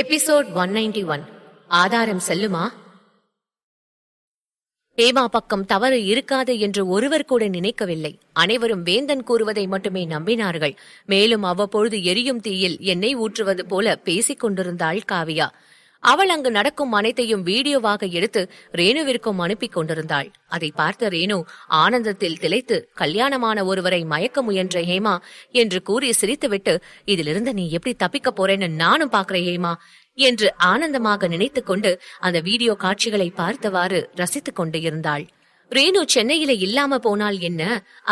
episode one ninety one ஆதாரம் செல்லுமா பேமா பக்கம் தவறு இருக்காது என்று ஒருவர் கூட நினைக்கவில்லை அனைவரும் வேந்தன் கூறுவதை மட்டுமே நம்பினார்கள் மேலும் அவ்வப்பொழுது எரியும் தீயில் என்னை ஊற்றுவது போல பேசிக் கொண்டிருந்தாள் காவியா அவள் அங்கு நடக்கும் அனைத்தையும் வீடியோவாக எடுத்து ரேணுவிற்கும் அனுப்பி கொண்டிருந்தாள் அதை பார்த்த ரேணு ஆனந்தத்தில் திளைத்து கல்யாணமான ஒருவரை மயக்க முயன்ற ஹேமா என்று கூறி சிரித்துவிட்டு இதிலிருந்து நீ எப்படி தப்பிக்க போறேன்னு நானும் பாக்குறேன் ஹேமா என்று ஆனந்தமாக நினைத்துக் கொண்டு அந்த வீடியோ காட்சிகளை பார்த்தவாறு ரசித்துக் கொண்டு இருந்தாள் ரேணு சென்னையில இல்லாம போனால் என்ன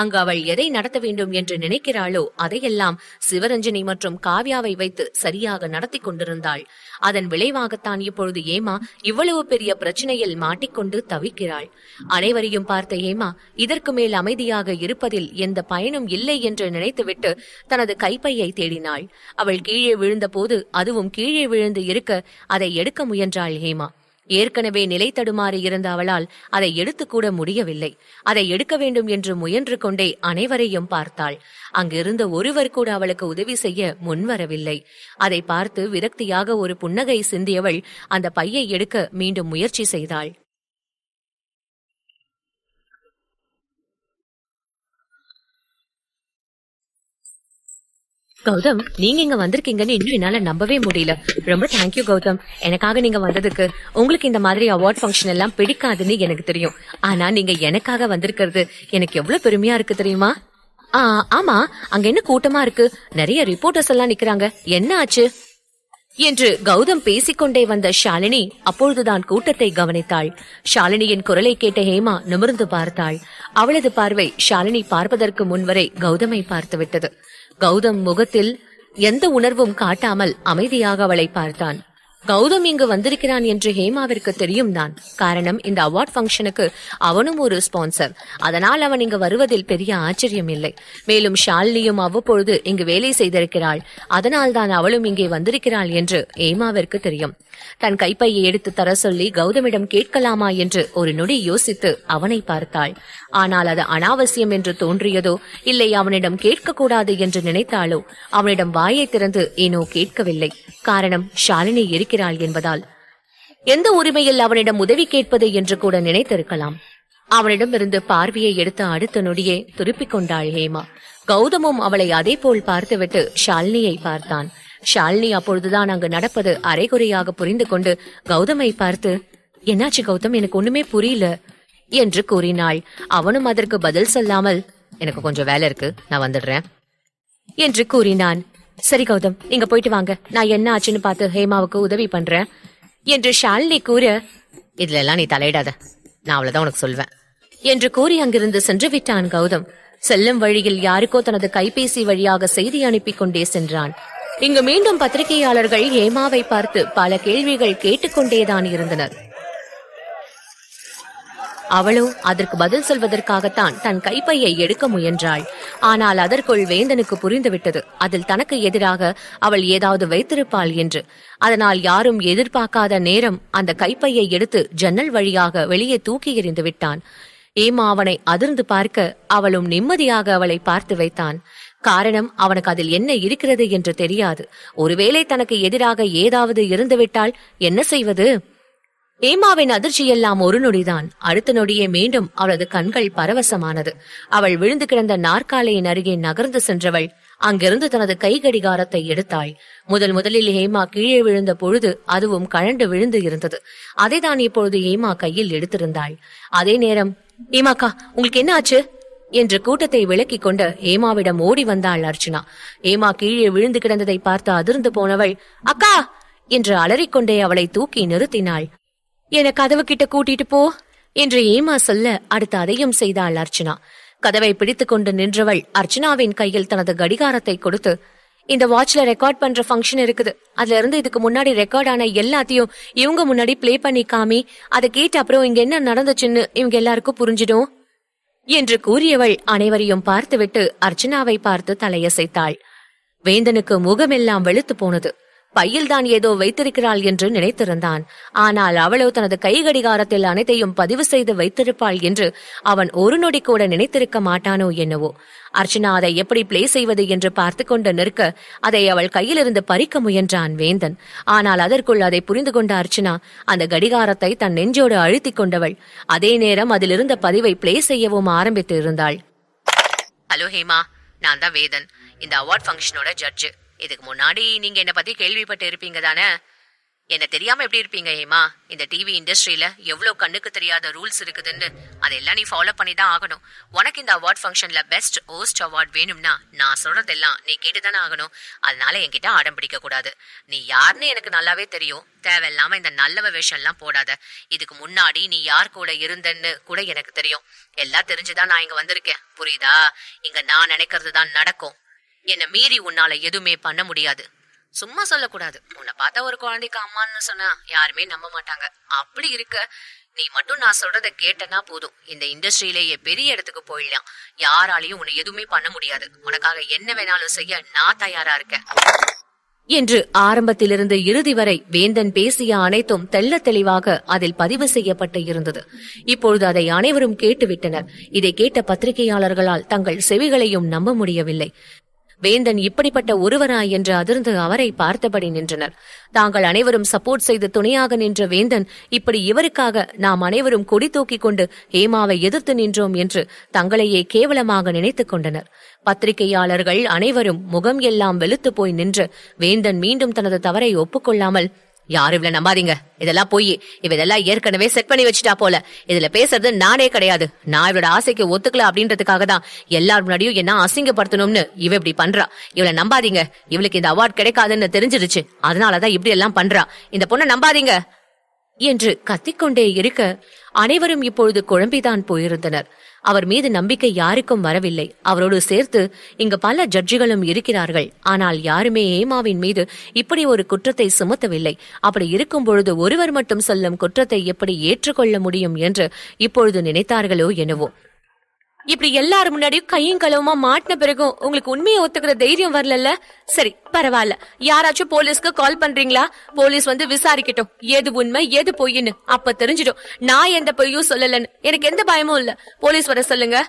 அங்கு அவள் எதை நடத்த வேண்டும் என்று நினைக்கிறாளோ அதையெல்லாம் சிவரஞ்சனி மற்றும் காவ்யாவை வைத்து சரியாக நடத்தி கொண்டிருந்தாள் அதன் விளைவாகத்தான் இப்பொழுது ஏமா இவ்வளவு பெரிய பிரச்சனையில் மாட்டிக்கொண்டு தவிக்கிறாள் அனைவரையும் பார்த்த ஏமா இதற்கு மேல் அமைதியாக இருப்பதில் எந்த பயனும் இல்லை என்று நினைத்துவிட்டு தனது கைப்பையை தேடினாள் அவள் கீழே விழுந்தபோது அதுவும் கீழே விழுந்து இருக்க அதை எடுக்க முயன்றாள் ஹேமா ஏற்கனவே நிலை தடுமாறி இருந்த அவளால் அதை எடுத்துக்கூட முடியவில்லை அதை எடுக்க வேண்டும் என்று முயன்று கொண்டே அனைவரையும் பார்த்தாள் அங்கிருந்த ஒருவர் கூட அவளுக்கு உதவி செய்ய முன்வரவில்லை அதை பார்த்து விரக்தியாக ஒரு புன்னகை சிந்தியவள் அந்த பையை எடுக்க மீண்டும் முயற்சி செய்தாள் கௌதம் நீங்க இங்க வந்திருக்கீங்கன்னு இன்னும் என்னால நம்பவே முடியல ரொம்ப தேங்க்யூ கௌதம் எனக்காக நீங்க வந்ததுக்கு உங்களுக்கு இந்த மாதிரி அவார்ட் ஃபங்க்ஷன் எல்லாம் பிடிக்காதுன்னு எனக்கு தெரியும் ஆனா நீங்க எனக்காக வந்திருக்கிறது எனக்கு எவ்வளவு பெருமையா இருக்கு தெரியுமா ஆ ஆமா அங்க என்ன கூட்டமா இருக்கு நிறைய ரிப்போர்ட்டர்ஸ் எல்லாம் நிக்கிறாங்க என்ன ஆச்சு என்று கௌதம் பேசிக்கொண்டே வந்த ஷாலினி அப்பொழுதுதான் கூட்டத்தை கவனித்தாள் ஷாலினியின் குரலை கேட்ட ஹேமா நிமிர்ந்து பார்த்தாள் அவளது பார்வை ஷாலினி பார்ப்பதற்கு முன்வரை கௌதமை பார்த்துவிட்டது கௌதம் முகத்தில் எந்த உணர்வும் காட்டாமல் அமைதியாக அவளை பார்த்தான் கௌதம் இங்கு வந்திருக்கிறான் என்று ஹேமாவிற்கு தெரியும் தான் காரணம் இந்த அவார்ட் ஃபங்க்ஷனுக்கு அவனும் ஒரு ஸ்பான்சர் அதனால் அவன் இங்கு வருவதில் பெரிய ஆச்சரியம் இல்லை மேலும் ஷாலினியும் அவ்வப்பொழுது இங்கு வேலை செய்திருக்கிறாள் அதனால் தான் அவளும் இங்கே வந்திருக்கிறாள் என்று ஹேமாவிற்கு தெரியும் தன் கைப்பையை எடுத்து தர சொல்லி கௌதமிடம் கேட்கலாமா என்று ஒரு நொடி யோசித்து அவனை பார்த்தாள் ஆனால் அது அனாவசியம் என்று தோன்றியதோ இல்லை அவனிடம் கேட்கக்கூடாது என்று நினைத்தாலோ அவனிடம் வாயை திறந்து ஏனோ கேட்கவில்லை காரணம் ஷாலினி இருக்கிற இருக்கிறாள் என்பதால் எந்த உரிமையில் அவனிடம் உதவி கேட்பது என்று கூட நினைத்திருக்கலாம் அவனிடம் இருந்து பார்வையை எடுத்த அடுத்த நொடியே திருப்பிக் கொண்டாள் ஹேமா கௌதமும் அவளை அதே போல் பார்த்துவிட்டு ஷால்னியை பார்த்தான் ஷால்னி அப்பொழுதுதான் அங்கு நடப்பது அரைகுறையாக புரிந்து கொண்டு கௌதமை பார்த்து என்னாச்சு கௌதம் எனக்கு ஒண்ணுமே புரியல என்று கூறினாள் அவனும் அதற்கு பதில் சொல்லாமல் எனக்கு கொஞ்சம் வேலை இருக்கு நான் வந்துடுறேன் என்று கூறினான் சரி கௌதம் நீங்க போயிட்டு வாங்க நான் என்ன ஆச்சுன்னு பார்த்து ஹேமாவுக்கு உதவி பண்றேன் என்று ஷாலினி கூற இதுல எல்லாம் நீ தலையிடாத நான் அவ்வளவுதான் உனக்கு சொல்வேன் என்று கூறி அங்கிருந்து சென்று விட்டான் கௌதம் செல்லும் வழியில் யாருக்கோ தனது கைபேசி வழியாக செய்தி அனுப்பி கொண்டே சென்றான் இங்கு மீண்டும் பத்திரிகையாளர்கள் ஹேமாவை பார்த்து பல கேள்விகள் கேட்டுக்கொண்டேதான் இருந்தனர் அவளோ அதற்கு பதில் சொல்வதற்காகத்தான் தன் கைப்பையை எடுக்க முயன்றாள் ஆனால் அதற்குள் வேந்தனுக்கு புரிந்துவிட்டது அதில் தனக்கு எதிராக அவள் ஏதாவது வைத்திருப்பாள் என்று அதனால் யாரும் எதிர்பார்க்காத நேரம் அந்த கைப்பையை எடுத்து ஜன்னல் வழியாக வெளியே தூக்கி எறிந்து விட்டான் ஏமா அவனை அதிர்ந்து பார்க்க அவளும் நிம்மதியாக அவளை பார்த்து வைத்தான் காரணம் அவனுக்கு அதில் என்ன இருக்கிறது என்று தெரியாது ஒருவேளை தனக்கு எதிராக ஏதாவது இருந்துவிட்டால் என்ன செய்வது ஏமாவின் அதிர்ச்சி எல்லாம் ஒரு நொடிதான் அடுத்த நொடியே மீண்டும் அவளது கண்கள் பரவசமானது அவள் விழுந்து கிடந்த நாற்காலையின் அருகே நகர்ந்து சென்றவள் அங்கிருந்து தனது கை கடிகாரத்தை எடுத்தாள் முதல் முதலில் ஹேமா கீழே விழுந்த பொழுது அதுவும் கழண்டு விழுந்து இருந்தது அதை தான் இப்பொழுது ஹேமா கையில் எடுத்திருந்தாள் அதே நேரம் ஹேமாக்கா உங்களுக்கு என்ன ஆச்சு என்று கூட்டத்தை விளக்கிக் கொண்டு ஹேமாவிடம் ஓடி வந்தாள் அர்ச்சனா ஹேமா கீழே விழுந்து கிடந்ததை பார்த்து அதிர்ந்து போனவள் அக்கா என்று அலறிக்கொண்டே அவளை தூக்கி நிறுத்தினாள் என்ன கதவு கிட்ட கூட்டிட்டு போ என்று ஏமா சொல்ல அடுத்த அதையும் செய்தாள் அர்ச்சனா கதவை பிடித்து கொண்டு நின்றவள் அர்ச்சனாவின் கையில் தனது கடிகாரத்தை கொடுத்து இந்த வாட்ச்ல ரெக்கார்ட் பண்ற ஃபங்க்ஷன் இருக்குது அதுல இருந்து இதுக்கு முன்னாடி ரெக்கார்ட் ஆன எல்லாத்தையும் இவங்க முன்னாடி பிளே பண்ணி காமி அதை கேட்ட அப்புறம் இங்க என்ன நடந்துச்சுன்னு இவங்க எல்லாருக்கும் புரிஞ்சிடும் என்று கூறியவள் அனைவரையும் பார்த்துவிட்டு அர்ச்சனாவை பார்த்து தலையசைத்தாள் வேந்தனுக்கு முகமெல்லாம் வெளுத்து போனது பையில்தான் ஏதோ வைத்திருக்கிறாள் என்று நினைத்திருந்தான் ஆனால் அவளோ தனது கை கடிகாரத்தில் அனைத்தையும் பதிவு செய்து வைத்திருப்பாள் என்று அவன் ஒரு நொடி கூட நினைத்திருக்க மாட்டானோ என்னவோ அர்ச்சனா அதை எப்படி பிளே செய்வது என்று பார்த்து கொண்டு நிற்க அதை அவள் கையிலிருந்து பறிக்க முயன்றான் வேந்தன் ஆனால் அதற்குள் அதை புரிந்து கொண்ட அர்ச்சனா அந்த கடிகாரத்தை தன் நெஞ்சோடு அழுத்தி கொண்டவள் அதே நேரம் அதிலிருந்த பதிவை பிளே செய்யவும் ஆரம்பித்து இருந்தாள் ஹலோ ஹேமா நான் தான் வேதன் இந்த அவார்ட் ஃபங்க்ஷனோட ஜட்ஜு இதுக்கு முன்னாடி நீங்க என்னை பத்தி கேள்விப்பட்டு இருப்பீங்க தானே என்ன தெரியாம எப்படி இருப்பீங்க ஏமா இந்த டிவி இண்டஸ்ட்ரியில எவ்வளவு கண்ணுக்கு தெரியாத ரூல்ஸ் இருக்குதுன்னு அதெல்லாம் நீ ஃபாலோ பண்ணி தான் ஆகணும் உனக்கு இந்த அவார்ட் ஃபங்க்ஷன்ல பெஸ்ட் ஹோஸ்ட் அவார்ட் வேணும்னா நான் சொல்றதெல்லாம் நீ கேட்டுதானே ஆகணும் அதனால என்கிட்ட ஆடம் பிடிக்க கூடாது நீ யாருன்னு எனக்கு நல்லாவே தெரியும் தேவையில்லாம இந்த நல்லவ வேஷம்லாம் போடாத இதுக்கு முன்னாடி நீ யார் கூட இருந்தன்னு கூட எனக்கு தெரியும் எல்லாம் தெரிஞ்சுதான் நான் இங்க வந்திருக்கேன் புரியுதா இங்க நான் நினைக்கிறது தான் நடக்கும் என்ன மீறி உன்னால எதுவுமே பண்ண முடியாது சும்மா சொல்லக்கூடாது உன்னை பார்த்தா ஒரு குழந்தைக்கு அம்மான்னு சொன்னா யாருமே நம்ப மாட்டாங்க அப்படி இருக்க நீ மட்டும் நான் சொல்றத கேட்டனா போதும் இந்த இண்டஸ்ட்ரியிலேயே பெரிய இடத்துக்கு போயிடலாம் யாராலையும் உன்னை எதுவுமே பண்ண முடியாது உனக்காக என்ன வேணாலும் செய்ய நான் தயாரா இருக்கேன் என்று ஆரம்பத்திலிருந்து இறுதி வரை வேந்தன் பேசிய அனைத்தும் தெல்ல தெளிவாக அதில் பதிவு செய்யப்பட்டு இருந்தது இப்பொழுது அதை அனைவரும் கேட்டுவிட்டனர் இதை கேட்ட பத்திரிகையாளர்களால் தங்கள் செவிகளையும் நம்ப முடியவில்லை வேந்தன் இப்படிப்பட்ட ஒருவரா என்று அதிர்ந்து அவரை பார்த்தபடி நின்றனர் தாங்கள் அனைவரும் சப்போர்ட் செய்து துணையாக நின்ற வேந்தன் இப்படி இவருக்காக நாம் அனைவரும் கொடி தூக்கிக் கொண்டு ஹேமாவை எதிர்த்து நின்றோம் என்று தங்களையே கேவலமாக நினைத்துக் கொண்டனர் பத்திரிகையாளர்கள் அனைவரும் முகம் எல்லாம் வெளுத்து போய் நின்று வேந்தன் மீண்டும் தனது தவறை ஒப்புக்கொள்ளாமல் யாரும் இவள நம்பாதீங்க இதெல்லாம் போய் இவ இதெல்லாம் ஏற்கனவே செட் பண்ணி வச்சுட்டா போல இதுல பேசுறது நானே கிடையாது நான் இவளோட ஆசைக்கு ஒத்துக்கல அப்படின்றதுக்காக தான் எல்லார் முன்னாடியும் என்ன அசிங்கப்படுத்தணும்னு இவ இப்படி பண்றா இவளை நம்பாதீங்க இவளுக்கு இந்த அவார்ட் கிடைக்காதுன்னு தெரிஞ்சிருச்சு அதனாலதான் இப்படி எல்லாம் பண்றா இந்த பொண்ணை நம்பாதீங்க என்று கத்திக்கொண்டே இருக்க அனைவரும் இப்பொழுது குழம்பிதான் போயிருந்தனர் அவர் மீது நம்பிக்கை யாருக்கும் வரவில்லை அவரோடு சேர்த்து இங்கு பல ஜட்ஜிகளும் இருக்கிறார்கள் ஆனால் யாருமே ஏமாவின் மீது இப்படி ஒரு குற்றத்தை சுமத்தவில்லை அப்படி இருக்கும் பொழுது ஒருவர் மட்டும் சொல்லும் குற்றத்தை எப்படி ஏற்றுக்கொள்ள முடியும் என்று இப்பொழுது நினைத்தார்களோ எனவோ இப்படி எல்லாரு முன்னாடியும் கையும் களவுமா மாட்டின பிறகும் உங்களுக்கு உண்மையை ஒத்துக்கிற தைரியம் வரல சரி பரவாயில்ல யாராச்சும் போலீஸ்க்கு கால் பண்றீங்களா போலீஸ் வந்து விசாரிக்கட்டும் எது உண்மை எது பொய்ன்னு அப்ப தெரிஞ்சிடும் நான் எந்த பொய்யும் சொல்லலன்னு எனக்கு எந்த பயமும் இல்ல போலீஸ் வர சொல்லுங்க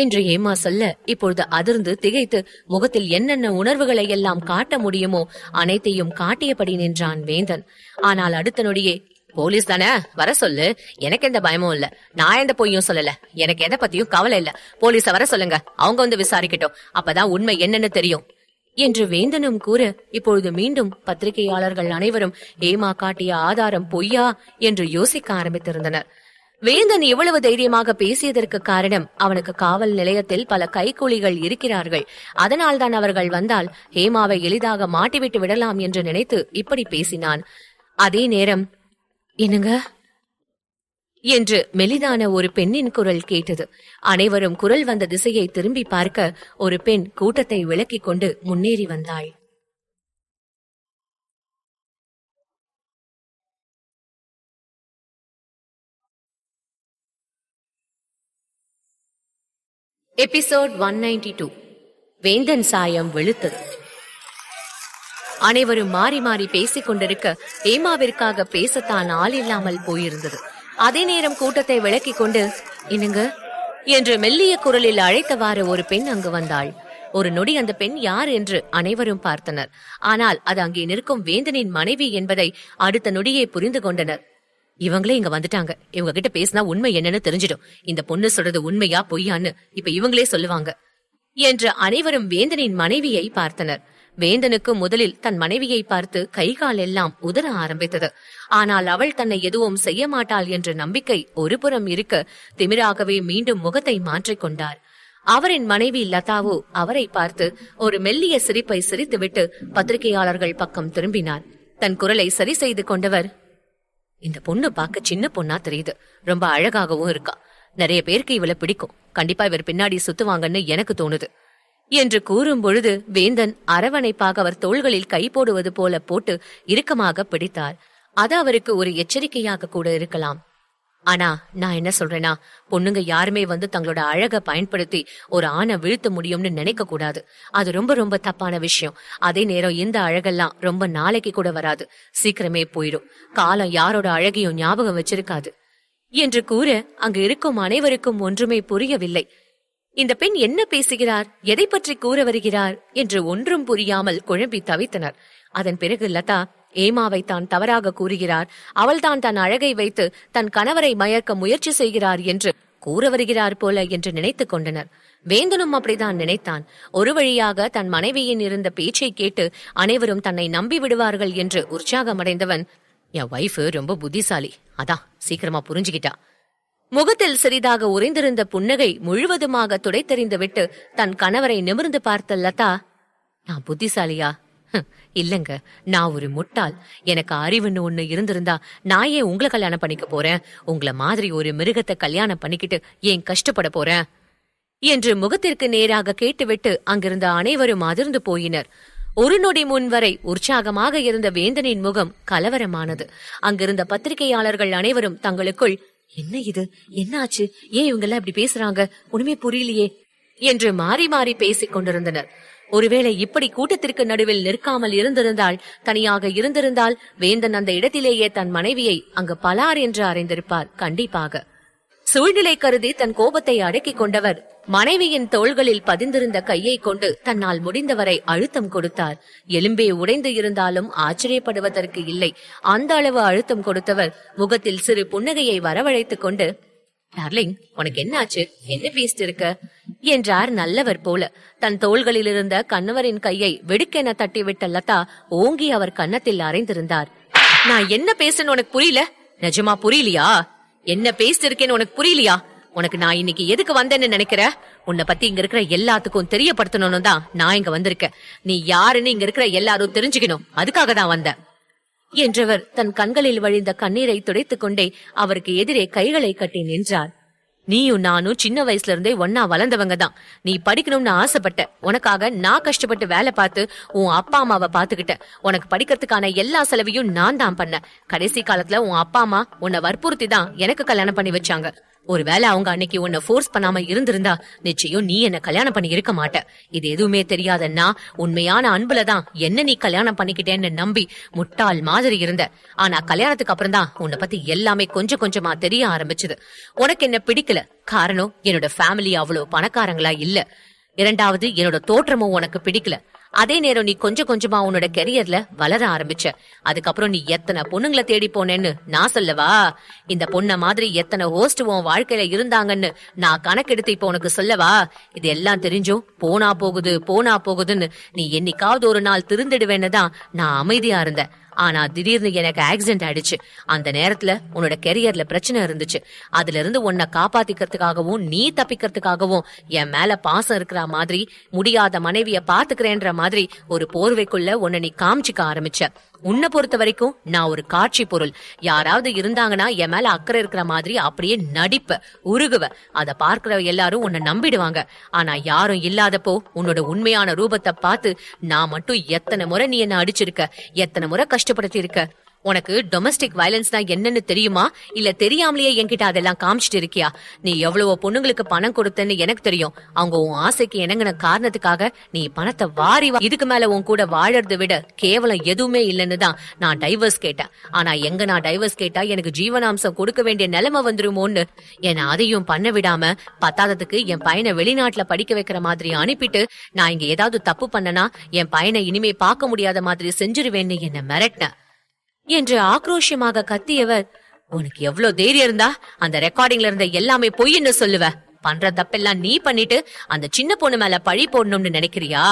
என்று ஏமா சொல்ல இப்பொழுது அதிர்ந்து திகைத்து முகத்தில் என்னென்ன உணர்வுகளை எல்லாம் காட்ட முடியுமோ அனைத்தையும் காட்டியபடி நின்றான் வேந்தன் ஆனால் அடுத்த நொடியே போலீஸ் தானே வர சொல்லு எனக்கு எந்த பயமும் இல்ல நான் எந்த பொய்யும் சொல்லல எனக்கு எதை பத்தியும் கவலை இல்ல போலீஸ வர சொல்லுங்க அவங்க வந்து விசாரிக்கட்டும் அப்பதான் உண்மை என்னன்னு தெரியும் என்று வேந்தனும் கூற இப்பொழுது மீண்டும் பத்திரிகையாளர்கள் அனைவரும் ஏமா காட்டிய ஆதாரம் பொய்யா என்று யோசிக்க ஆரம்பித்திருந்தனர் வேந்தன் இவ்வளவு தைரியமாக பேசியதற்கு காரணம் அவனுக்கு காவல் நிலையத்தில் பல கைகூலிகள் இருக்கிறார்கள் அதனால்தான் அவர்கள் வந்தால் ஹேமாவை எளிதாக மாட்டிவிட்டு விடலாம் என்று நினைத்து இப்படி பேசினான் அதே நேரம் என்னங்க என்று மெலிதான ஒரு பெண்ணின் குரல் கேட்டது அனைவரும் குரல் வந்த திசையை திரும்பி பார்க்க ஒரு பெண் கூட்டத்தை விளக்கிக் கொண்டு முன்னேறி வந்தாள் எபிசோட் ஒன் நைன்டி டூ வேந்தன் சாயம் வெளுத்தது அனைவரும் மாறி மாறி பேசிக் கொண்டிருக்க ஏமாவிற்காக பேசத்தான் ஆள் இல்லாமல் போயிருந்தது அதே நேரம் கூட்டத்தை விளக்கிக் கொண்டு இன்னுங்க என்று மெல்லிய குரலில் அழைத்தவாறு ஒரு பெண் அங்கு வந்தாள் ஒரு நொடி அந்த பெண் யார் என்று அனைவரும் பார்த்தனர் ஆனால் அது அங்கே நிற்கும் வேந்தனின் மனைவி என்பதை அடுத்த நொடியே புரிந்து கொண்டனர் இவங்களே இங்க வந்துட்டாங்க இவங்க கிட்ட பேசினா உண்மை என்னன்னு தெரிஞ்சிடும் இந்த பொண்ணு சொல்றது உண்மையா பொய்யான்னு இப்ப இவங்களே சொல்லுவாங்க என்று அனைவரும் வேந்தனின் மனைவியை பார்த்தனர் வேந்தனுக்கு முதலில் தன் மனைவியை பார்த்து கைகால் எல்லாம் உதற ஆரம்பித்தது ஆனால் அவள் தன்னை எதுவும் செய்ய மாட்டாள் என்ற நம்பிக்கை ஒருபுறம் இருக்க திமிராகவே மீண்டும் முகத்தை மாற்றிக்கொண்டார் அவரின் மனைவி லதாவோ அவரை பார்த்து ஒரு மெல்லிய சிரிப்பை சிரித்துவிட்டு பத்திரிகையாளர்கள் பக்கம் திரும்பினார் தன் குரலை சரி செய்து கொண்டவர் இந்த பொண்ணு பார்க்க சின்ன பொண்ணா தெரியுது ரொம்ப அழகாகவும் இருக்கா நிறைய பேருக்கு இவளை பிடிக்கும் கண்டிப்பா இவர் பின்னாடி சுத்துவாங்கன்னு எனக்கு தோணுது என்று கூறும் பொழுது வேந்தன் அரவணைப்பாக அவர் தோள்களில் கை போடுவது போல போட்டு இறுக்கமாக பிடித்தார் அது அவருக்கு ஒரு எச்சரிக்கையாக கூட இருக்கலாம் ஆனா நான் என்ன சொல்றேன்னா பொண்ணுங்க யாருமே வந்து தங்களோட அழக பயன்படுத்தி ஒரு ஆணை வீழ்த்த முடியும்னு நினைக்க கூடாது அது ரொம்ப ரொம்ப தப்பான விஷயம் அதே நேரம் இந்த அழகெல்லாம் ரொம்ப நாளைக்கு கூட வராது சீக்கிரமே போயிடும் காலம் யாரோட அழகையும் ஞாபகம் வச்சிருக்காது என்று கூற அங்கு இருக்கும் அனைவருக்கும் ஒன்றுமே புரியவில்லை இந்த பெண் என்ன பேசுகிறார் எதை பற்றி கூற வருகிறார் என்று ஒன்றும் புரியாமல் குழம்பி தவித்தனர் அதன் பிறகு லதா ஏமாவை தான் தவறாக கூறுகிறார் அவள்தான் தன் அழகை வைத்து தன் கணவரை மயக்க முயற்சி செய்கிறார் என்று கூற வருகிறார் போல என்று நினைத்து கொண்டனர் வேந்தனும் அப்படித்தான் நினைத்தான் ஒரு வழியாக தன் மனைவியின் இருந்த பேச்சை கேட்டு அனைவரும் தன்னை நம்பி விடுவார்கள் என்று உற்சாகமடைந்தவன் என் வைஃப் ரொம்ப புத்திசாலி அதான் சீக்கிரமா புரிஞ்சுகிட்டா முகத்தில் சிறிதாக உறைந்திருந்த புன்னகை முழுவதுமாக துடைத்தறிந்துவிட்டு தன் கணவரை நிமிர்ந்து பார்த்த லதா நான் புத்திசாலியா இல்லங்க நான் ஒரு முட்டாள் எனக்கு அறிவுன்னு ஒண்ணு இருந்திருந்தா நான் ஏன் உங்களை கல்யாணம் பண்ணிக்க போறேன் உங்களை மாதிரி ஒரு மிருகத்தை கல்யாணம் பண்ணிக்கிட்டு ஏன் கஷ்டப்பட போறேன் என்று முகத்திற்கு நேராக கேட்டுவிட்டு அங்கிருந்த அனைவரும் அதிர்ந்து போயினர் ஒரு நொடி முன் வரை உற்சாகமாக இருந்த வேந்தனின் முகம் கலவரமானது அங்கிருந்த பத்திரிகையாளர்கள் அனைவரும் தங்களுக்குள் என்ன இது என்னாச்சு ஏன் இவங்க எல்லாம் இப்படி பேசுறாங்க ஒண்ணுமே புரியலையே என்று மாறி மாறி பேசிக் கொண்டிருந்தனர் ஒருவேளை இப்படி கூட்டத்திற்கு நடுவில் நிற்காமல் இருந்திருந்தால் தனியாக இருந்திருந்தால் வேந்தன் அந்த இடத்திலேயே தன் மனைவியை அங்கு பலார் என்று அறிந்திருப்பார் கண்டிப்பாக சூழ்நிலை கருதி தன் கோபத்தை அடக்கிக் கொண்டவர் மனைவியின் தோள்களில் பதிந்திருந்த கையை கொண்டு தன்னால் முடிந்தவரை அழுத்தம் கொடுத்தார் எலும்பே உடைந்து இருந்தாலும் ஆச்சரியப்படுவதற்கு இல்லை அந்த அளவு அழுத்தம் கொடுத்தவர் முகத்தில் சிறு புன்னகையை வரவழைத்துக் கொண்டு டார்லிங் உனக்கு என்ன ஆச்சு என்ன பேசிட்டு இருக்க என்றார் நல்லவர் போல தன் தோள்களில் இருந்த கண்ணவரின் கையை வெடுக்கென தட்டிவிட்ட லதா ஓங்கி அவர் கன்னத்தில் அறைந்திருந்தார் நான் என்ன பேசுன்னு உனக்கு புரியல நிஜமா புரியலையா என்ன பேசிட்டு இருக்கேன்னு உனக்கு புரியலையா உனக்கு நான் இன்னைக்கு எதுக்கு வந்தேன்னு நினைக்கிற உன்னை பத்தி இங்க இருக்கிற எல்லாத்துக்கும் தெரியப்படுத்தணும்னு தான் நான் இங்க வந்திருக்கேன் நீ யாருன்னு இங்க இருக்கிற எல்லாரும் தெரிஞ்சுக்கணும் அதுக்காக தான் வந்த என்றவர் தன் கண்களில் வழிந்த கண்ணீரை துடைத்துக் கொண்டே அவருக்கு எதிரே கைகளை கட்டி நின்றார் நீயும் நானும் சின்ன வயசுல இருந்தே ஒன்னா வளர்ந்தவங்க தான் நீ படிக்கணும்னு ஆசைப்பட்ட உனக்காக நான் கஷ்டப்பட்டு வேலை பார்த்து உன் அப்பா அம்மாவை பாத்துக்கிட்ட உனக்கு படிக்கிறதுக்கான எல்லா செலவையும் நான் தான் பண்ண கடைசி காலத்துல உன் அப்பா அம்மா உன்னை வற்புறுத்தி தான் எனக்கு கல்யாணம் பண்ணி வச்சாங்க ஒருவேளை அவங்க அன்னைக்கு உன்னை ஃபோர்ஸ் பண்ணாம இருந்திருந்தா நிச்சயம் நீ என்ன கல்யாணம் பண்ணி இருக்க மாட்ட இது எதுவுமே தெரியாதன்னா உண்மையான அன்புல தான் என்ன நீ கல்யாணம் பண்ணிக்கிட்டேன்னு நம்பி முட்டாள் மாதிரி இருந்த ஆனா கல்யாணத்துக்கு அப்புறம் தான் உன்னை பத்தி எல்லாமே கொஞ்சம் கொஞ்சமா தெரிய ஆரம்பிச்சது உனக்கு என்ன பிடிக்கல பிடிக்கல காரணம் என்னோட ஃபேமிலி அவ்வளவு பணக்காரங்களா இல்ல இரண்டாவது என்னோட தோற்றமும் உனக்கு பிடிக்கல அதே நேரம் நீ கொஞ்சம் கொஞ்சமா உன்னோட கெரியர்ல வளர ஆரம்பிச்ச அதுக்கப்புறம் நீ எத்தனை பொண்ணுங்களை தேடி போனேன்னு நான் சொல்லவா இந்த பொண்ண மாதிரி எத்தனை ஹோஸ்ட் உன் வாழ்க்கையில இருந்தாங்கன்னு நான் கணக்கெடுத்து இப்ப உனக்கு சொல்லவா இது எல்லாம் தெரிஞ்சும் போனா போகுது போனா போகுதுன்னு நீ என்னைக்காவது ஒரு நாள் திருந்திடுவேன்னு தான் நான் அமைதியா இருந்தேன் ஆனா திடீர்னு எனக்கு ஆக்சிடென்ட் ஆயிடுச்சு அந்த நேரத்துல உன்னோட கெரியர்ல பிரச்சனை இருந்துச்சு அதுல இருந்து உன்னை காப்பாத்திக்கிறதுக்காகவும் நீ தப்பிக்கிறதுக்காகவும் என் மேல பாசம் இருக்கிற மாதிரி முடியாத மனைவிய பாத்துக்கிறேன்ற மாதிரி ஒரு போர்வைக்குள்ள உன்னை நீ காமிச்சிக்க ஆரம்பிச்ச உன்னை பொறுத்த வரைக்கும் நான் ஒரு காட்சி பொருள் யாராவது இருந்தாங்கன்னா என் மேல அக்கறை இருக்கிற மாதிரி அப்படியே நடிப்ப உருகுவ அத பார்க்கிற எல்லாரும் உன்னை நம்பிடுவாங்க ஆனா யாரும் இல்லாதப்போ உன்னோட உண்மையான ரூபத்தை பார்த்து நான் மட்டும் எத்தனை முறை நீ என்ன அடிச்சிருக்க எத்தனை முறை கஷ்டப்படுத்தி இருக்க உனக்கு டொமஸ்டிக் வயலன்ஸ்னா என்னன்னு தெரியுமா இல்ல தெரியாமலேயே என்கிட்ட அதெல்லாம் காமிச்சிட்டு இருக்கியா நீ எவ்வளவு பொண்ணுங்களுக்கு பணம் கொடுத்தன்னு எனக்கு தெரியும் அவங்க உன் ஆசைக்கு இணங்கின காரணத்துக்காக நீ பணத்தை வாரி இதுக்கு மேல உன் கூட வாழறத விட கேவலம் எதுவுமே இல்லைன்னு தான் நான் டைவர்ஸ் கேட்டேன் ஆனா எங்க நான் டைவர்ஸ் கேட்டா எனக்கு ஜீவனாம்சம் கொடுக்க வேண்டிய நிலைமை வந்துருமோன்னு என்ன அதையும் பண்ண விடாம பத்தாததுக்கு என் பையனை வெளிநாட்டுல படிக்க வைக்கிற மாதிரி அனுப்பிட்டு நான் இங்க ஏதாவது தப்பு பண்ணனா என் பையனை இனிமே பார்க்க முடியாத மாதிரி செஞ்சிருவேன்னு என்ன மிரட்டினேன் என்று ஆக்ரோஷமாக கத்தியவர் உனக்கு எவ்வளவு தைரியம் இருந்தா அந்த ரெக்கார்டிங்ல இருந்த எல்லாமே பொய்ன்னு சொல்லுவ பண்ற தப்பெல்லாம் நீ பண்ணிட்டு அந்த சின்ன பொண்ணு மேல பழி போடணும்னு நினைக்கிறியா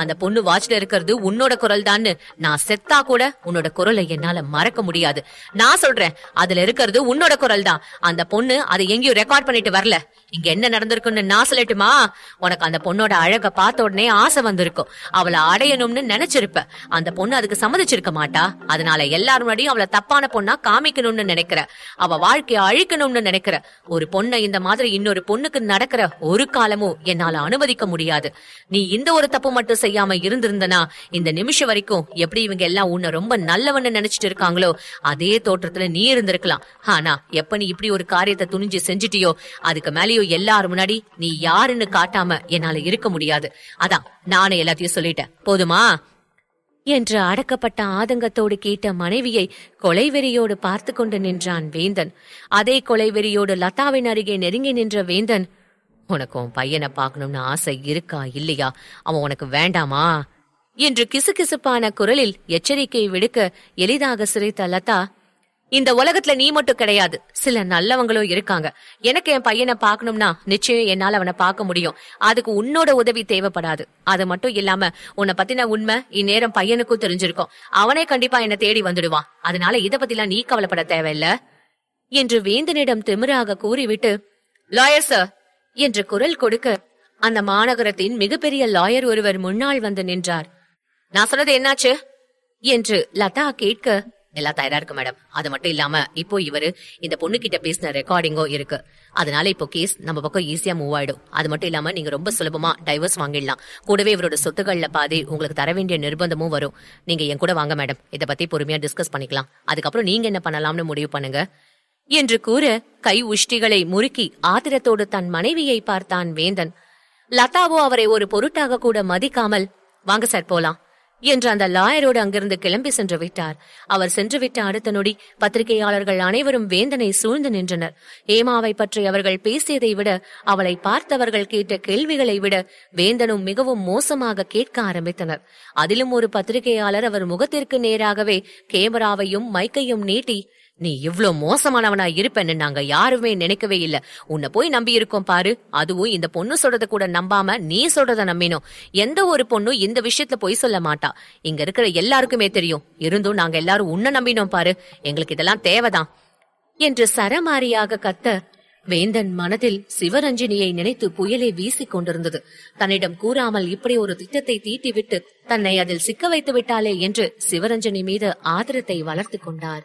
அந்த பொண்ணு வாட்ச்ல இருக்கிறது உன்னோட குரல் தான்னு நான் செத்தா கூட உன்னோட குரலை என்னால மறக்க முடியாது நான் சொல்றேன் அதுல இருக்கிறது உன்னோட குரல் தான் அந்த பொண்ணு அதை எங்கேயும் ரெக்கார்ட் பண்ணிட்டு வரல இங்க என்ன நடந்திருக்குன்னு நான் சொல்லட்டுமா உனக்கு அந்த பொண்ணோட அழக பார்த்த உடனே ஆசை வந்திருக்கும் அவளை அடையணும்னு நினைச்சிருப்ப அந்த பொண்ணு அதுக்கு சம்மதிச்சிருக்க மாட்டா அதனால எல்லாரும் முன்னாடியும் அவளை தப்பான பொண்ணா காமிக்கணும்னு நினைக்கிற அவ வாழ்க்கைய அழிக்கணும்னு நினைக்கிற ஒரு பொண்ணை இந்த மாதிரி இன்னொரு பொண்ணுக்கு நடக்கிற ஒரு காலமும் என்னால அனுமதிக்க முடியாது நீ இந்த ஒரு தப்பு மட்டும் செய்யாம இருந்திருந்தனா இந்த நிமிஷம் வரைக்கும் எப்படி இவங்க எல்லாம் உன்னை ரொம்ப நல்லவன்னு நினைச்சிட்டு இருக்காங்களோ அதே தோற்றத்துல நீ இருந்திருக்கலாம் ஆனா எப்ப நீ இப்படி ஒரு காரியத்தை துணிஞ்சு செஞ்சிட்டியோ அதுக்கு மேலேயோ எல்லாரும் முன்னாடி நீ யாருன்னு காட்டாம என்னால இருக்க முடியாது அதான் நானே எல்லாத்தையும் சொல்லிட்டேன் போதுமா என்று அடக்கப்பட்ட ஆதங்கத்தோடு கேட்ட மனைவியை கொலைவெறியோடு பார்த்து கொண்டு நின்றான் வேந்தன் அதே கொலைவெறியோடு லதாவின் அருகே நெருங்கி நின்ற வேந்தன் உனக்கு உன் பையனை பார்க்கணும்னு ஆசை இருக்கா இல்லையா அவன் உனக்கு வேண்டாமா என்று கிசுகிசுப்பான குரலில் எச்சரிக்கை விடுக்க எளிதாக சிரித்த லதா இந்த உலகத்துல நீ மட்டும் கிடையாது சில நல்லவங்களும் இருக்காங்க எனக்கு என் பையனை பார்க்கணும்னா நிச்சயம் என்னால அவனை பார்க்க முடியும் அதுக்கு உன்னோட உதவி தேவைப்படாது அது மட்டும் இல்லாம உன்னை பத்தின உண்மை இந்நேரம் பையனுக்கும் தெரிஞ்சிருக்கும் அவனே கண்டிப்பா என்ன தேடி வந்துடுவான் அதனால இத எல்லாம் நீ கவலைப்பட தேவையில்ல என்று வேந்தனிடம் திமிராக கூறிவிட்டு லாயர் சார் என்று குரல் கொடுக்க அந்த மாநகரத்தின் மிகப்பெரிய லாயர் ஒருவர் முன்னால் வந்து நின்றார் நான் சொன்னது என்னாச்சு என்று லதா கேட்க எல்லா தயாரா இருக்கு மேடம் அது மட்டும் இல்லாம இப்போ இவரு இந்த பொண்ணு கிட்ட பேசின ரெக்கார்டிங்கோ இருக்கு அதனால இப்போ கேஸ் நம்ம பக்கம் ஈஸியா மூவ் ஆயிடும் அது மட்டும் இல்லாம நீங்க ரொம்ப சுலபமா டைவர்ஸ் வாங்கிடலாம் கூடவே இவரோட சொத்துக்கள்ல பாதி உங்களுக்கு தர வேண்டிய நிர்பந்தமும் வரும் நீங்க என் கூட வாங்க மேடம் இதை பத்தி பொறுமையா டிஸ்கஸ் பண்ணிக்கலாம் அதுக்கப்புறம் நீங்க என்ன பண்ணலாம்னு முடிவு பண்ணுங்க என்று கூற கை உஷ்டிகளை முறுக்கி ஆத்திரத்தோடு தன் மனைவியை பார்த்தான் வேந்தன் லதாவோ அவரை ஒரு பொருட்டாக கூட மதிக்காமல் வாங்க சார் போலாம் என்று அந்த லாயரோடு அங்கிருந்து கிளம்பி சென்று விட்டார் அவர் சென்று விட்ட அடுத்த நொடி பத்திரிகையாளர்கள் அனைவரும் வேந்தனை சூழ்ந்து நின்றனர் ஏமாவை பற்றி அவர்கள் பேசியதை விட அவளை பார்த்தவர்கள் கேட்ட கேள்விகளை விட வேந்தனும் மிகவும் மோசமாக கேட்க ஆரம்பித்தனர் அதிலும் ஒரு பத்திரிகையாளர் அவர் முகத்திற்கு நேராகவே கேமராவையும் மைக்கையும் நீட்டி நீ இவ்ளோ மோசமானவனா இருப்பேன்னு நாங்க யாருமே நினைக்கவே இல்ல உன்னை போய் நம்பி இருக்கோம் பாரு அதுவும் இந்த பொண்ணு சொல்றத கூட நம்பாம நீ சொல்றத நம்பினோம் எந்த ஒரு பொண்ணும் இந்த விஷயத்துல பொய் சொல்ல மாட்டா இங்க இருக்கிற எல்லாருக்குமே தெரியும் இருந்தும் நாங்க எல்லாரும் உன்னை நம்பினோம் பாரு எங்களுக்கு இதெல்லாம் தேவைதான் என்று சரமாரியாக கத்த வேந்தன் மனதில் சிவரஞ்சினியை நினைத்து புயலை வீசிக் கொண்டிருந்தது தன்னிடம் கூறாமல் இப்படி ஒரு திட்டத்தை தீட்டிவிட்டு தன்னை அதில் சிக்க வைத்து விட்டாளே என்று சிவரஞ்சனி மீது ஆதரத்தை வளர்த்து கொண்டார்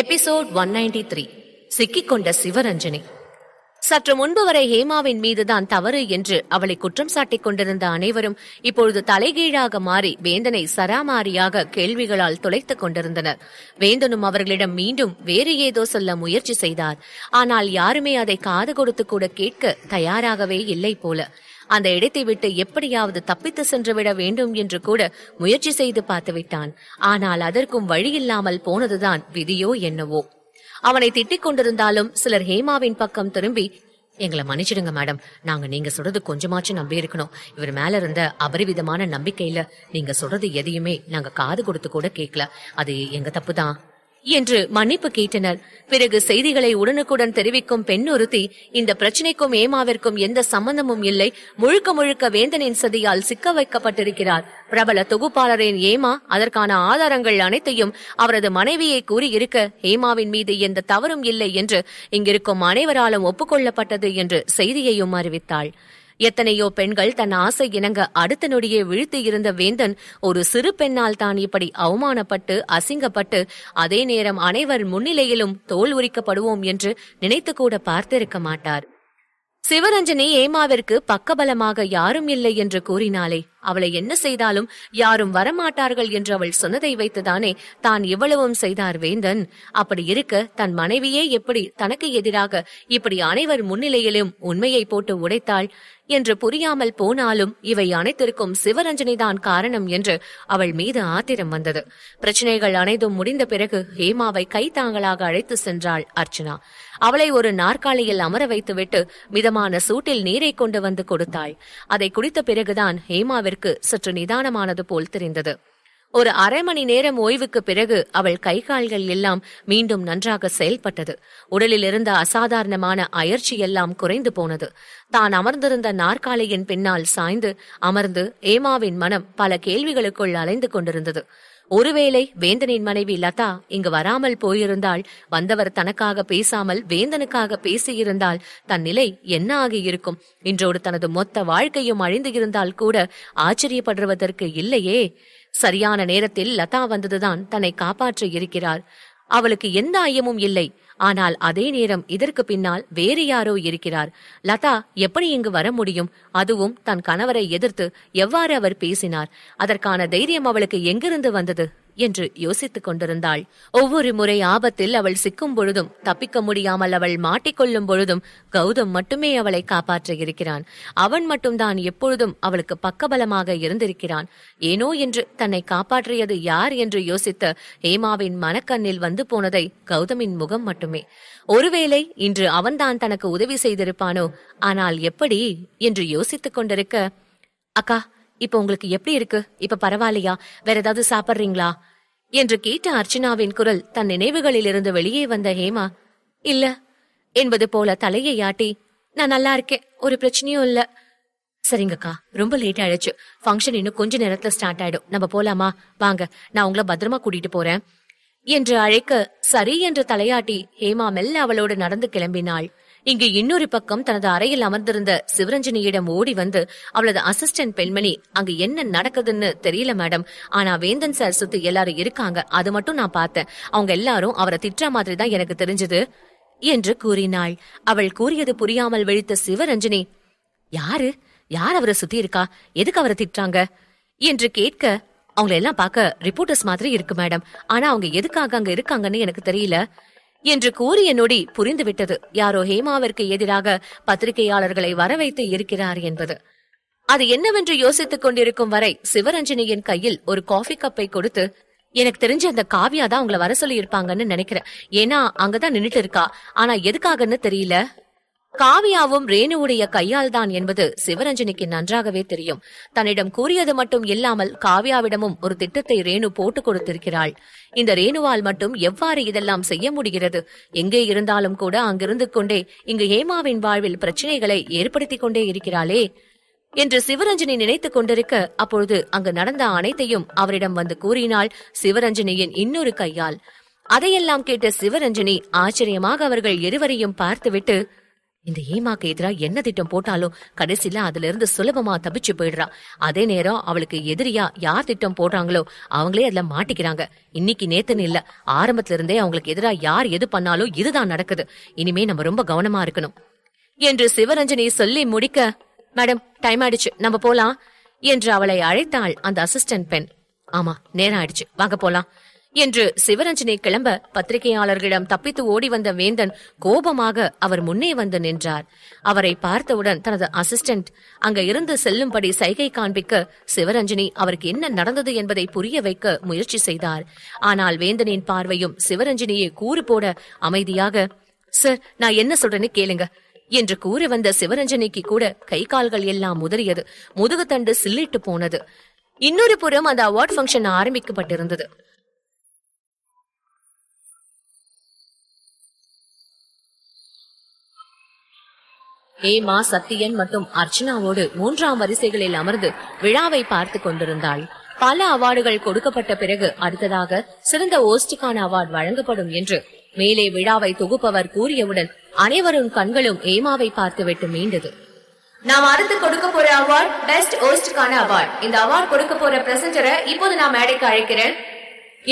எபிசோட் ஒன் நைன்டி த்ரீ சிக்கிக்கொண்ட சிவரஞ்சனி சற்று முன்பு வரை ஹேமாவின் மீதுதான் தவறு என்று அவளை குற்றம் சாட்டிக் கொண்டிருந்த அனைவரும் இப்பொழுது தலைகீழாக மாறி வேந்தனை சராமாரியாக கேள்விகளால் துளைத்துக் கொண்டிருந்தனர் வேந்தனும் அவர்களிடம் மீண்டும் வேறு ஏதோ சொல்ல முயற்சி செய்தார் ஆனால் யாருமே அதை காது கொடுத்து கூட கேட்க தயாராகவே இல்லை போல அந்த இடத்தை விட்டு எப்படியாவது தப்பித்து சென்றுவிட வேண்டும் என்று கூட முயற்சி செய்து பார்த்துவிட்டான் ஆனால் அதற்கும் வழியில்லாமல் போனதுதான் விதியோ என்னவோ அவனை திட்டிக் கொண்டிருந்தாலும் சிலர் ஹேமாவின் பக்கம் திரும்பி எங்களை மன்னிச்சிடுங்க மேடம் நாங்க நீங்க சொல்றது கொஞ்சமாச்சும் நம்பி இருக்கணும் இவர் மேல இருந்த அபரிவிதமான நம்பிக்கையில நீங்க சொல்றது எதையுமே நாங்க காது கொடுத்து கூட கேட்கல அது எங்க தப்பு தான் என்று மன்னிப்பு கேட்டனர் பிறகு செய்திகளை உடனுக்குடன் தெரிவிக்கும் பெண் ஒருத்தி இந்த பிரச்சனைக்கும் ஏமாவிற்கும் எந்த சம்பந்தமும் இல்லை முழுக்க முழுக்க வேந்தனின் சதியால் சிக்க வைக்கப்பட்டிருக்கிறார் பிரபல தொகுப்பாளரின் ஏமா அதற்கான ஆதாரங்கள் அனைத்தையும் அவரது மனைவியை கூறியிருக்க ஏமாவின் மீது எந்த தவறும் இல்லை என்று இங்கிருக்கும் அனைவராலும் ஒப்புக்கொள்ளப்பட்டது என்று செய்தியையும் அறிவித்தாள் எத்தனையோ பெண்கள் தன் ஆசை இணங்க அடுத்த நொடியே இருந்த வேந்தன் ஒரு சிறு பெண்ணால் தான் இப்படி அவமானப்பட்டு அசிங்கப்பட்டு அதே நேரம் அனைவர் முன்னிலையிலும் தோல் உரிக்கப்படுவோம் என்று நினைத்து கூட பார்த்திருக்க மாட்டார் சிவரஞ்சனி ஏமாவிற்கு பக்கபலமாக யாரும் இல்லை என்று கூறினாலே அவளை என்ன செய்தாலும் யாரும் வரமாட்டார்கள் என்று அவள் சொன்னதை வைத்துதானே தான் இவ்வளவும் செய்தார் வேந்தன் அப்படி இருக்க தன் மனைவியே எப்படி தனக்கு எதிராக இப்படி அனைவர் முன்னிலையிலும் உண்மையை போட்டு உடைத்தாள் என்று புரியாமல் போனாலும் இவை அனைத்திற்கும் சிவரஞ்சனிதான் காரணம் என்று அவள் மீது ஆத்திரம் வந்தது பிரச்சனைகள் அனைத்தும் முடிந்த பிறகு ஹேமாவை கைத்தாங்களாக அழைத்து சென்றாள் அர்ச்சனா அவளை ஒரு நாற்காலியில் அமர வைத்துவிட்டு மிதமான சூட்டில் நீரை கொண்டு வந்து கொடுத்தாள் அதை குடித்த பிறகுதான் ஹேமாவிற்கு சற்று நிதானமானது போல் தெரிந்தது ஒரு அரை மணி நேரம் ஓய்வுக்கு பிறகு அவள் கை கால்கள் எல்லாம் மீண்டும் நன்றாக செயல்பட்டது உடலில் இருந்த அசாதாரணமான அயற்சி எல்லாம் குறைந்து போனது தான் அமர்ந்திருந்த நாற்காலியின் பின்னால் சாய்ந்து அமர்ந்து ஏமாவின் மனம் பல கேள்விகளுக்குள் அலைந்து கொண்டிருந்தது ஒருவேளை வேந்தனின் மனைவி லதா இங்கு வராமல் போயிருந்தால் வந்தவர் தனக்காக பேசாமல் வேந்தனுக்காக பேசியிருந்தால் தன் நிலை என்ன ஆகியிருக்கும் இன்றோடு தனது மொத்த வாழ்க்கையும் அழிந்து இருந்தால் கூட ஆச்சரியப்படுவதற்கு இல்லையே சரியான நேரத்தில் லதா வந்ததுதான் தன்னை காப்பாற்ற இருக்கிறார் அவளுக்கு எந்த ஐயமும் இல்லை ஆனால் அதே நேரம் இதற்கு பின்னால் வேறு யாரோ இருக்கிறார் லதா எப்படி இங்கு வர முடியும் அதுவும் தன் கணவரை எதிர்த்து எவ்வாறு அவர் பேசினார் அதற்கான தைரியம் அவளுக்கு எங்கிருந்து வந்தது என்று யோசித்துக் கொண்டிருந்தாள் ஒவ்வொரு முறை ஆபத்தில் அவள் சிக்கும் பொழுதும் தப்பிக்க முடியாமல் அவள் மாட்டிக்கொள்ளும் பொழுதும் கௌதம் மட்டுமே அவளை காப்பாற்ற இருக்கிறான் அவன் மட்டும்தான் எப்பொழுதும் அவளுக்கு பக்கபலமாக இருந்திருக்கிறான் ஏனோ என்று தன்னை காப்பாற்றியது யார் என்று யோசித்த ஹேமாவின் மனக்கண்ணில் வந்து போனதை கௌதமின் முகம் மட்டுமே ஒருவேளை இன்று அவன்தான் தனக்கு உதவி செய்திருப்பானோ ஆனால் எப்படி என்று யோசித்துக் கொண்டிருக்க அக்கா இப்ப உங்களுக்கு எப்படி இருக்கு இப்ப பரவாயில்லையா வேற ஏதாவது சாப்பிடுறீங்களா என்று கேட்ட அர்ச்சனாவின் குரல் தன் நினைவுகளில் இருந்து வெளியே வந்த ஹேமா இல்ல என்பது போல தலையை ஆட்டி நான் நல்லா இருக்கேன் ஒரு பிரச்சனையும் இல்ல சரிங்கக்கா ரொம்ப லேட் ஆயிடுச்சு ஃபங்க்ஷன் இன்னும் கொஞ்ச நேரத்துல ஸ்டார்ட் ஆயிடும் நம்ம போலாமா வாங்க நான் உங்களை பத்திரமா கூட்டிட்டு போறேன் என்று அழைக்க சரி என்று தலையாட்டி ஹேமா மெல்ல அவளோடு நடந்து கிளம்பினாள் இங்கு இன்னொரு பக்கம் தனது அறையில் அமர்ந்திருந்த சிவரஞ்சனியிடம் ஓடி வந்து அவளது அசிஸ்டன்ட் பெண்மணி அங்கு என்ன நடக்குதுன்னு தெரியல மேடம் ஆனா வேந்தன் சார் சுத்தி எல்லாரும் இருக்காங்க அது மட்டும் நான் பார்த்தேன் அவங்க எல்லாரும் அவரை திட்டுற மாதிரி தான் எனக்கு தெரிஞ்சது என்று கூறினாள் அவள் கூறியது புரியாமல் வெளித்த சிவரஞ்சனி யாரு யார் அவரை சுத்தி இருக்கா எதுக்கு அவரை திட்டாங்க என்று கேட்க அவங்களெல்லாம் பார்க்க ரிப்போர்ட்டர்ஸ் மாதிரி இருக்கு மேடம் ஆனா அவங்க எதுக்காக அங்க இருக்காங்கன்னு எனக்கு தெரியல என்று கூறிய நொடி புரிந்துவிட்டது யாரோ ஹேமாவிற்கு எதிராக பத்திரிகையாளர்களை வரவைத்து இருக்கிறார் என்பது அது என்னவென்று யோசித்துக் கொண்டிருக்கும் வரை சிவரஞ்சனியின் கையில் ஒரு காஃபி கப்பை கொடுத்து எனக்கு தெரிஞ்ச அந்த காவியா தான் உங்களை வர சொல்லி இருப்பாங்கன்னு நினைக்கிறேன் ஏன்னா அங்கதான் நின்னுட்டு இருக்கா ஆனா எதுக்காகன்னு தெரியல காவியாவும் ரேணுவுடைய கையால் தான் என்பது சிவரஞ்சனிக்கு நன்றாகவே தெரியும் தன்னிடம் கூறியது மட்டும் இல்லாமல் காவியாவிடமும் ஒரு திட்டத்தை ரேணு போட்டு கொடுத்திருக்கிறாள் இந்த ரேணுவால் மட்டும் எவ்வாறு இதெல்லாம் செய்ய முடிகிறது எங்கே இருந்தாலும் கூட அங்கிருந்து கொண்டே இங்கு ஹேமாவின் வாழ்வில் பிரச்சனைகளை ஏற்படுத்திக் கொண்டே இருக்கிறாளே என்று சிவரஞ்சனி நினைத்துக் கொண்டிருக்க அப்பொழுது அங்கு நடந்த அனைத்தையும் அவரிடம் வந்து கூறினாள் சிவரஞ்சனியின் இன்னொரு கையால் அதையெல்லாம் கேட்ட சிவரஞ்சனி ஆச்சரியமாக அவர்கள் இருவரையும் பார்த்துவிட்டு இந்த ஏமாக்கு எதிரா என்ன திட்டம் போட்டாலும் கடைசியில அதுல இருந்து சுலபமா தப்பிச்சு போயிடுறா அதே நேரம் அவளுக்கு எதிரியா யார் திட்டம் போடுறாங்களோ அவங்களே அதுல மாட்டிக்கிறாங்க இன்னைக்கு நேத்துன்னு இல்ல ஆரம்பத்துல இருந்தே அவங்களுக்கு எதிரா யார் எது பண்ணாலும் இதுதான் நடக்குது இனிமே நம்ம ரொம்ப கவனமா இருக்கணும் என்று சிவரஞ்சனி சொல்லி முடிக்க மேடம் டைம் ஆயிடுச்சு நம்ம போலாம் என்று அவளை அழைத்தாள் அந்த அசிஸ்டன்ட் பெண் ஆமா நேரம் ஆயிடுச்சு வாங்க போலாம் என்று சிவரஞ்சனி கிளம்ப பத்திரிகையாளர்களிடம் தப்பித்து ஓடி வந்த வேந்தன் கோபமாக அவர் முன்னே வந்து நின்றார் அவரை பார்த்தவுடன் தனது அசிஸ்டன்ட் அங்க இருந்து செல்லும்படி சைகை காண்பிக்க சிவரஞ்சனி அவருக்கு என்ன நடந்தது என்பதை புரிய வைக்க முயற்சி செய்தார் ஆனால் வேந்தனின் பார்வையும் சிவரஞ்சனியை கூறு போட அமைதியாக சார் நான் என்ன சொல்றேன்னு கேளுங்க என்று கூறி வந்த சிவரஞ்சனிக்கு கூட கை கால்கள் எல்லாம் முதறியது முதுகுத்தண்டு சில்லிட்டு போனது இன்னொரு புறம் அந்த அவார்ட் ஃபங்க்ஷன் ஆரம்பிக்கப்பட்டிருந்தது ஹேமா சத்தியன் மற்றும் அர்ச்சனாவோடு மூன்றாம் வரிசைகளில் அமர்ந்து விழாவை பார்த்து கொண்டிருந்தாள் பல அவார்டுகள் கொடுக்கப்பட்ட பிறகு அடுத்ததாக சிறந்த ஓஸ்டுக்கான அவார்டு வழங்கப்படும் என்று மேலே விழாவை தொகுப்பவர் கூறியவுடன் அனைவரும் கண்களும் ஏமாவை பார்த்துவிட்டு மீண்டது நாம் அடுத்து கொடுக்க போற அவார்ட் பெஸ்ட் ஓஸ்டுக்கான அவார்ட் இந்த அவார்ட் கொடுக்க போற பிரசன்டரை இப்போது நான் மேடைக்கு அழைக்கிறேன்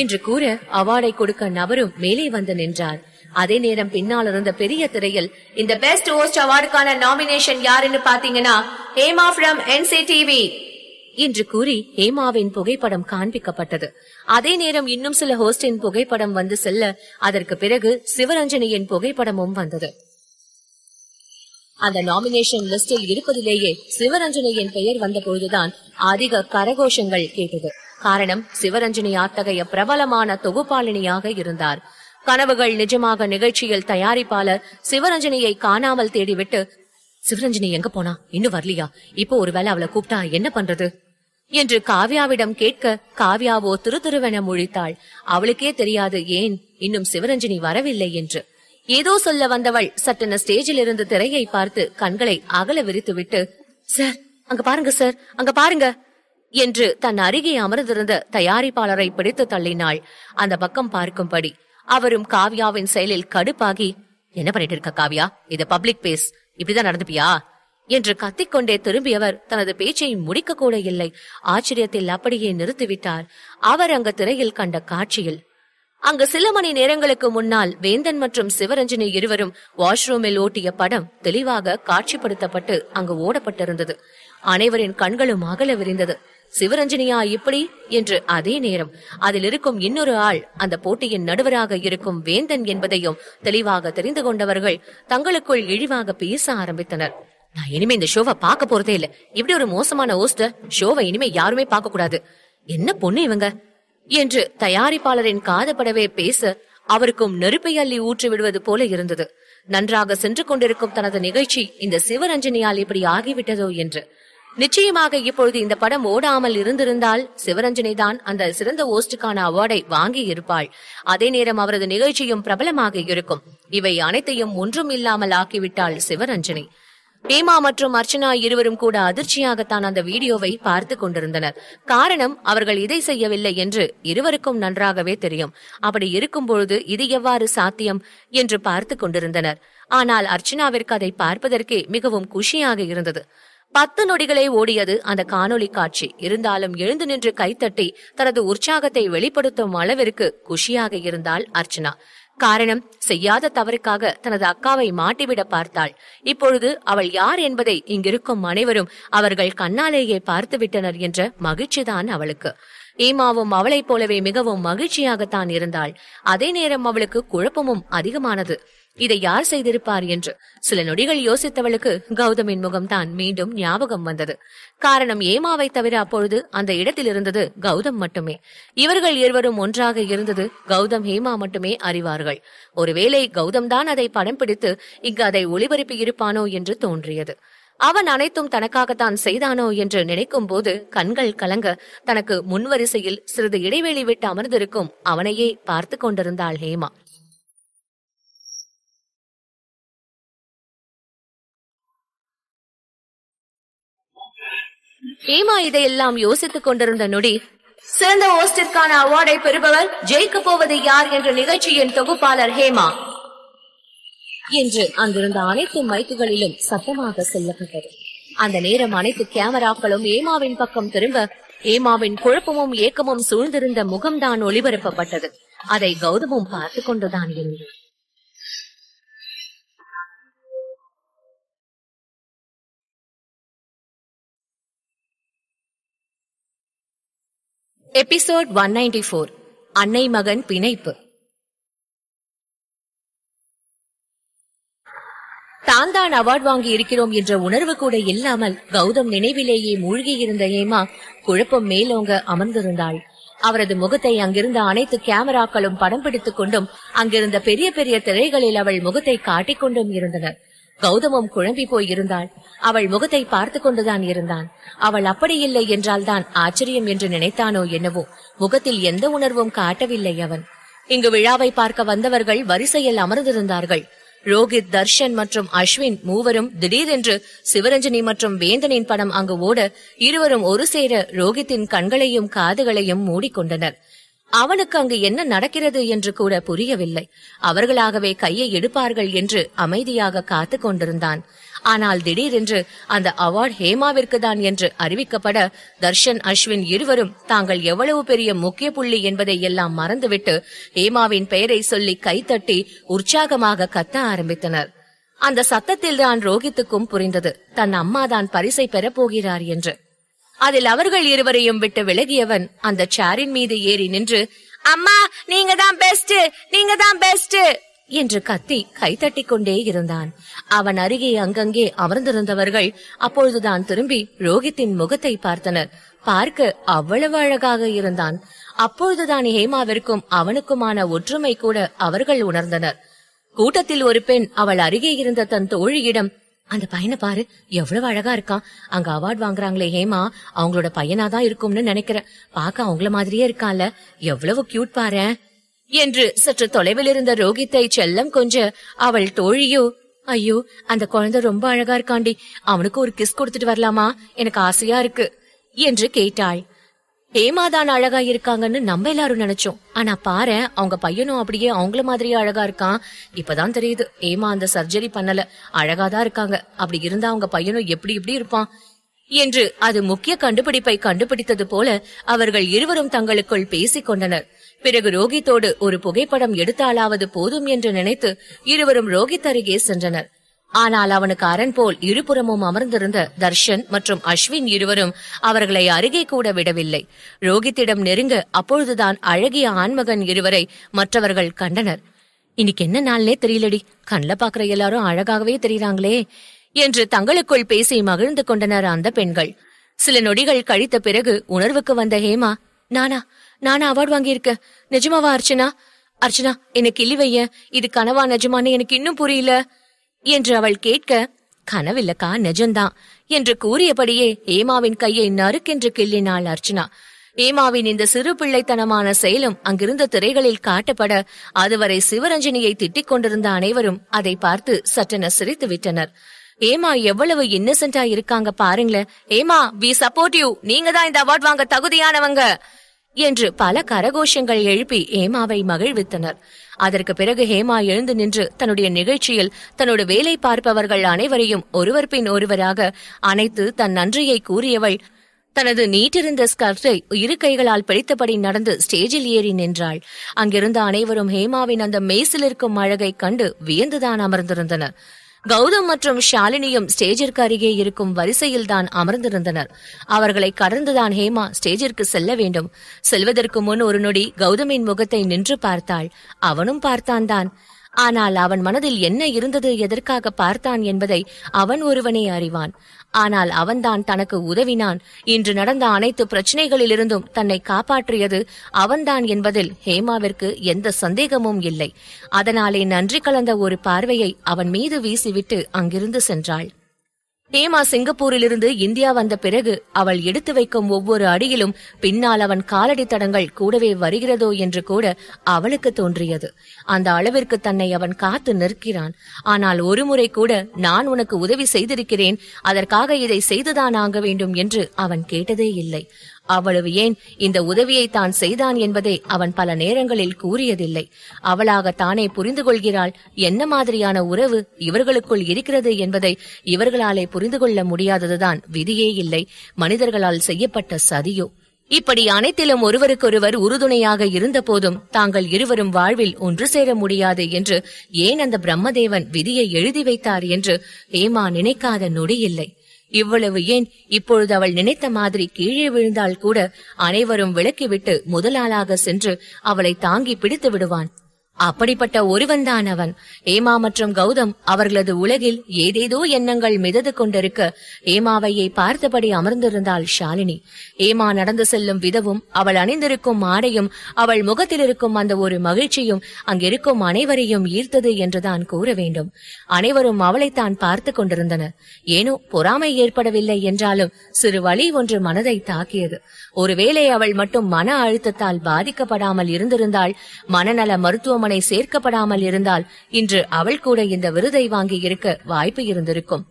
என்று கூற அவார்டை கொடுக்க நபரும் மேலே வந்து நின்றார் அதே நேரம் பின்னால் இருந்த பெரிய திரையில் இந்த பெஸ்ட் ஹோஸ்ட் அவார்டுக்கான நாமினேஷன் யாருன்னு பாத்தீங்கன்னா ஹேமா ஃப்ரம் என்சிடிவி என்று கூறி ஹேமாவின் புகைப்படம் காண்பிக்கப்பட்டது அதே நேரம் இன்னும் சில ஹோஸ்டின் புகைப்படம் வந்து செல்ல அதற்கு பிறகு சிவரஞ்சனியின் புகைப்படமும் வந்தது அந்த நாமினேஷன் லிஸ்டில் இருப்பதிலேயே சிவரஞ்சனியின் பெயர் வந்தபோதுதான் அதிக கரகோஷங்கள் கேட்டது காரணம் சிவரஞ்சனி அத்தகைய பிரபலமான தொகுப்பாளினியாக இருந்தார் கனவுகள் நிஜமாக நிகழ்ச்சியில் தயாரிப்பாளர் சிவரஞ்சனியை காணாமல் தேடிவிட்டு சிவரஞ்சனி எங்க போனா இன்னும் வரலியா இப்போ ஒருவேளை அவளை கூப்பிட்டா என்ன பண்றது என்று காவ்யாவிடம் கேட்க காவ்யாவோ திரு திருவென முழித்தாள் அவளுக்கே தெரியாது ஏன் இன்னும் சிவரஞ்சனி வரவில்லை என்று ஏதோ சொல்ல வந்தவள் சட்டன ஸ்டேஜில் இருந்து திரையை பார்த்து கண்களை அகல விரித்து விட்டு சார் அங்க பாருங்க சார் அங்க பாருங்க என்று தன் அருகே அமர்ந்திருந்த தயாரிப்பாளரை பிடித்து தள்ளினாள் அந்த பக்கம் பார்க்கும்படி அவரும் காவ்யாவின் செயலில் கடுப்பாகி என்ன பண்ணிட்டு இருக்க காவ்யா இது பப்ளிக் பேஸ் இப்படிதான் நடந்துப்பியா என்று கத்திக்கொண்டே திரும்பியவர் தனது பேச்சை முடிக்க கூட இல்லை ஆச்சரியத்தில் அப்படியே நிறுத்திவிட்டார் அவர் அங்கு திரையில் கண்ட காட்சியில் அங்கு சில மணி நேரங்களுக்கு முன்னால் வேந்தன் மற்றும் சிவரஞ்சனி இருவரும் வாஷ்ரூமில் ஓட்டிய படம் தெளிவாக காட்சிப்படுத்தப்பட்டு அங்கு ஓடப்பட்டிருந்தது அனைவரின் கண்களும் அகல விரிந்தது சிவரஞ்சனியா இப்படி என்று அதே நேரம் அதில் இருக்கும் இன்னொரு ஆள் அந்த போட்டியின் நடுவராக இருக்கும் வேந்தன் என்பதையும் தெளிவாக தெரிந்து கொண்டவர்கள் தங்களுக்குள் இழிவாக பேச ஆரம்பித்தனர் நான் இனிமே இந்த ஷோவை பார்க்க போறதே இல்ல இப்படி ஒரு மோசமான ஓஸ்டர் ஷோவை இனிமே யாருமே பார்க்க கூடாது என்ன பொண்ணு இவங்க என்று தயாரிப்பாளரின் காதப்படவே பேச அவருக்கும் நெருப்பை அள்ளி ஊற்றி விடுவது போல இருந்தது நன்றாக சென்று கொண்டிருக்கும் தனது நிகழ்ச்சி இந்த சிவரஞ்சனியால் இப்படி ஆகிவிட்டதோ என்று நிச்சயமாக இப்பொழுது இந்த படம் ஓடாமல் இருந்திருந்தால் சிவரஞ்சனி தான் அந்த சிறந்த ஓஸ்டுக்கான அவார்டை வாங்கி இருப்பாள் அதே நேரம் அவரது நிகழ்ச்சியும் பிரபலமாக இருக்கும் இவை அனைத்தையும் ஒன்றும் இல்லாமல் ஆக்கிவிட்டாள் சிவரஞ்சனி பீமா மற்றும் அர்ச்சனா இருவரும் கூட அதிர்ச்சியாகத்தான் அந்த வீடியோவை பார்த்து கொண்டிருந்தனர் காரணம் அவர்கள் இதை செய்யவில்லை என்று இருவருக்கும் நன்றாகவே தெரியும் அப்படி இருக்கும் பொழுது இது எவ்வாறு சாத்தியம் என்று பார்த்து கொண்டிருந்தனர் ஆனால் அர்ச்சனாவிற்கு அதை பார்ப்பதற்கே மிகவும் குஷியாக இருந்தது பத்து நொடிகளை ஓடியது அந்த காணொளி காட்சி இருந்தாலும் எழுந்து நின்று கைத்தட்டி தனது உற்சாகத்தை வெளிப்படுத்தும் அளவிற்கு குஷியாக இருந்தாள் அர்ச்சனா காரணம் செய்யாத தவறுக்காக தனது அக்காவை மாட்டிவிட பார்த்தாள் இப்பொழுது அவள் யார் என்பதை இங்கிருக்கும் அனைவரும் அவர்கள் கண்ணாலேயே பார்த்து விட்டனர் என்ற மகிழ்ச்சிதான் அவளுக்கு ஈமாவும் அவளைப் போலவே மிகவும் மகிழ்ச்சியாகத்தான் இருந்தாள் அதே நேரம் அவளுக்கு குழப்பமும் அதிகமானது இதை யார் செய்திருப்பார் என்று சில நொடிகள் யோசித்தவளுக்கு கௌதமின் முகம் தான் மீண்டும் ஞாபகம் வந்தது காரணம் ஏமாவை தவிர அப்பொழுது அந்த இடத்தில் இருந்தது கௌதம் மட்டுமே இவர்கள் இருவரும் ஒன்றாக இருந்தது கௌதம் ஹேமா மட்டுமே அறிவார்கள் ஒருவேளை கௌதம் தான் அதை படம் பிடித்து இங்கு அதை ஒளிபரப்பி இருப்பானோ என்று தோன்றியது அவன் அனைத்தும் தனக்காகத்தான் செய்தானோ என்று நினைக்கும் போது கண்கள் கலங்க தனக்கு முன்வரிசையில் சிறிது இடைவெளி விட்டு அமர்ந்திருக்கும் அவனையே பார்த்து கொண்டிருந்தாள் ஹேமா ஹேமா இதையெல்லாம் யோசித்துக் கொண்டிருந்த நொடி சிறந்த ஹோஸ்டிற்கான அவார்டை பெறுபவர் ஜெயிக்க போவது யார் என்ற நிகழ்ச்சியின் தொகுப்பாளர் ஹேமா என்று அங்கிருந்த அனைத்து மைக்குகளிலும் சத்தமாக செல்லப்பட்டது அந்த நேரம் அனைத்து கேமராக்களும் ஏமாவின் பக்கம் திரும்ப ஏமாவின் குழப்பமும் ஏக்கமும் சூழ்ந்திருந்த முகம்தான் ஒளிபரப்பப்பட்டது அதை கௌதமும் பார்த்து கொண்டுதான் இருந்தது எபிசோட் ஒன் நைன்டி ஃபோர் அன்னை மகன் பிணைப்பு தாந்தான் அவார்டு அவார்ட் வாங்கி இருக்கிறோம் என்ற உணர்வு கூட இல்லாமல் கௌதம் நினைவிலேயே மூழ்கி இருந்த ஏமா குழப்பம் மேலோங்க அமர்ந்திருந்தாள் அவரது முகத்தை அங்கிருந்த அனைத்து கேமராக்களும் படம் பிடித்துக் கொண்டும் அங்கிருந்த பெரிய பெரிய திரைகளில் அவள் முகத்தை காட்டிக்கொண்டும் இருந்தனர் கௌதமும் குழம்பி போயிருந்தாள் அவள் முகத்தை பார்த்து கொண்டுதான் இருந்தான் அவள் அப்படியில்லை என்றால்தான் ஆச்சரியம் என்று நினைத்தானோ என்னவோ முகத்தில் எந்த உணர்வும் காட்டவில்லை அவன் இங்கு விழாவை பார்க்க வந்தவர்கள் வரிசையில் அமர்ந்திருந்தார்கள் ரோஹித் தர்ஷன் மற்றும் அஸ்வின் மூவரும் திடீரென்று சிவரஞ்சனி மற்றும் வேந்தனின் படம் அங்கு ஓட இருவரும் ஒரு சேர ரோஹித்தின் கண்களையும் காதுகளையும் மூடிக்கொண்டனர் அவனுக்கு அங்கு என்ன நடக்கிறது என்று கூட புரியவில்லை அவர்களாகவே கையை எடுப்பார்கள் என்று அமைதியாக காத்து கொண்டிருந்தான் ஆனால் திடீரென்று அந்த அவார்டு ஹேமாவிற்கு தான் என்று அறிவிக்கப்பட தர்ஷன் அஸ்வின் இருவரும் தாங்கள் எவ்வளவு பெரிய முக்கிய புள்ளி என்பதை எல்லாம் மறந்துவிட்டு ஹேமாவின் பெயரை சொல்லி கைத்தட்டி உற்சாகமாக கத்த ஆரம்பித்தனர் அந்த சத்தத்தில்தான் ரோஹித்துக்கும் புரிந்தது தன் அம்மாதான் பரிசை பெறப்போகிறார் என்று அதில் அவர்கள் இருவரையும் விட்டு விலகியவன் அந்த சேரின் மீது ஏறி நின்று அம்மா நீங்க தான் பெஸ்ட் நீங்க தான் பெஸ்ட் என்று கத்தி கைத்தட்டி கொண்டே இருந்தான் அவன் அருகே அங்கங்கே அமர்ந்திருந்தவர்கள் அப்பொழுதுதான் திரும்பி ரோஹித்தின் முகத்தை பார்த்தனர் பார்க்க அவ்வளவு அழகாக இருந்தான் அப்பொழுதுதான் ஹேமாவிற்கும் அவனுக்குமான ஒற்றுமை கூட அவர்கள் உணர்ந்தனர் கூட்டத்தில் ஒரு பெண் அவள் அருகே இருந்த தன் தோழியிடம் அந்த பையனை பாரு எவ்வளவு அழகா இருக்கான் அங்க அவார்ட் வாங்குறாங்களே ஹேமா அவங்களோட பையனாதான் இருக்கும்னு நினைக்கிறேன் பாக்க அவங்கள மாதிரியே இருக்கான்ல எவ்வளவு கியூட் பாரு என்று சற்று தொலைவில் இருந்த ரோகித்தை செல்லம் கொஞ்ச அவள் தோழியோ ஐயோ அந்த குழந்தை ரொம்ப அழகா இருக்காண்டி அவனுக்கு ஒரு கிஸ் கொடுத்துட்டு வரலாமா எனக்கு ஆசையா இருக்கு என்று கேட்டாள் ஹேமாதான் அழகா இருக்காங்கன்னு நம்ம எல்லாரும் நினைச்சோம் ஆனா பாரு அவங்க பையனும் அப்படியே அவங்கள மாதிரியே அழகா இருக்கான் இப்பதான் தெரியுது ஏமா அந்த சர்ஜரி பண்ணல அழகாதான் இருக்காங்க அப்படி இருந்தா அவங்க பையனும் எப்படி இப்படி இருப்பான் என்று அது முக்கிய கண்டுபிடிப்பை கண்டுபிடித்தது போல அவர்கள் இருவரும் தங்களுக்குள் பேசிக் கொண்டனர் பிறகு ரோகித்தோடு ஒரு புகைப்படம் எடுத்தாலாவது போதும் என்று நினைத்து இருவரும் ரோகித் அருகே சென்றனர் ஆனால் அவனுக்கு அரண் போல் இருபுறமும் அமர்ந்திருந்த தர்ஷன் மற்றும் அஸ்வின் இருவரும் அவர்களை அருகே கூட விடவில்லை ரோகித்திடம் நெருங்க அப்பொழுதுதான் அழகிய ஆண்மகன் இருவரை மற்றவர்கள் கண்டனர் இன்னைக்கு என்ன நாள்னே தெரியலடி கண்ல பாக்குற எல்லாரும் அழகாகவே தெரியறாங்களே என்று தங்களுக்குள் பேசி மகிழ்ந்து கொண்டனர் அந்த பெண்கள் சில நொடிகள் கழித்த பிறகு உணர்வுக்கு வந்த ஹேமா நானா நானா அவார்டு வாங்கியிருக்க நிஜமாவா அர்ச்சனா அர்ச்சனா என்ன கிள்ளி வைய இது கனவா நிஜமானு எனக்கு இன்னும் புரியல என்று அவள் கேட்க கனவில்லக்கா நிஜம்தான் என்று கூறியபடியே ஏமாவின் கையை நறுக்கென்று கிள்ளினாள் அர்ச்சனா ஏமாவின் இந்த சிறு பிள்ளைத்தனமான செயலும் அங்கிருந்த திரைகளில் காட்டப்பட அதுவரை சிவரஞ்சனியை திட்டிக் கொண்டிருந்த அனைவரும் அதை பார்த்து சட்டென சிரித்து விட்டனர் ஏமா எவ்வளவு இன்னசென்டா இருக்காங்க பாருங்களேன் ஏமா வி சப்போர்ட் யூ நீங்க தான் இந்த அவார்ட் வாங்க தகுதியானவங்க என்று பல கரகோஷங்கள் எழுப்பி ஏமாவை மகிழ்வித்தனர் அதற்கு பிறகு ஹேமா எழுந்து நின்று தன்னுடைய நிகழ்ச்சியில் தன்னோட வேலை பார்ப்பவர்கள் அனைவரையும் ஒருவர் பின் ஒருவராக அனைத்து தன் நன்றியை கூறியவள் தனது நீட்டிருந்த ஸ்கர்ஃபை இரு கைகளால் பிடித்தபடி நடந்து ஸ்டேஜில் ஏறி நின்றாள் அங்கிருந்த அனைவரும் ஹேமாவின் அந்த மெய்சிலிருக்கும் அழகை கண்டு வியந்துதான் அமர்ந்திருந்தனர் கௌதம் மற்றும் ஷாலினியும் ஸ்டேஜிற்கு அருகே இருக்கும் வரிசையில் தான் அமர்ந்திருந்தனர் அவர்களை கடந்துதான் ஹேமா ஸ்டேஜிற்கு செல்ல வேண்டும் செல்வதற்கு முன் ஒரு நொடி கௌதமின் முகத்தை நின்று பார்த்தாள் அவனும் பார்த்தான் தான் ஆனால் அவன் மனதில் என்ன இருந்தது எதற்காக பார்த்தான் என்பதை அவன் ஒருவனே அறிவான் ஆனால் அவன்தான் தனக்கு உதவினான் இன்று நடந்த அனைத்து பிரச்சனைகளிலிருந்தும் தன்னை காப்பாற்றியது அவன்தான் என்பதில் ஹேமாவிற்கு எந்த சந்தேகமும் இல்லை அதனாலே நன்றி கலந்த ஒரு பார்வையை அவன் மீது வீசிவிட்டு அங்கிருந்து சென்றாள் ஹேமா சிங்கப்பூரிலிருந்து இந்தியா வந்த பிறகு அவள் எடுத்து வைக்கும் ஒவ்வொரு அடியிலும் பின்னால் அவன் காலடி தடங்கள் கூடவே வருகிறதோ என்று கூட அவளுக்கு தோன்றியது அந்த அளவிற்கு தன்னை அவன் காத்து நிற்கிறான் ஆனால் ஒருமுறை கூட நான் உனக்கு உதவி செய்திருக்கிறேன் அதற்காக இதை செய்துதான் ஆக வேண்டும் என்று அவன் கேட்டதே இல்லை அவ்வளவு ஏன் இந்த உதவியை தான் செய்தான் என்பதை அவன் பல நேரங்களில் கூறியதில்லை அவளாக தானே புரிந்து கொள்கிறாள் என்ன மாதிரியான உறவு இவர்களுக்குள் இருக்கிறது என்பதை இவர்களாலே புரிந்து கொள்ள முடியாததுதான் விதியே இல்லை மனிதர்களால் செய்யப்பட்ட சதியோ இப்படி அனைத்திலும் ஒருவருக்கொருவர் உறுதுணையாக இருந்த போதும் தாங்கள் இருவரும் வாழ்வில் ஒன்று சேர முடியாது என்று ஏன் அந்த பிரம்மதேவன் விதியை எழுதி வைத்தார் என்று ஏமா நினைக்காத நொடியில்லை இல்லை இவ்வளவு ஏன் இப்பொழுது அவள் நினைத்த மாதிரி கீழே விழுந்தால் கூட அனைவரும் விலக்கிவிட்டு முதலாளாக சென்று அவளை தாங்கி பிடித்து விடுவான் அப்படிப்பட்ட ஒருவன்தான் அவன் ஏமா மற்றும் கௌதம் அவர்களது உலகில் ஏதேதோ எண்ணங்கள் மிதந்து கொண்டிருக்க ஏமாவையை பார்த்தபடி அமர்ந்திருந்தாள் ஷாலினி ஏமா நடந்து செல்லும் விதவும் அவள் அணிந்திருக்கும் ஆடையும் அவள் முகத்தில் இருக்கும் அந்த ஒரு மகிழ்ச்சியும் அங்கிருக்கும் அனைவரையும் ஈர்த்தது என்றுதான் கூற வேண்டும் அனைவரும் அவளைத்தான் பார்த்து கொண்டிருந்தனர் ஏனோ பொறாமை ஏற்படவில்லை என்றாலும் சிறு வழி ஒன்று மனதை தாக்கியது ஒருவேளை அவள் மட்டும் மன அழுத்தத்தால் பாதிக்கப்படாமல் இருந்திருந்தால் மனநல மருத்துவம் மருத்துவமனை சேர்க்கப்படாமல் இருந்தால் இன்று அவள் கூட இந்த விருதை வாங்கி இருக்க வாய்ப்பு இருந்திருக்கும்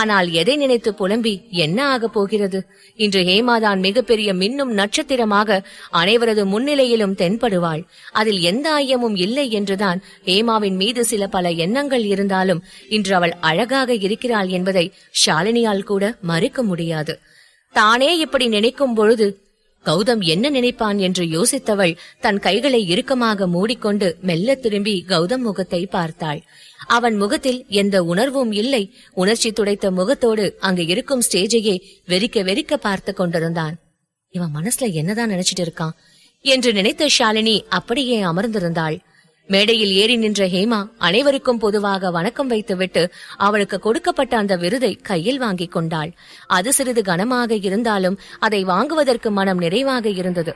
ஆனால் எதை நினைத்து புலம்பி என்ன ஆகப் போகிறது இன்று ஹேமாதான் மிகப்பெரிய மின்னும் நட்சத்திரமாக அனைவரது முன்னிலையிலும் தென்படுவாள் அதில் எந்த ஐயமும் இல்லை என்றுதான் ஹேமாவின் மீது சில பல எண்ணங்கள் இருந்தாலும் இன்று அவள் அழகாக இருக்கிறாள் என்பதை ஷாலினியால் கூட மறுக்க முடியாது தானே இப்படி நினைக்கும் பொழுது கௌதம் என்ன நினைப்பான் என்று யோசித்தவள் தன் கைகளை இறுக்கமாக மூடிக்கொண்டு மெல்ல திரும்பி கௌதம் முகத்தை பார்த்தாள் அவன் முகத்தில் எந்த உணர்வும் இல்லை உணர்ச்சி துடைத்த முகத்தோடு அங்கு இருக்கும் ஸ்டேஜையே வெறிக்க வெறிக்க பார்த்து கொண்டிருந்தான் இவன் மனசுல என்னதான் நினைச்சிட்டு இருக்கான் என்று நினைத்த ஷாலினி அப்படியே அமர்ந்திருந்தாள் மேடையில் ஏறி நின்ற ஹேமா அனைவருக்கும் பொதுவாக வணக்கம் வைத்துவிட்டு அவளுக்கு கொடுக்கப்பட்ட அந்த விருதை கையில் வாங்கிக் கொண்டாள் அது சிறிது கனமாக இருந்தாலும் அதை வாங்குவதற்கு மனம் நிறைவாக இருந்தது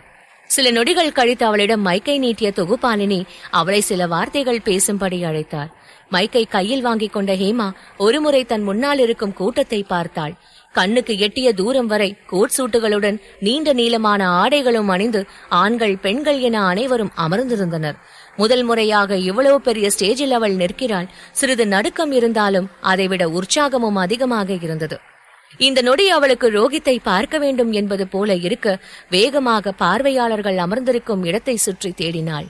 சில நொடிகள் கழித்து அவளிடம் மைக்கை நீட்டிய தொகுப்பாளினி அவளை சில வார்த்தைகள் பேசும்படி அழைத்தார் மைக்கை கையில் வாங்கிக் கொண்ட ஹேமா ஒருமுறை தன் முன்னால் இருக்கும் கூட்டத்தை பார்த்தாள் கண்ணுக்கு எட்டிய தூரம் வரை கோட் சூட்டுகளுடன் நீண்ட நீளமான ஆடைகளும் அணிந்து ஆண்கள் பெண்கள் என அனைவரும் அமர்ந்திருந்தனர் முதல் முறையாக இவ்வளவு பெரிய ஸ்டேஜில் அவள் நிற்கிறாள் சிறிது நடுக்கம் இருந்தாலும் அதைவிட உற்சாகமும் அதிகமாக இருந்தது இந்த நொடி அவளுக்கு ரோகித்தை பார்க்க வேண்டும் என்பது போல இருக்க வேகமாக பார்வையாளர்கள் அமர்ந்திருக்கும் இடத்தை சுற்றி தேடினாள்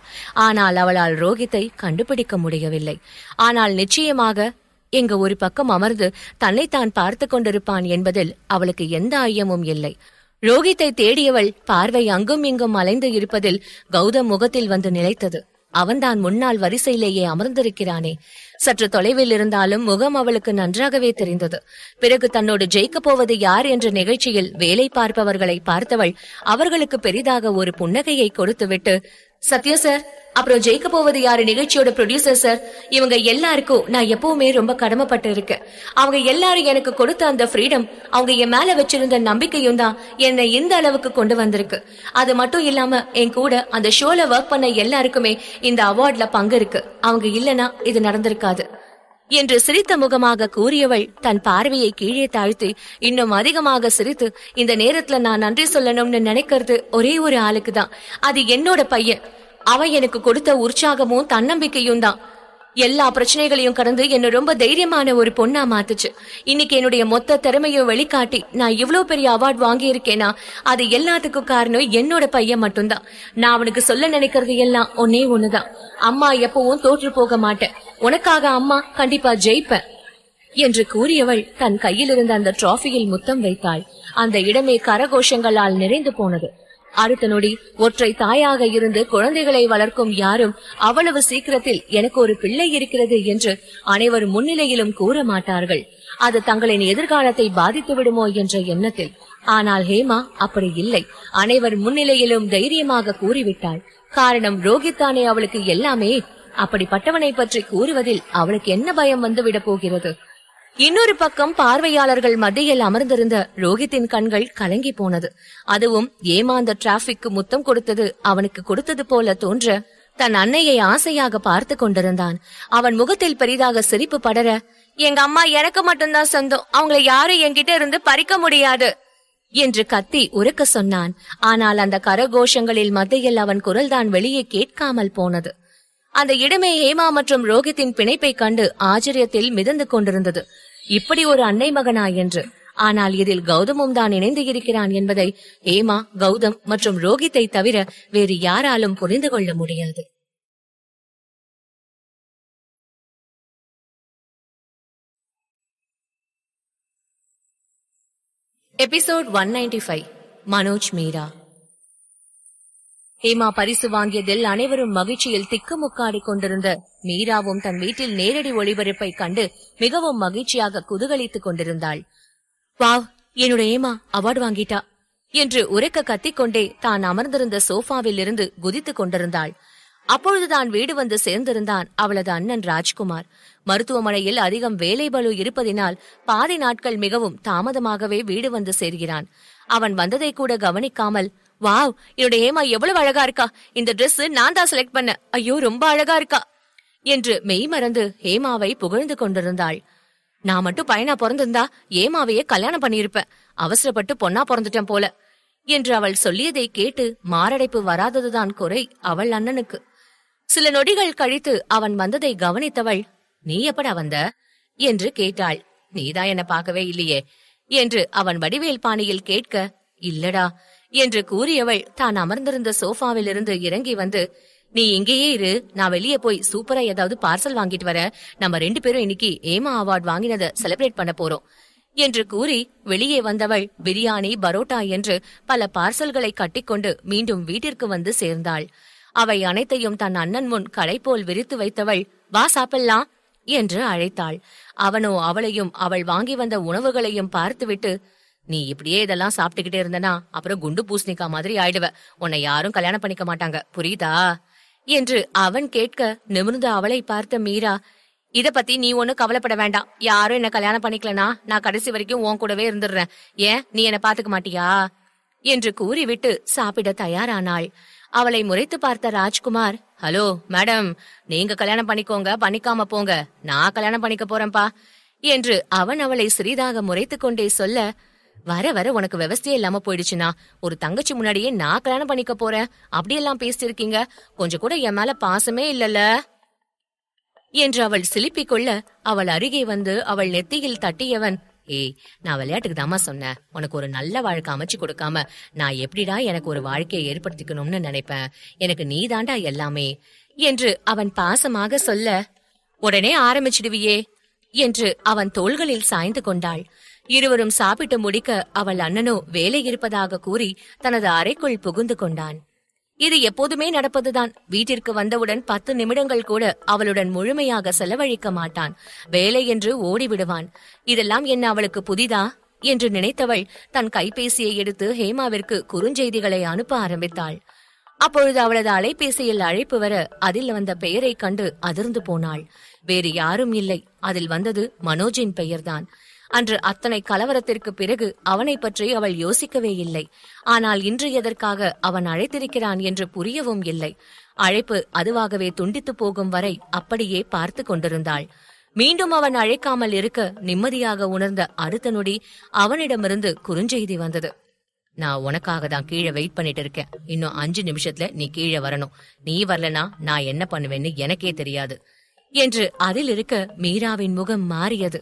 ஆனால் அவளால் ரோகித்தை கண்டுபிடிக்க முடியவில்லை ஆனால் நிச்சயமாக எங்க ஒரு பக்கம் அமர்ந்து தன்னைத்தான் பார்த்து கொண்டிருப்பான் என்பதில் அவளுக்கு எந்த ஐயமும் இல்லை ரோகித்தை தேடியவள் பார்வை அங்கும் இங்கும் அலைந்து இருப்பதில் கௌதம் முகத்தில் வந்து நிலைத்தது அவன்தான் முன்னால் வரிசையிலேயே அமர்ந்திருக்கிறானே சற்று தொலைவில் இருந்தாலும் முகம் அவளுக்கு நன்றாகவே தெரிந்தது பிறகு தன்னோடு ஜெயிக்கப் போவது யார் என்ற நிகழ்ச்சியில் வேலை பார்ப்பவர்களை பார்த்தவள் அவர்களுக்கு பெரிதாக ஒரு புன்னகையை கொடுத்துவிட்டு சத்யா சார் அப்புறம் ஜெயிக்க போவது யாரு நிகழ்ச்சியோட ப்ரொடியூசர் சார் இவங்க எல்லாருக்கும் நான் எப்பவுமே ரொம்ப கடமைப்பட்டு இருக்கேன் அவங்க எல்லாரும் எனக்கு கொடுத்த அந்த ஃப்ரீடம் அவங்க என் மேல வச்சிருந்த நம்பிக்கையும் தான் என்னை இந்த அளவுக்கு கொண்டு வந்திருக்கு அது மட்டும் இல்லாம என் கூட அந்த ஷோல ஒர்க் பண்ண எல்லாருக்குமே இந்த அவார்ட்ல பங்கு இருக்கு அவங்க இல்லனா இது நடந்திருக்காது என்று சிரித்த முகமாக கூறியவள் தன் பார்வையை கீழே தாழ்த்தி இன்னும் அதிகமாக சிரித்து இந்த நேரத்துல நான் நன்றி சொல்லணும்னு நினைக்கிறது ஒரே ஒரு ஆளுக்கு தான் அது என்னோட பையன் அவன் எனக்கு கொடுத்த உற்சாகமும் தன்னம்பிக்கையும் தான் எல்லா பிரச்சனைகளையும் கடந்து என்ன ரொம்ப தைரியமான ஒரு பொண்ணா மாத்துச்சு இன்னைக்கு என்னுடைய மொத்த திறமையும் வெளிக்காட்டி நான் இவ்வளோ பெரிய அவார்ட் வாங்கியிருக்கேனா அது எல்லாத்துக்கும் காரணம் என்னோட பையன் மட்டும்தான் நான் அவனுக்கு சொல்ல நினைக்கிறது எல்லாம் ஒன்னே ஒண்ணுதான் அம்மா எப்பவும் தோற்று போக மாட்டேன் உனக்காக அம்மா கண்டிப்பா ஜெயிப்பேன் என்று கூறியவள் தன் கையில் இருந்த அந்த டிராஃபியில் முத்தம் வைத்தாள் அந்த இடமே கரகோஷங்களால் நிறைந்து போனது அடுத்த நொடி ஒற்றை தாயாக இருந்து குழந்தைகளை வளர்க்கும் யாரும் அவ்வளவு சீக்கிரத்தில் எனக்கு ஒரு பிள்ளை இருக்கிறது என்று அனைவரும் முன்னிலையிலும் கூற மாட்டார்கள் அது தங்களின் எதிர்காலத்தை பாதித்து விடுமோ என்ற எண்ணத்தில் ஆனால் ஹேமா அப்படி இல்லை அனைவர் முன்னிலையிலும் தைரியமாக கூறிவிட்டாள் காரணம் ரோஹித் தானே அவளுக்கு எல்லாமே அப்படிப்பட்டவனை பற்றி கூறுவதில் அவளுக்கு என்ன பயம் வந்துவிடப் போகிறது இன்னொரு பக்கம் பார்வையாளர்கள் மத்தியில் அமர்ந்திருந்த ரோஹித்தின் கண்கள் கலங்கி போனது அதுவும் ஏமாந்த டிராபிக்கு முத்தம் கொடுத்தது அவனுக்கு கொடுத்தது போல தோன்ற தன் அன்னையை ஆசையாக பார்த்து கொண்டிருந்தான் அவன் முகத்தில் பெரிதாக சிரிப்பு படர எங்க அம்மா எனக்கு மட்டும்தான் சொந்தம் அவங்கள யாரும் என்கிட்ட இருந்து பறிக்க முடியாது என்று கத்தி உருக்க சொன்னான் ஆனால் அந்த கரகோஷங்களில் மத்தியில் அவன் குரல்தான் வெளியே கேட்காமல் போனது அந்த இடமே ஹேமா மற்றும் ரோஹித்தின் பிணைப்பை கண்டு ஆச்சரியத்தில் மிதந்து கொண்டிருந்தது இப்படி ஒரு அன்னை மகனா என்று ஆனால் இதில் கௌதமும் தான் இணைந்து இருக்கிறான் என்பதை ஏமா கௌதம் மற்றும் ரோகித்தை தவிர வேறு யாராலும் புரிந்து கொள்ள முடியாது episode one ninety five Manoj Meera Hema பரிசு வாங்கியதில் அனைவரும் மகிழ்ச்சியில் திக்குமுக்காடி கொண்டிருந்த மீராவும் தன் வீட்டில் நேரடி ஒளிபரப்பை கண்டு மிகவும் மகிழ்ச்சியாக குதூகலித்துக் கொண்டிருந்தாள் வாவ் என்னோட ஹேமா அவார்டு வாங்கிட்டா என்று உரைக்க கத்திக்கொண்டே தான் அமர்ந்திருந்த சோஃபாவில் இருந்து குதித்துக் கொண்டிருந்தாள் அப்பொழுது தான் வீடு வந்து சேர்ந்திருந்தான் அவளது அண்ணன் ராஜ்குமார் மருத்துவமனையில் அதிகம் வேலை பலு இருப்பதினால் பாதி நாட்கள் மிகவும் தாமதமாகவே வீடு வந்து சேர்கிறான் அவன் வந்ததை கூட கவனிக்காமல் வாவ் என்னோட ஏமா எவ்வளவு அழகா இருக்கா இந்த ட்ரெஸ் நான் தான் செலக்ட் பண்ண ஐயோ ரொம்ப அழகா இருக்கா என்று மெய் மறந்து ஹேமாவை புகழ்ந்து கொண்டிருந்தாள் நான் மட்டும் பையனா பிறந்திருந்தா ஏமாவையே கல்யாணம் பண்ணியிருப்பேன் அவசரப்பட்டு பொண்ணா பிறந்துட்டேன் போல என்று அவள் சொல்லியதை கேட்டு மாரடைப்பு வராததுதான் குறை அவள் அண்ணனுக்கு சில நொடிகள் கழித்து அவன் வந்ததை கவனித்தவள் நீ எப்படா வந்த என்று கேட்டாள் நீதான் என்ன பார்க்கவே இல்லையே என்று அவன் வடிவேல் பாணியில் கேட்க இல்லடா என்று கூறியவள் தான் அமர்ந்திருந்த சோஃபாவில் இருந்து இறங்கி வந்து நீ இங்கேயே இரு நான் வெளியே போய் சூப்பரா ஏதாவது பார்சல் வாங்கிட்டு வர நம்ம ரெண்டு பேரும் இன்னைக்கு ஏமா அவார்ட் வாங்கினதை செலிப்ரேட் பண்ண போறோம் என்று கூறி வெளியே வந்தவள் பிரியாணி பரோட்டா என்று பல பார்சல்களை கட்டிக்கொண்டு மீண்டும் வீட்டிற்கு வந்து சேர்ந்தாள் அவை அனைத்தையும் தன் அண்ணன் முன் கடை போல் விரித்து வைத்தவள் வா சாப்பிடலாம் என்று அழைத்தாள் அவனோ அவளையும் அவள் வாங்கி வந்த உணவுகளையும் பார்த்துவிட்டு நீ இப்படியே இதெல்லாம் சாப்பிட்டுக்கிட்டே இருந்தனா அப்புறம் குண்டு பூசணிக்கா மாதிரி ஆயிடுவ உன்னை யாரும் கல்யாணம் பண்ணிக்க மாட்டாங்க புரியுதா என்று அவன் கேட்க நிமிர்ந்த அவளை பார்த்த மீரா இத பத்தி நீ ஒன்னும் கவலைப்பட வேண்டாம் யாரும் என்ன கல்யாணம் பண்ணிக்கலனா நான் கடைசி வரைக்கும் உன் கூடவே இருந்துடுறேன் ஏன் நீ என்ன பாத்துக்க மாட்டியா என்று கூறிவிட்டு சாப்பிட தயாரானாள் அவளை முறைத்து பார்த்த ராஜ்குமார் ஹலோ மேடம் நீங்க கல்யாணம் பண்ணிக்கோங்க பண்ணிக்காம போங்க நான் கல்யாணம் பண்ணிக்க போறேன்பா என்று அவன் அவளை சிறிதாக முறைத்து கொண்டே சொல்ல வர வர உனக்கு விவசாயம் இல்லாம போயிடுச்சுன்னா ஒரு தங்கச்சி முன்னாடியே நான் கல்யாணம் பண்ணிக்க போறேன் அப்படியெல்லாம் பேசியிருக்கீங்க கொஞ்சம் கூட என் மேல பாசமே இல்லல்ல என்று அவள் சிலிப்பிக் கொள்ள அவள் அருகே வந்து அவள் நெத்தியில் தட்டியவன் ஏய் நான் விளையாட்டுக்கு தாமா சொன்னேன் உனக்கு ஒரு நல்ல வாழ்க்கை அமைச்சு கொடுக்காம நான் எப்படிடா எனக்கு ஒரு வாழ்க்கையை ஏற்படுத்திக்கணும்னு நினைப்பேன் எனக்கு நீதாண்டா எல்லாமே என்று அவன் பாசமாக சொல்ல உடனே ஆரம்பிச்சிடுவியே என்று அவன் தோள்களில் சாய்ந்து கொண்டாள் இருவரும் சாப்பிட்டு முடிக்க அவள் அண்ணனோ வேலை இருப்பதாக கூறி தனது அறைக்குள் புகுந்து கொண்டான் இது எப்போதுமே நடப்பதுதான் வீட்டிற்கு வந்தவுடன் பத்து நிமிடங்கள் கூட அவளுடன் முழுமையாக செலவழிக்க மாட்டான் வேலை என்று ஓடிவிடுவான் இதெல்லாம் என்ன அவளுக்கு புதிதா என்று நினைத்தவள் தன் கைபேசியை எடுத்து ஹேமாவிற்கு குறுஞ்செய்திகளை அனுப்ப ஆரம்பித்தாள் அப்பொழுது அவளது அலைபேசியில் அழைப்பு வர அதில் வந்த பெயரை கண்டு அதிர்ந்து போனாள் வேறு யாரும் இல்லை அதில் வந்தது மனோஜின் பெயர்தான் அன்று அத்தனை கலவரத்திற்கு பிறகு அவனை பற்றி அவள் யோசிக்கவே இல்லை ஆனால் இன்று எதற்காக அவன் அழைத்திருக்கிறான் என்று புரியவும் இல்லை அழைப்பு அதுவாகவே துண்டித்து போகும் வரை அப்படியே பார்த்து கொண்டிருந்தாள் மீண்டும் அவன் அழைக்காமல் இருக்க நிம்மதியாக உணர்ந்த அடுத்த நொடி அவனிடமிருந்து குறுஞ்செய்தி வந்தது நான் உனக்காக தான் கீழே வெயிட் பண்ணிட்டு இருக்கேன் இன்னும் அஞ்சு நிமிஷத்துல நீ கீழே வரணும் நீ வரலனா நான் என்ன பண்ணுவேன்னு எனக்கே தெரியாது என்று அதில் இருக்க மீராவின் முகம் மாறியது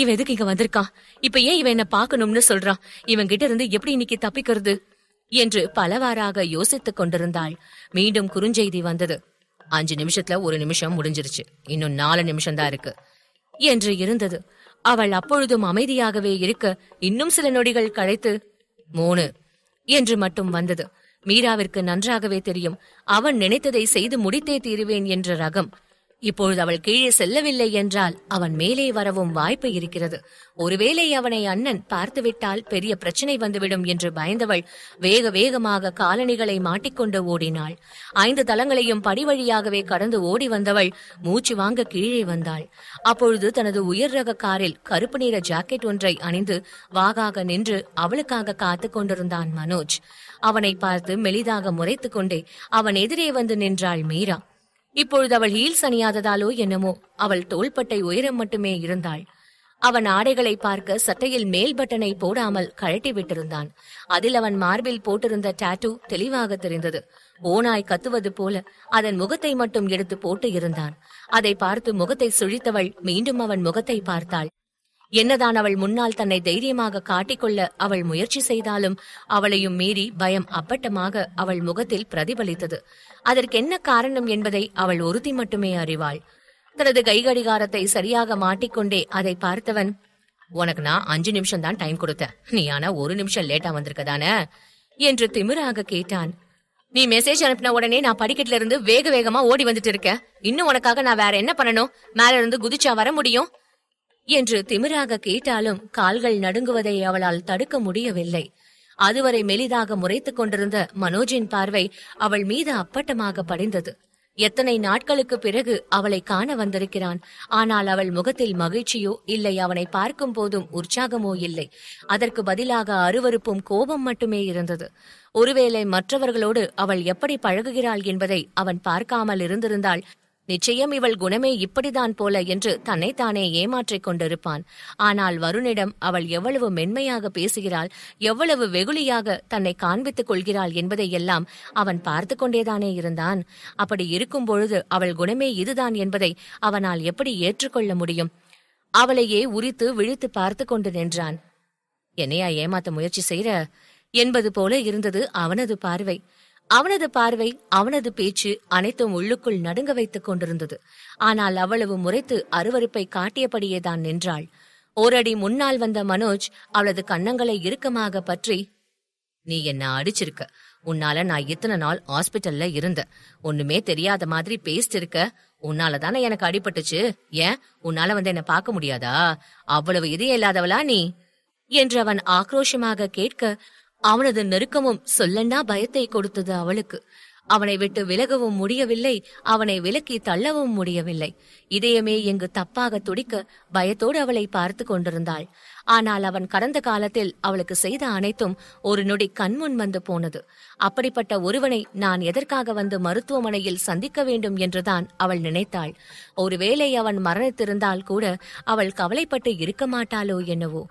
இவன் எதுக்கு இங்க வந்திருக்கான் இப்ப ஏன் இவன் என்ன பாக்கணும்னு சொல்றான் இவன் கிட்ட இருந்து எப்படி இன்னைக்கு தப்பிக்கிறது என்று பலவாறாக யோசித்துக் கொண்டிருந்தாள் மீண்டும் குறுஞ்செய்தி வந்தது அஞ்சு நிமிஷத்துல ஒரு நிமிஷம் முடிஞ்சிருச்சு இன்னும் நாலு நிமிஷம் தான் இருக்கு என்று இருந்தது அவள் அப்பொழுதும் அமைதியாகவே இருக்க இன்னும் சில நொடிகள் கழைத்து மூணு என்று மட்டும் வந்தது மீராவிற்கு நன்றாகவே தெரியும் அவன் நினைத்ததை செய்து முடித்தே தீருவேன் என்ற ரகம் இப்பொழுது அவள் கீழே செல்லவில்லை என்றால் அவன் மேலே வரவும் வாய்ப்பு இருக்கிறது ஒருவேளை அவனை அண்ணன் பார்த்துவிட்டால் பெரிய பிரச்சனை வந்துவிடும் என்று பயந்தவள் வேக வேகமாக காலணிகளை மாட்டிக்கொண்டு ஓடினாள் ஐந்து தளங்களையும் படி வழியாகவே கடந்து ஓடி வந்தவள் மூச்சு வாங்க கீழே வந்தாள் அப்பொழுது தனது உயர் ரக காரில் கருப்பு நிற ஜாக்கெட் ஒன்றை அணிந்து வாகாக நின்று அவளுக்காக காத்து கொண்டிருந்தான் மனோஜ் அவனை பார்த்து மெலிதாக முறைத்துக்கொண்டே கொண்டே அவன் எதிரே வந்து நின்றாள் மீரா இப்பொழுது அவள் ஹீல்ஸ் அணியாததாலோ என்னமோ அவள் தோள்பட்டை உயரம் மட்டுமே இருந்தாள் அவன் ஆடைகளை பார்க்க சட்டையில் மேல் பட்டனை போடாமல் கழட்டி விட்டிருந்தான் அதில் அவன் மார்பில் போட்டிருந்த டாட்டூ தெளிவாக தெரிந்தது ஓனாய் கத்துவது போல அதன் முகத்தை மட்டும் எடுத்து போட்டு இருந்தான் அதை பார்த்து முகத்தை சுழித்தவள் மீண்டும் அவன் முகத்தை பார்த்தாள் என்னதான் அவள் முன்னால் தன்னை தைரியமாக காட்டிக்கொள்ள அவள் முயற்சி செய்தாலும் அவளையும் மீறி பயம் அப்பட்டமாக அவள் முகத்தில் பிரதிபலித்தது அதற்கென்ன காரணம் என்பதை அவள் ஒருத்தி மட்டுமே அறிவாள் தனது கைகடிகாரத்தை சரியாக மாட்டிக்கொண்டே அதை பார்த்தவன் உனக்கு நான் அஞ்சு நிமிஷம் தான் டைம் கொடுத்தேன் நீ ஆனா ஒரு நிமிஷம் லேட்டா வந்திருக்கதானே என்று திமிராக கேட்டான் நீ மெசேஜ் அனுப்பின உடனே நான் படிக்கட்டுல இருந்து வேக வேகமா ஓடி வந்துட்டு இருக்கேன் இன்னும் உனக்காக நான் வேற என்ன பண்ணணும் மேல இருந்து குதிச்சா வர முடியும் என்று திமிராக கேட்டாலும் கால்கள் நடுங்குவதை அவளால் தடுக்க முடியவில்லை அதுவரை மெலிதாக முறைத்துக் கொண்டிருந்த மனோஜின் பார்வை அவள் மீது அப்பட்டமாக படிந்தது எத்தனை நாட்களுக்கு பிறகு அவளை காண வந்திருக்கிறான் ஆனால் அவள் முகத்தில் மகிழ்ச்சியோ இல்லை அவனை பார்க்கும் போதும் உற்சாகமோ இல்லை அதற்கு பதிலாக அருவருப்பும் கோபம் மட்டுமே இருந்தது ஒருவேளை மற்றவர்களோடு அவள் எப்படி பழகுகிறாள் என்பதை அவன் பார்க்காமல் இருந்திருந்தால் நிச்சயம் இவள் குணமே இப்படிதான் போல என்று தன்னைத்தானே ஏமாற்றிக் கொண்டிருப்பான் ஆனால் வருணிடம் அவள் எவ்வளவு மென்மையாக பேசுகிறாள் எவ்வளவு வெகுளியாக தன்னை காண்பித்துக் கொள்கிறாள் என்பதையெல்லாம் அவன் பார்த்து கொண்டேதானே இருந்தான் அப்படி இருக்கும் பொழுது அவள் குணமே இதுதான் என்பதை அவனால் எப்படி ஏற்றுக்கொள்ள முடியும் அவளையே உரித்து விழித்து பார்த்து கொண்டு நின்றான் என்னையா ஏமாத்த முயற்சி செய்ற என்பது போல இருந்தது அவனது பார்வை அவனது பார்வை அவனது பேச்சு அனைத்தும் உள்ளுக்குள் நடுங்க வைத்துக் கொண்டிருந்தது ஆனால் அவ்வளவு முறைத்து அருவருப்பை காட்டியபடியேதான் நின்றாள் ஓரடி முன்னால் வந்த மனோஜ் அவளது கன்னங்களை இறுக்கமாக பற்றி நீ என்ன அடிச்சிருக்க உன்னால நான் இத்தனை நாள் ஹாஸ்பிட்டல்ல இருந்த ஒண்ணுமே தெரியாத மாதிரி பேசிட்டு இருக்க உன்னாலதானே எனக்கு அடிபட்டுச்சு ஏன் உன்னால வந்து என்ன பார்க்க முடியாதா அவ்வளவு இதே இல்லாதவளா நீ என்று அவன் ஆக்ரோஷமாக கேட்க அவனது நெருக்கமும் சொல்லன்னா பயத்தை கொடுத்தது அவளுக்கு அவனை விட்டு விலகவும் முடியவில்லை அவனை விலக்கி தள்ளவும் முடியவில்லை இதயமே எங்கு தப்பாக துடிக்க பயத்தோடு அவளை பார்த்து கொண்டிருந்தாள் ஆனால் அவன் கடந்த காலத்தில் அவளுக்கு செய்த அனைத்தும் ஒரு நொடி கண்முன் வந்து போனது அப்படிப்பட்ட ஒருவனை நான் எதற்காக வந்து மருத்துவமனையில் சந்திக்க வேண்டும் என்றுதான் அவள் நினைத்தாள் ஒருவேளை அவன் மரணித்திருந்தால் கூட அவள் கவலைப்பட்டு இருக்க மாட்டாளோ என்னவோ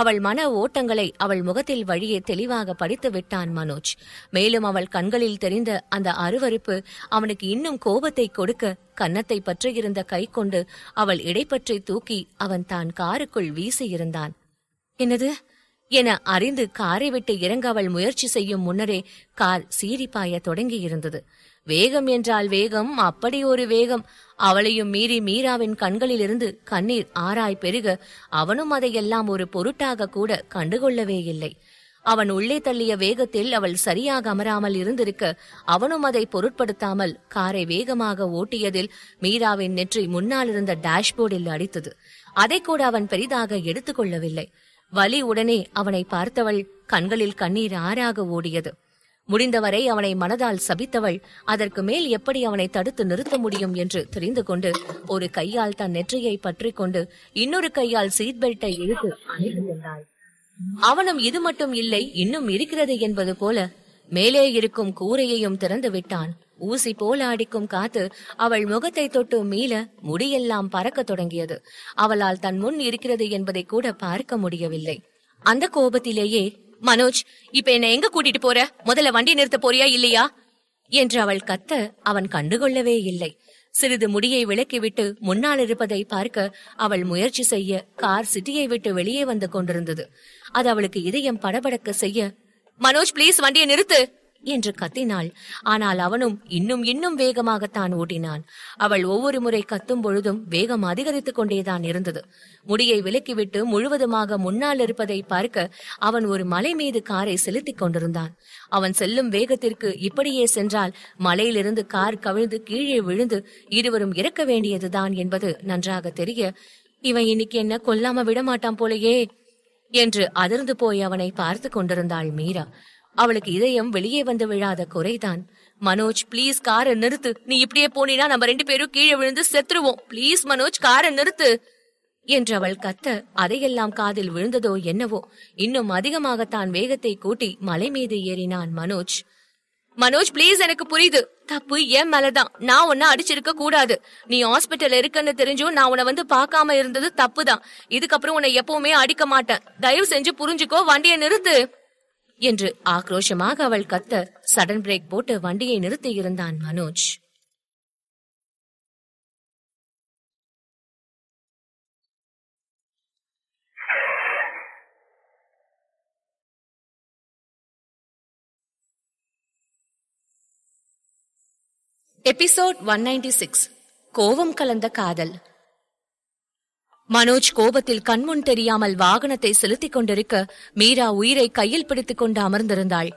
அவள் மன ஓட்டங்களை அவள் முகத்தில் வழியே தெளிவாக படித்து விட்டான் மனோஜ் மேலும் அவள் கண்களில் தெரிந்த அந்த அருவறுப்பு அவனுக்கு இன்னும் கோபத்தை கொடுக்க கன்னத்தை பற்றியிருந்த கை கொண்டு அவள் இடைப்பற்றி தூக்கி அவன் தான் காருக்குள் வீசியிருந்தான் என்னது என அறிந்து காரை விட்டு இறங்க அவள் முயற்சி செய்யும் முன்னரே கார் சீரிப்பாய தொடங்கியிருந்தது வேகம் என்றால் வேகம் அப்படி ஒரு வேகம் அவளையும் மீறி மீராவின் கண்களிலிருந்து கண்ணீர் ஆராய் பெருக அவனும் அதையெல்லாம் ஒரு பொருட்டாக கூட கண்டுகொள்ளவே இல்லை அவன் உள்ளே தள்ளிய வேகத்தில் அவள் சரியாக அமராமல் இருந்திருக்க அவனும் அதை பொருட்படுத்தாமல் காரை வேகமாக ஓட்டியதில் மீராவின் நெற்றி முன்னால் இருந்த டேஷ்போர்டில் அடித்தது அதை கூட அவன் பெரிதாக எடுத்துக்கொள்ளவில்லை வலி உடனே அவனை பார்த்தவள் கண்களில் கண்ணீர் ஆறாக ஓடியது முடிந்தவரை அவனை மனதால் சபித்தவள் அதற்கு மேல் எப்படி அவனை தடுத்து நிறுத்த முடியும் என்று தெரிந்து கொண்டு ஒரு கையால் தன் நெற்றியை பற்றி கொண்டு இன்னொரு கையால் சீட் பெல்ட்டை இழுத்து அணைத்திருந்தாள் அவனும் இது மட்டும் இல்லை இன்னும் இருக்கிறது என்பது போல மேலே இருக்கும் கூரையையும் திறந்து விட்டான் ஊசி போல அடிக்கும் காத்து அவள் முகத்தை தொட்டு மீள முடியெல்லாம் பறக்க தொடங்கியது அவளால் தன் முன் இருக்கிறது என்பதை கூட பார்க்க முடியவில்லை அந்த கோபத்திலேயே மனோஜ் இப்ப என்ன எங்க கூட்டிட்டு போற முதல்ல வண்டி நிறுத்த போறியா இல்லையா என்று அவள் கத்த அவன் கண்டுகொள்ளவே இல்லை சிறிது முடியை விலக்கிவிட்டு முன்னால் இருப்பதை பார்க்க அவள் முயற்சி செய்ய கார் சிட்டியை விட்டு வெளியே வந்து கொண்டிருந்தது அது அவளுக்கு இதயம் படபடக்க செய்ய மனோஜ் பிளீஸ் வண்டியை நிறுத்து என்று கத்தினாள் ஆனால் அவனும் இன்னும் இன்னும் வேகமாகத்தான் ஓட்டினான் அவள் ஒவ்வொரு முறை கத்தும் பொழுதும் வேகம் அதிகரித்துக் கொண்டேதான் இருந்தது முடியை விலக்கிவிட்டு முழுவதுமாக முன்னால் இருப்பதை பார்க்க அவன் ஒரு மலை மீது காரை செலுத்திக் கொண்டிருந்தான் அவன் செல்லும் வேகத்திற்கு இப்படியே சென்றால் மலையிலிருந்து கார் கவிழ்ந்து கீழே விழுந்து இருவரும் இறக்க வேண்டியதுதான் என்பது நன்றாக தெரிய இவன் இன்னைக்கு என்ன கொல்லாம விடமாட்டான் போலையே என்று அதிர்ந்து போய் அவனை பார்த்து கொண்டிருந்தாள் மீரா அவளுக்கு இதயம் வெளியே வந்து விழாத குறைதான் மனோஜ் ப்ளீஸ் காரை நிறுத்து நீ இப்படியே போனீனா நம்ம ரெண்டு பேரும் கீழே விழுந்து செத்துருவோம் ப்ளீஸ் மனோஜ் காரை நிறுத்து அவள் கத்த அதையெல்லாம் காதில் விழுந்ததோ என்னவோ இன்னும் அதிகமாகத்தான் வேகத்தை கூட்டி மலை மீது ஏறினான் மனோஜ் மனோஜ் ப்ளீஸ் எனக்கு புரியுது தப்பு என் மேலதான் நான் உன்னை அடிச்சிருக்க கூடாது நீ ஹாஸ்பிட்டல் இருக்குன்னு தெரிஞ்சும் நான் உன்னை வந்து பார்க்காம இருந்தது தப்பு தான் இதுக்கப்புறம் உன்னை எப்பவுமே அடிக்க மாட்டேன் தயவு செஞ்சு புரிஞ்சுக்கோ வண்டியை நிறுத்து என்று ஆக்ரோஷமாக அவள் கத்த சடன் பிரேக் போட்டு வண்டியை நிறுத்தி இருந்தான் Manoj episode one ninety six கோவம் கலந்த காதல் மனோஜ் கோபத்தில் கண்முன் தெரியாமல் வாகனத்தை செலுத்திக் கொண்டிருக்க மீரா உயிரை கையில் பிடித்துக் கொண்டு அமர்ந்திருந்தாள்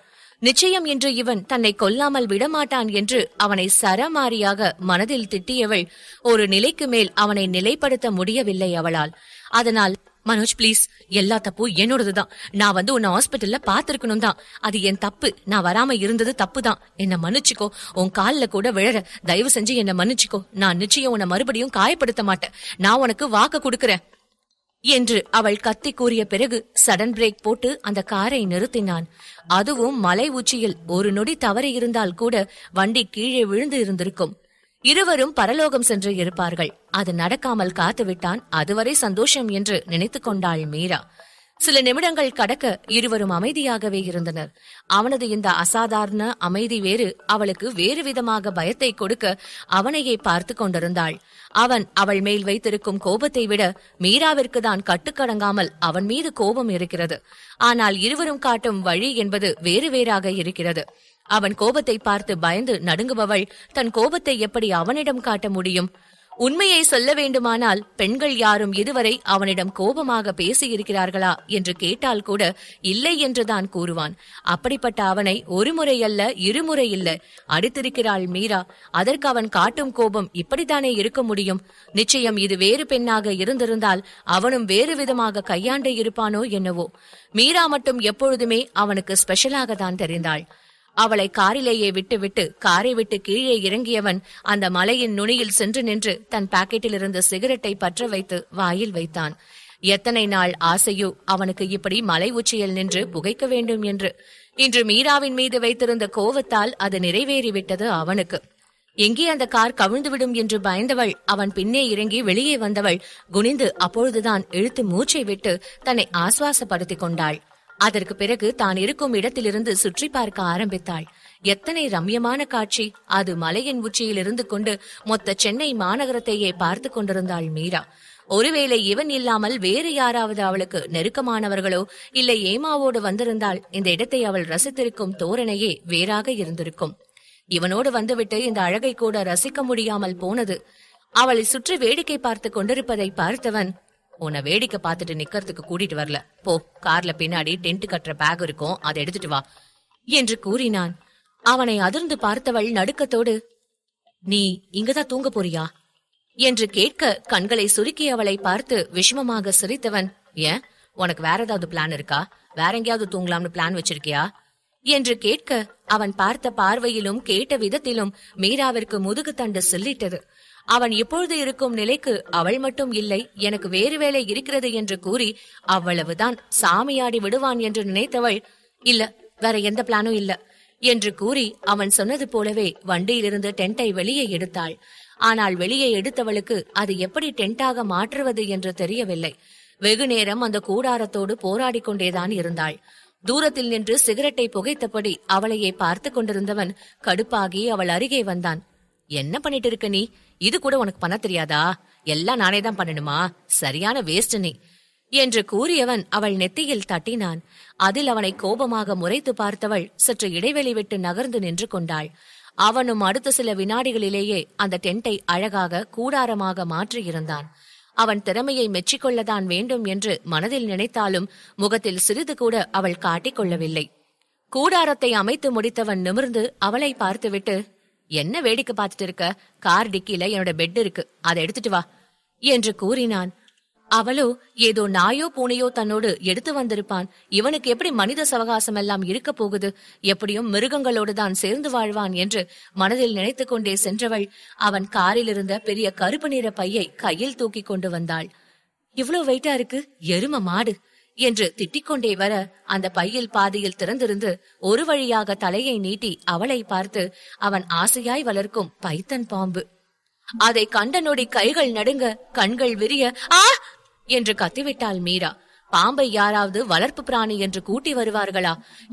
நிச்சயம் என்று இவன் தன்னை கொல்லாமல் விடமாட்டான் என்று அவனை சரமாரியாக மனதில் திட்டியவள் ஒரு நிலைக்கு மேல் அவனை நிலைப்படுத்த முடியவில்லை அவளால் அதனால் மனோஜ் ப்ளீஸ் எல்லா தப்பும் என்னோடதுதான் நான் வந்து உன்னை ஹாஸ்பிட்டல்ல பாத்துருக்கணும் தான் அது என் தப்பு நான் வராம இருந்தது தப்பு தான் என்ன மன்னிச்சுக்கோ உன் காலில் கூட விழற தயவு செஞ்சு என்ன மன்னிச்சுக்கோ நான் நிச்சயம் உன்னை மறுபடியும் காயப்படுத்த மாட்டேன் நான் உனக்கு வாக்கு கொடுக்கறேன் என்று அவள் கத்தி கூறிய பிறகு சடன் பிரேக் போட்டு அந்த காரை நிறுத்தினான் அதுவும் மலை உச்சியில் ஒரு நொடி தவறி இருந்தால் கூட வண்டி கீழே விழுந்து இருந்திருக்கும் இருவரும் பரலோகம் சென்று இருப்பார்கள் அது நடக்காமல் காத்துவிட்டான் அதுவரை சந்தோஷம் என்று நினைத்து கொண்டாள் மீரா சில நிமிடங்கள் கடக்க இருவரும் அமைதியாகவே இருந்தனர் அவனது இந்த அசாதாரண அமைதி வேறு அவளுக்கு வேறு விதமாக பயத்தை கொடுக்க அவனையே பார்த்து கொண்டிருந்தாள் அவன் அவள் மேல் வைத்திருக்கும் கோபத்தை விட மீராவிற்கு தான் கட்டுக்கடங்காமல் அவன் மீது கோபம் இருக்கிறது ஆனால் இருவரும் காட்டும் வழி என்பது வேறு வேறாக இருக்கிறது அவன் கோபத்தை பார்த்து பயந்து நடுங்குபவள் தன் கோபத்தை எப்படி அவனிடம் காட்ட முடியும் உண்மையை சொல்ல வேண்டுமானால் பெண்கள் யாரும் இதுவரை அவனிடம் கோபமாக பேசியிருக்கிறார்களா என்று கேட்டால் கூட இல்லை என்றுதான் கூறுவான் அப்படிப்பட்ட அவனை ஒருமுறை அல்ல இருமுறை இல்ல அடித்திருக்கிறாள் மீரா அதற்கு அவன் காட்டும் கோபம் இப்படித்தானே இருக்க முடியும் நிச்சயம் இது வேறு பெண்ணாக இருந்திருந்தால் அவனும் வேறு விதமாக கையாண்டு இருப்பானோ என்னவோ மீரா மட்டும் எப்பொழுதுமே அவனுக்கு ஸ்பெஷலாக தான் தெரிந்தாள் அவளை காரிலேயே விட்டுவிட்டு காரை விட்டு கீழே இறங்கியவன் அந்த மலையின் நுனியில் சென்று நின்று தன் பாக்கெட்டில் இருந்த சிகரெட்டை பற்ற வைத்து வாயில் வைத்தான் எத்தனை நாள் ஆசையோ அவனுக்கு இப்படி மலை உச்சியில் நின்று புகைக்க வேண்டும் என்று இன்று மீராவின் மீது வைத்திருந்த கோவத்தால் அது நிறைவேறிவிட்டது அவனுக்கு எங்கே அந்த கார் கவிழ்ந்துவிடும் என்று பயந்தவள் அவன் பின்னே இறங்கி வெளியே வந்தவள் குனிந்து அப்பொழுதுதான் இழுத்து மூச்சை விட்டு தன்னை ஆசுவாசப்படுத்திக் கொண்டாள் அதற்கு பிறகு தான் இருக்கும் இடத்திலிருந்து சுற்றி பார்க்க ஆரம்பித்தாள் எத்தனை ரம்யமான காட்சி அது மலையின் உச்சியில் இருந்து கொண்டு மொத்த சென்னை மாநகரத்தையே பார்த்து கொண்டிருந்தாள் மீரா ஒருவேளை இவன் இல்லாமல் வேறு யாராவது அவளுக்கு நெருக்கமானவர்களோ இல்லை ஏமாவோடு வந்திருந்தால் இந்த இடத்தை அவள் ரசித்திருக்கும் தோரணையே வேறாக இருந்திருக்கும் இவனோடு வந்துவிட்டு இந்த அழகை கூட ரசிக்க முடியாமல் போனது அவளை சுற்றி வேடிக்கை பார்த்து கொண்டிருப்பதை பார்த்தவன் உன்னை வேடிக்கை பார்த்துட்டு நிக்கிறதுக்கு கூட்டிட்டு வரல போ கார்ல பின்னாடி டென்ட் கட்டுற பேக் இருக்கும் அதை எடுத்துட்டு வா என்று கூறினான் அவனை அதிர்ந்து பார்த்தவள் நடுக்கத்தோடு நீ இங்கதான் தூங்க போறியா என்று கேட்க கண்களை சுருக்கி அவளை பார்த்து விஷமமாக சிரித்தவன் ஏன் உனக்கு வேற ஏதாவது பிளான் இருக்கா வேற எங்கேயாவது தூங்கலாம்னு பிளான் வச்சிருக்கியா என்று கேட்க அவன் பார்த்த பார்வையிலும் கேட்ட விதத்திலும் மீராவிற்கு முதுகு தண்டு சொல்லிட்டது அவன் இப்பொழுது இருக்கும் நிலைக்கு அவள் மட்டும் இல்லை எனக்கு வேறு வேலை இருக்கிறது என்று கூறி அவ்வளவுதான் சாமியாடி விடுவான் என்று நினைத்தவள் இல்ல வேற எந்த பிளானும் இல்ல என்று கூறி அவன் சொன்னது போலவே வண்டியிலிருந்து டென்ட்டை வெளியே எடுத்தாள் ஆனால் வெளியே எடுத்தவளுக்கு அது எப்படி டென்ட்டாக மாற்றுவது என்று தெரியவில்லை வெகு நேரம் அந்த கூடாரத்தோடு போராடி கொண்டேதான் இருந்தாள் தூரத்தில் நின்று சிகரெட்டை புகைத்தபடி அவளையே பார்த்து கொண்டிருந்தவன் கடுப்பாகி அவள் அருகே வந்தான் என்ன பண்ணிட்டு இருக்க நீ இது கூட உனக்கு பண்ண தெரியாதா எல்லாம் நானே தான் பண்ணணுமா சரியான வேஸ்ட் நீ என்று கூறியவன் அவள் நெத்தியில் தட்டினான் அதில் அவனை கோபமாக முறைத்து பார்த்தவள் சற்று இடைவெளி விட்டு நகர்ந்து நின்று கொண்டாள் அவனும் அடுத்த சில வினாடிகளிலேயே அந்த டென்ட்டை அழகாக கூடாரமாக மாற்றியிருந்தான் அவன் திறமையை மெச்சிக்கொள்ளதான் வேண்டும் என்று மனதில் நினைத்தாலும் முகத்தில் சிறிது கூட அவள் காட்டிக்கொள்ளவில்லை கூடாரத்தை அமைத்து முடித்தவன் நிமிர்ந்து அவளை பார்த்துவிட்டு என்ன வேடிக்கை பார்த்துட்டு இருக்க கார் டிக்கில என்னோட பெட் இருக்கு அதை எடுத்துட்டு வா என்று கூறினான் அவளோ ஏதோ நாயோ பூனையோ தன்னோடு எடுத்து வந்திருப்பான் இவனுக்கு எப்படி மனித சவகாசம் எல்லாம் இருக்க போகுது எப்படியும் மிருகங்களோடு தான் சேர்ந்து வாழ்வான் என்று மனதில் நினைத்து கொண்டே சென்றவள் அவன் காரில் இருந்த பெரிய கருப்பு நிற பையை கையில் தூக்கி கொண்டு வந்தாள் இவ்வளவு வெயிட்டா இருக்கு எரும மாடு என்று திட்டிக்கொண்டே வர அந்த பையில் பாதியில் திறந்திருந்து ஒரு வழியாக தலையை நீட்டி அவளை பார்த்து அவன் ஆசையாய் வளர்க்கும் பைத்தன் பாம்பு அதை கண்ட நொடி கைகள் நடுங்க கண்கள் விரிய ஆ என்று கத்திவிட்டாள் மீரா பாம்பை யாராவது வளர்ப்பு பிராணி என்று கூட்டி வருவார்களா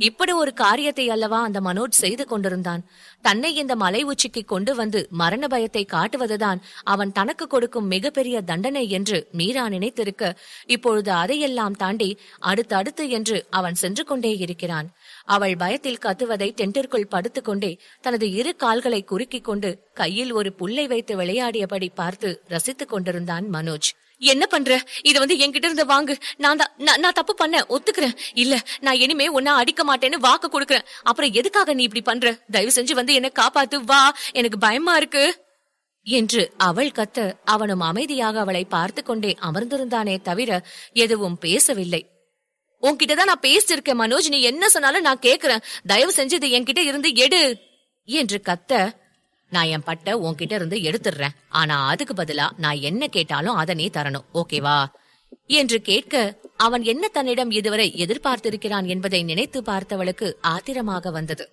இப்படி ஒரு காரியத்தை அல்லவா அந்த மனோஜ் செய்து கொண்டிருந்தான் தன்னை இந்த மலை உச்சிக்கு கொண்டு வந்து மரண பயத்தை காட்டுவதுதான் அவன் தனக்கு கொடுக்கும் மிகப்பெரிய தண்டனை என்று மீரா நினைத்திருக்க இப்பொழுது அதையெல்லாம் தாண்டி அடுத்தடுத்து என்று அவன் சென்று கொண்டே இருக்கிறான் அவள் பயத்தில் கத்துவதை டென்டிற்குள் படுத்துக்கொண்டே தனது இரு கால்களை குறுக்கிக் கொண்டு கையில் ஒரு புல்லை வைத்து விளையாடியபடி பார்த்து ரசித்துக் கொண்டிருந்தான் மனோஜ் என்ன பண்ற இத வந்து என்கிட்ட இருந்து வாங்கு நான் தான் நான் தப்பு பண்ண ஒத்துக்கிறேன் இல்ல நான் இனிமே உன்ன அடிக்க மாட்டேன்னு வாக்கு கொடுக்கறேன் அப்புறம் எதுக்காக நீ இப்படி பண்ற தயவு செஞ்சு வந்து என்ன காப்பாத்து வா எனக்கு பயமா இருக்கு என்று அவள் கத்த அவனும் அமைதியாக அவளை பார்த்து கொண்டே அமர்ந்திருந்தானே தவிர எதுவும் பேசவில்லை உன்கிட்ட தான் நான் பேசிருக்கேன் மனோஜ் நீ என்ன சொன்னாலும் நான் கேக்குறேன் தயவு செஞ்சு இது என்கிட்ட இருந்து எடு என்று கத்த நான் என் பட்டை உன்கிட்ட இருந்து எடுத்துடுறேன் ஆனா அதுக்கு பதிலா நான் என்ன கேட்டாலும் அதனே நீ தரணும் ஓகேவா என்று கேட்க அவன் என்ன தன்னிடம் இதுவரை எதிர்பார்த்திருக்கிறான் என்பதை நினைத்து பார்த்தவளுக்கு ஆத்திரமாக வந்தது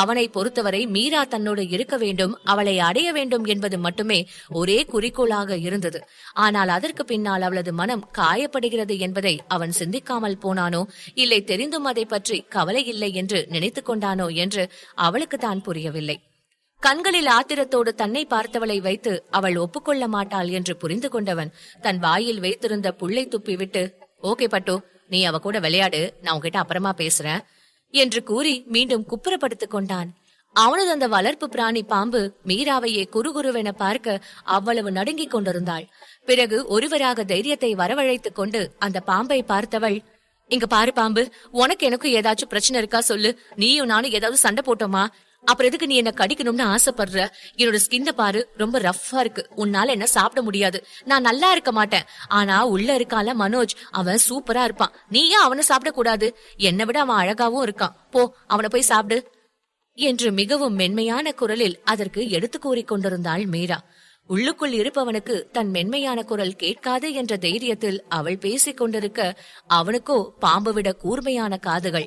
அவனை பொறுத்தவரை மீரா தன்னோடு இருக்க வேண்டும் அவளை அடைய வேண்டும் என்பது மட்டுமே ஒரே குறிக்கோளாக இருந்தது ஆனால் அதற்கு பின்னால் அவளது மனம் காயப்படுகிறது என்பதை அவன் சிந்திக்காமல் போனானோ இல்லை தெரிந்தும் அதை பற்றி கவலை இல்லை என்று நினைத்து கொண்டானோ என்று அவளுக்கு தான் புரியவில்லை கண்களில் ஆத்திரத்தோடு தன்னை பார்த்தவளை வைத்து அவள் ஒப்புக்கொள்ள மாட்டாள் என்று புரிந்து கொண்டவன் தன் வாயில் வைத்திருந்த புள்ளை துப்பி விட்டு ஓகே பட்டு நீ அவ கூட விளையாடு நான் உங்ககிட்ட அப்புறமா பேசுறேன் என்று கூறி மீண்டும் குப்புறப்படுத்திக் கொண்டான் அவனது அந்த வளர்ப்பு பிராணி பாம்பு மீராவையே குறுகுருவென பார்க்க அவ்வளவு நடுங்கிக் கொண்டிருந்தாள் பிறகு ஒருவராக தைரியத்தை வரவழைத்துக் கொண்டு அந்த பாம்பை பார்த்தவள் இங்க பாரு பாம்பு உனக்கு எனக்கு ஏதாச்சும் பிரச்சனை இருக்கா சொல்லு நீயும் நானும் ஏதாவது சண்டை போட்டோமா அப்புறம் எதுக்கு நீ என்ன கடிக்கணும்னு ஆசைப்படுற என்னோட ஸ்கின்ன பாரு ரொம்ப ரஃப்பா இருக்கு உன்னால என்ன சாப்பிட முடியாது நான் நல்லா இருக்க மாட்டேன் ஆனா உள்ள இருக்கால மனோஜ் அவன் சூப்பரா இருப்பான் நீயும் அவனை சாப்பிட கூடாது என்னை விட அவன் அழகாவும் இருக்கான் போ அவனை போய் சாப்பிடு என்று மிகவும் மென்மையான குரலில் அதற்கு எடுத்து கூறி கொண்டிருந்தாள் மீரா உள்ளுக்குள் இருப்பவனுக்கு தன் மென்மையான குரல் கேட்காது என்ற தைரியத்தில் அவள் பேசிக் கொண்டிருக்க அவனுக்கோ பாம்பு விட கூர்மையான காதுகள்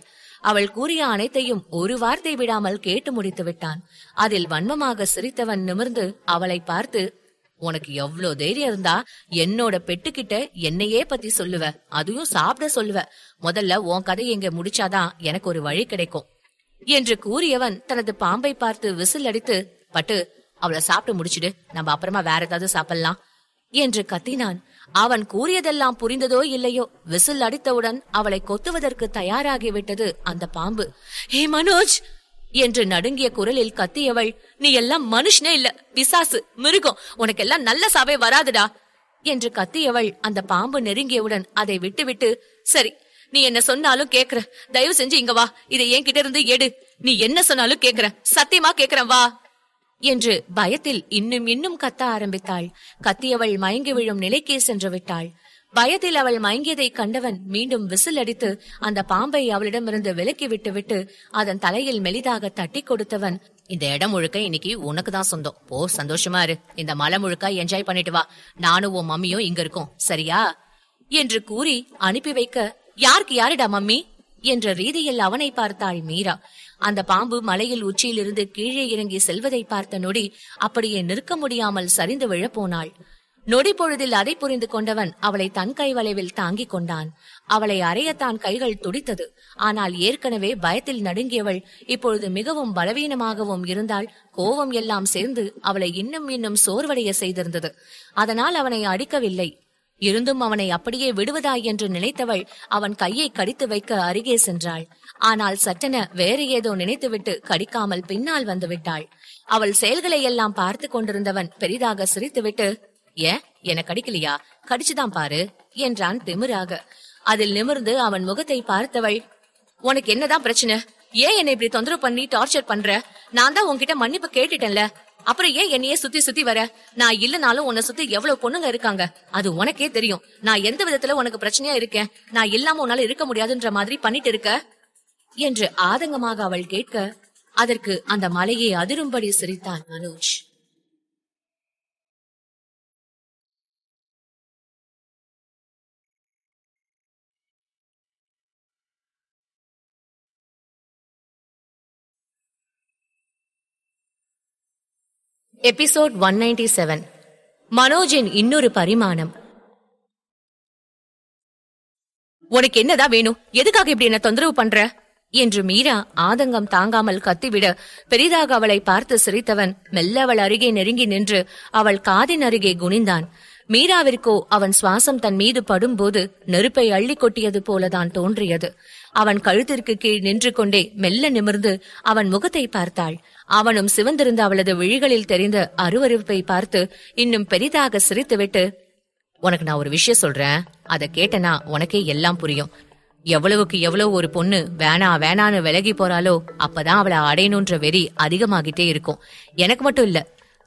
அவள் கூறிய அனைத்தையும் ஒரு வார்த்தை விடாமல் கேட்டு முடித்து விட்டான் அதில் வன்மமாக சிரித்தவன் நிமிர்ந்து அவளை பார்த்து உனக்கு எவ்வளவு தைரியம் இருந்தா என்னோட பெட்டுக்கிட்ட என்னையே பத்தி சொல்லுவ அதையும் சாப்பிட சொல்லுவ முதல்ல உன் கதை எங்க முடிச்சாதான் எனக்கு ஒரு வழி கிடைக்கும் என்று கூறியவன் தனது பாம்பை பார்த்து விசில் அடித்து பட்டு அவளை சாப்பிட்டு முடிச்சிடு நம்ம அப்புறமா வேற ஏதாவது சாப்பிடலாம் என்று கத்தினான் அவன் கூறியதெல்லாம் புரிந்ததோ இல்லையோ விசில் அடித்தவுடன் அவளை கொத்துவதற்கு தயாராகிவிட்டது அந்த பாம்பு ஹே மனோஜ் என்று நடுங்கிய குரலில் கத்தியவள் நீ எல்லாம் மனுஷனே இல்ல பிசாசு மிருகம் உனக்கெல்லாம் நல்ல சாவே வராதுடா என்று கத்தியவள் அந்த பாம்பு நெருங்கியவுடன் அதை விட்டுவிட்டு சரி நீ என்ன சொன்னாலும் கேக்குற தயவு செஞ்சு இங்க வா இதை என்கிட்ட இருந்து எடு நீ என்ன சொன்னாலும் கேக்குற சத்தியமா கேக்குறேன் வா என்று பயத்தில் இன்னும் இன்னும் கத்த ஆரம்பித்தாள் கத்தியவள் மயங்கி விழும் நிலைக்கே சென்று விட்டாள் பயத்தில் அவள் மயங்கியதை கண்டவன் மீண்டும் விசில் அடித்து அந்த பாம்பை அவளிடமிருந்து விலக்கி விட்டுவிட்டு அதன் தலையில் மெலிதாக தட்டி கொடுத்தவன் இந்த இடம் முழுக்க இன்னைக்கு உனக்கு தான் சொந்தம் போ சந்தோஷமா இரு இந்த மலை முழுக்க என்ஜாய் பண்ணிட்டு வா நானும் உன் மம்மியும் இங்க இருக்கோம் சரியா என்று கூறி அனுப்பி வைக்க யாருக்கு யாருடா மம்மி என்ற ரீதியில் அவனை பார்த்தாள் மீரா அந்த பாம்பு மலையில் உச்சியிலிருந்து கீழே இறங்கி செல்வதை பார்த்த நொடி அப்படியே நிற்க முடியாமல் சரிந்து விழப்போனாள் நொடி பொழுதில் அதை புரிந்து கொண்டவன் அவளை தன் கை வளைவில் தாங்கிக் கொண்டான் அவளை அறையத்தான் கைகள் துடித்தது ஆனால் ஏற்கனவே பயத்தில் நடுங்கியவள் இப்பொழுது மிகவும் பலவீனமாகவும் இருந்தால் கோபம் எல்லாம் சேர்ந்து அவளை இன்னும் இன்னும் சோர்வடைய செய்திருந்தது அதனால் அவனை அடிக்கவில்லை இருந்தும் அவனை அப்படியே விடுவதாய் என்று நினைத்தவள் அவன் கையை கடித்து வைக்க அருகே சென்றாள் ஆனால் சட்டென வேறு ஏதோ நினைத்துவிட்டு கடிக்காமல் பின்னால் வந்து விட்டாள் அவள் செயல்களை எல்லாம் பார்த்து கொண்டிருந்தவன் பெரிதாக சிரித்துவிட்டு ஏன் என கடிக்கலையா கடிச்சுதான் பாரு என்றான் திமிராக அதில் நிமிர்ந்து அவன் முகத்தை பார்த்தவள் உனக்கு என்னதான் பிரச்சனை ஏன் என்னை இப்படி தொந்தரவு பண்ணி டார்ச்சர் பண்ற நான் தான் உன்கிட்ட மன்னிப்பு கேட்டுட்டேன்ல அப்புறம் ஏன் என்னையே சுத்தி சுத்தி வர நான் இல்லனாலும் உன்னை சுத்தி எவ்வளவு பொண்ணுங்க இருக்காங்க அது உனக்கே தெரியும் நான் எந்த விதத்துல உனக்கு பிரச்சனையா இருக்கேன் நான் இல்லாம உன்னால இருக்க முடியாதுன்ற மாதிரி பண்ணிட்டு இருக்க என்று ஆதங்கமாக அவள் கேட்க அதற்கு அந்த மலையை அதிரும்படி சிரித்தான் Manoj episode one ninety seven மனோஜின் இன்னொரு பரிமாணம் உனக்கு என்னதான் வேணும் எதுக்காக இப்படி என்ன தொந்தரவு பண்ற என்று மீரா ஆதங்கம் தாங்காமல் கத்திவிட பெரிதாக அவளை பார்த்து சிரித்தவன் மெல்ல அவள் அருகே நெருங்கி நின்று அவள் காதின் அருகே குனிந்தான் மீராவிற்கோ அவன் சுவாசம் தன் மீது படும்போது நெருப்பை அள்ளி கொட்டியது போலதான் தோன்றியது அவன் கழுத்திற்கு கீழ் நின்று கொண்டே மெல்ல நிமிர்ந்து அவன் முகத்தை பார்த்தாள் அவனும் சிவந்திருந்த அவளது விழிகளில் தெரிந்த அருவருப்பை பார்த்து இன்னும் பெரிதாக சிரித்துவிட்டு உனக்கு நான் ஒரு விஷயம் சொல்றேன் அதை கேட்டனா உனக்கே எல்லாம் புரியும் எவ்வளவுக்கு எவ்வளவு ஒரு பொண்ணு வேணா வேணான்னு விலகி போறாளோ அப்பதான் அவளை அடையணுன்ற வெறி அதிகமாகிட்டே இருக்கும் எனக்கு மட்டும் இல்ல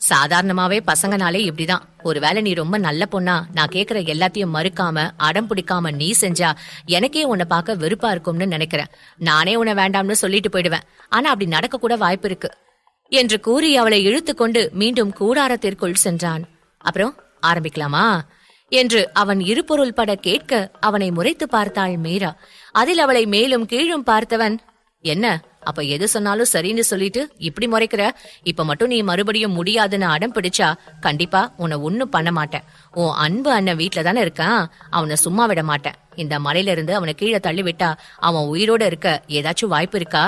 சாதாரணமாவே பசங்கனாலே இப்படிதான் ஒருவேளை நீ ரொம்ப நல்ல பொண்ணா நான் கேக்குற எல்லாத்தையும் மறுக்காம அடம் பிடிக்காம நீ செஞ்சா எனக்கே உன்னை பார்க்க வெறுப்பா இருக்கும்னு நினைக்கிறேன் நானே உன்னை வேண்டாம்னு சொல்லிட்டு போயிடுவேன் ஆனா அப்படி நடக்க கூட வாய்ப்பு இருக்கு என்று கூறி அவளை இழுத்து கொண்டு மீண்டும் கூடாரத்திற்குள் சென்றான் அப்புறம் ஆரம்பிக்கலாமா என்று அவன் இருபொருள் பட கேட்க அவனை முறைத்து பார்த்தாள் மீரா அதில் அவளை மேலும் கீழும் பார்த்தவன் என்ன அப்ப எது சொன்னாலும் சரின்னு சொல்லிட்டு இப்படி முறைக்கிற இப்ப மட்டும் நீ மறுபடியும் முடியாதுன்னு அடம் பிடிச்சா கண்டிப்பா உன்னை ஒன்னும் பண்ண மாட்டேன் உன் அன்பு அண்ணன் வீட்டுல தானே இருக்கான் அவனை சும்மா விட மாட்டேன் இந்த மலையில இருந்து அவனை கீழே தள்ளி விட்டா அவன் உயிரோட இருக்க ஏதாச்சும் வாய்ப்பு இருக்கா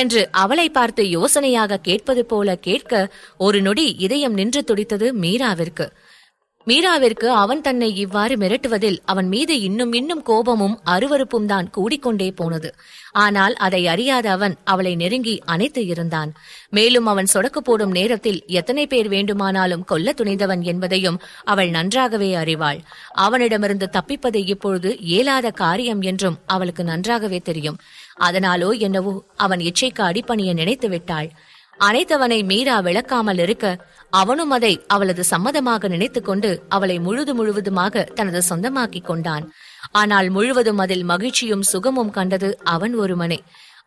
என்று அவளை பார்த்து யோசனையாக கேட்பது போல கேட்க ஒரு நொடி இதயம் நின்று துடித்தது மீராவிற்கு மீராவிற்கு அவன் தன்னை இவ்வாறு மிரட்டுவதில் அவன் மீது இன்னும் இன்னும் கோபமும் அருவறுப்பும் தான் கூடிக்கொண்டே போனது ஆனால் அதை அறியாத அவன் அவளை நெருங்கி அணைத்து இருந்தான் மேலும் அவன் சொடக்கு போடும் நேரத்தில் எத்தனை பேர் வேண்டுமானாலும் கொல்ல துணிந்தவன் என்பதையும் அவள் நன்றாகவே அறிவாள் அவனிடமிருந்து தப்பிப்பது இப்பொழுது இயலாத காரியம் என்றும் அவளுக்கு நன்றாகவே தெரியும் அதனாலோ என்னவோ அவன் இச்சைக்கு அடிப்பணிய நினைத்து விட்டாள் அனைத்தவனை மீரா விளக்காமல் இருக்க அவனும் அதை அவளது சம்மதமாக நினைத்துக்கொண்டு அவளை முழுது முழுவதுமாக தனது சொந்தமாக்கிக் கொண்டான் ஆனால் முழுவதும் அதில் மகிழ்ச்சியும் சுகமும் கண்டது அவன் ஒருவனே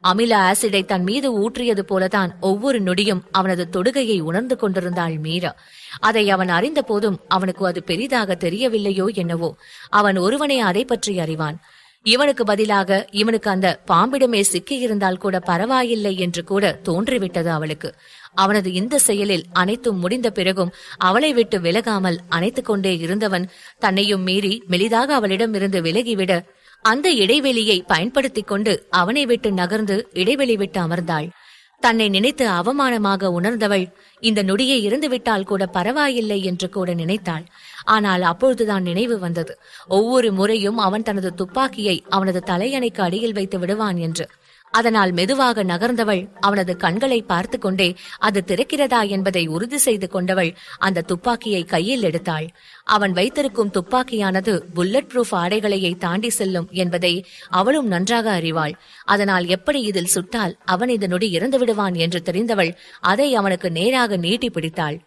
அமில ஆசிடை தன் மீது ஊற்றியது போலதான் ஒவ்வொரு நொடியும் அவனது தொடுகையை உணர்ந்து கொண்டிருந்தாள் மீரா அதை அவன் அறிந்த போதும் அவனுக்கு அது பெரிதாக தெரியவில்லையோ என்னவோ அவன் ஒருவனே அதை பற்றி அறிவான் இவனுக்கு பதிலாக இவனுக்கு அந்த பாம்பிடமே சிக்கி இருந்தால் கூட பரவாயில்லை என்று கூட தோன்றிவிட்டது அவளுக்கு அவனது இந்த செயலில் அனைத்தும் முடிந்த பிறகும் அவளை விட்டு விலகாமல் அணைத்து கொண்டே இருந்தவன் தன்னையும் மீறி மெலிதாக அவளிடம் இருந்து விலகிவிட அந்த இடைவெளியை பயன்படுத்திக் கொண்டு அவனை விட்டு நகர்ந்து இடைவெளி விட்டு அமர்ந்தாள் தன்னை நினைத்து அவமானமாக உணர்ந்தவள் இந்த நொடியை இருந்துவிட்டால் கூட பரவாயில்லை என்று கூட நினைத்தாள் ஆனால் அப்பொழுதுதான் நினைவு வந்தது ஒவ்வொரு முறையும் அவன் தனது துப்பாக்கியை அவனது தலையணைக்கு அடியில் வைத்து விடுவான் என்று அதனால் மெதுவாக நகர்ந்தவள் அவனது கண்களை பார்த்து கொண்டே அது திறக்கிறதா என்பதை உறுதி செய்து கொண்டவள் அந்த துப்பாக்கியை கையில் எடுத்தாள் அவன் வைத்திருக்கும் துப்பாக்கியானது புல்லட் ப்ரூஃப் ஆடைகளையை தாண்டி செல்லும் என்பதை அவளும் நன்றாக அறிவாள் அதனால் எப்படி இதில் சுட்டால் அவன் இதனுடைய இறந்து விடுவான் என்று தெரிந்தவள் அதை அவனுக்கு நேராக நீட்டி பிடித்தாள்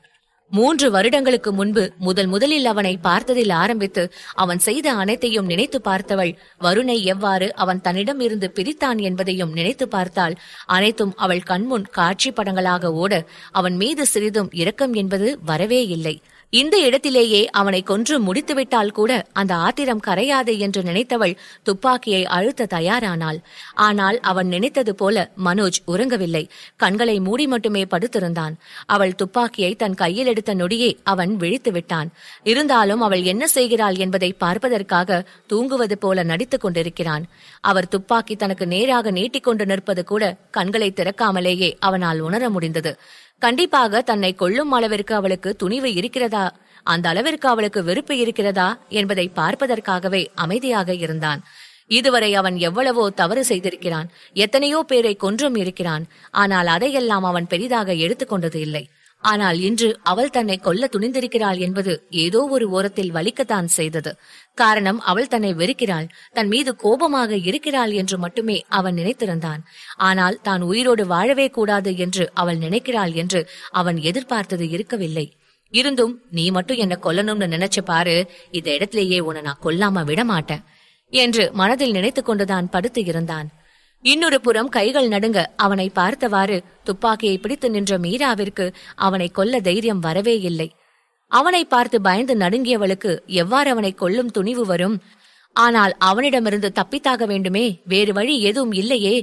மூன்று வருடங்களுக்கு முன்பு முதல் முதலில் அவனை பார்த்ததில் ஆரம்பித்து அவன் செய்த அனைத்தையும் நினைத்து பார்த்தவள் வருணை எவ்வாறு அவன் தன்னிடம் இருந்து பிரித்தான் என்பதையும் நினைத்து பார்த்தால் அனைத்தும் அவள் கண்முன் காட்சி படங்களாக ஓட அவன் மீது சிறிதும் இரக்கம் என்பது வரவே இல்லை இந்த இடத்திலேயே அவனை கொன்று முடித்துவிட்டால் கூட அந்த ஆத்திரம் கரையாது என்று நினைத்தவள் துப்பாக்கியை அழுத்த தயாரானாள் ஆனால் அவன் நினைத்தது போல மனோஜ் உறங்கவில்லை கண்களை மூடி மட்டுமே படுத்திருந்தான் அவள் துப்பாக்கியை தன் கையில் எடுத்த நொடியே அவன் விழித்து விட்டான் இருந்தாலும் அவள் என்ன செய்கிறாள் என்பதை பார்ப்பதற்காக தூங்குவது போல நடித்துக் கொண்டிருக்கிறான் அவர் துப்பாக்கி தனக்கு நேராக நீட்டிக்கொண்டு நிற்பது கூட கண்களை திறக்காமலேயே அவனால் உணர முடிந்தது கண்டிப்பாக தன்னை கொல்லும் அளவிற்கு அவளுக்கு துணிவு இருக்கிறதா அந்த அளவிற்கு அவளுக்கு வெறுப்பு இருக்கிறதா என்பதை பார்ப்பதற்காகவே அமைதியாக இருந்தான் இதுவரை அவன் எவ்வளவோ தவறு செய்திருக்கிறான் எத்தனையோ பேரை கொன்றும் இருக்கிறான் ஆனால் அதையெல்லாம் அவன் பெரிதாக எடுத்துக்கொண்டது இல்லை ஆனால் இன்று அவள் தன்னை கொல்ல துணிந்திருக்கிறாள் என்பது ஏதோ ஒரு ஓரத்தில் வலிக்கத்தான் செய்தது காரணம் அவள் தன்னை வெறுக்கிறாள் தன் மீது கோபமாக இருக்கிறாள் என்று மட்டுமே அவன் நினைத்திருந்தான் ஆனால் தான் உயிரோடு வாழவே கூடாது என்று அவள் நினைக்கிறாள் என்று அவன் எதிர்பார்த்தது இருக்கவில்லை இருந்தும் நீ மட்டும் என்ன கொல்லணும்னு நினைச்சு பாரு இந்த இடத்திலேயே உன்னை நான் கொல்லாம விடமாட்டேன் என்று மனதில் நினைத்து கொண்டுதான் படுத்து இருந்தான் இன்னொரு புறம் கைகள் நடுங்க அவனை பார்த்தவாறு துப்பாக்கியை பிடித்து நின்ற மீராவிற்கு அவனை கொல்ல தைரியம் வரவே இல்லை அவனை பார்த்து பயந்து நடுங்கியவளுக்கு எவ்வாறு அவனை கொல்லும் துணிவு வரும் ஆனால் அவனிடமிருந்து தப்பித்தாக வேண்டுமே வேறு வழி எதுவும் இல்லையே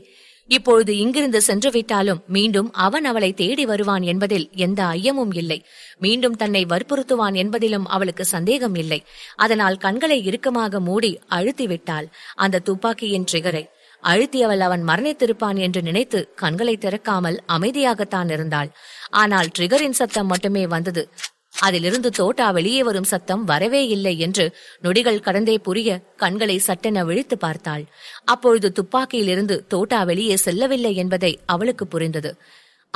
இப்பொழுது இங்கிருந்து சென்றுவிட்டாலும் மீண்டும் அவன் அவளை தேடி வருவான் என்பதில் எந்த ஐயமும் இல்லை மீண்டும் தன்னை வற்புறுத்துவான் என்பதிலும் அவளுக்கு சந்தேகம் இல்லை அதனால் கண்களை இறுக்கமாக மூடி அழுத்திவிட்டாள் அந்த துப்பாக்கியின் ட்ரிகரை அழுத்தியவள் அவன் மரணித்திருப்பான் என்று நினைத்து கண்களை திறக்காமல் அமைதியாகத்தான் இருந்தாள் ஆனால் ட்ரிகரின் சத்தம் மட்டுமே வந்தது அதிலிருந்து தோட்டா வெளியே வரும் சத்தம் வரவே இல்லை என்று நொடிகள் கடந்தே புரிய கண்களை சட்டென விழித்து பார்த்தாள் அப்பொழுது துப்பாக்கியிலிருந்து தோட்டா வெளியே செல்லவில்லை என்பதை அவளுக்கு புரிந்தது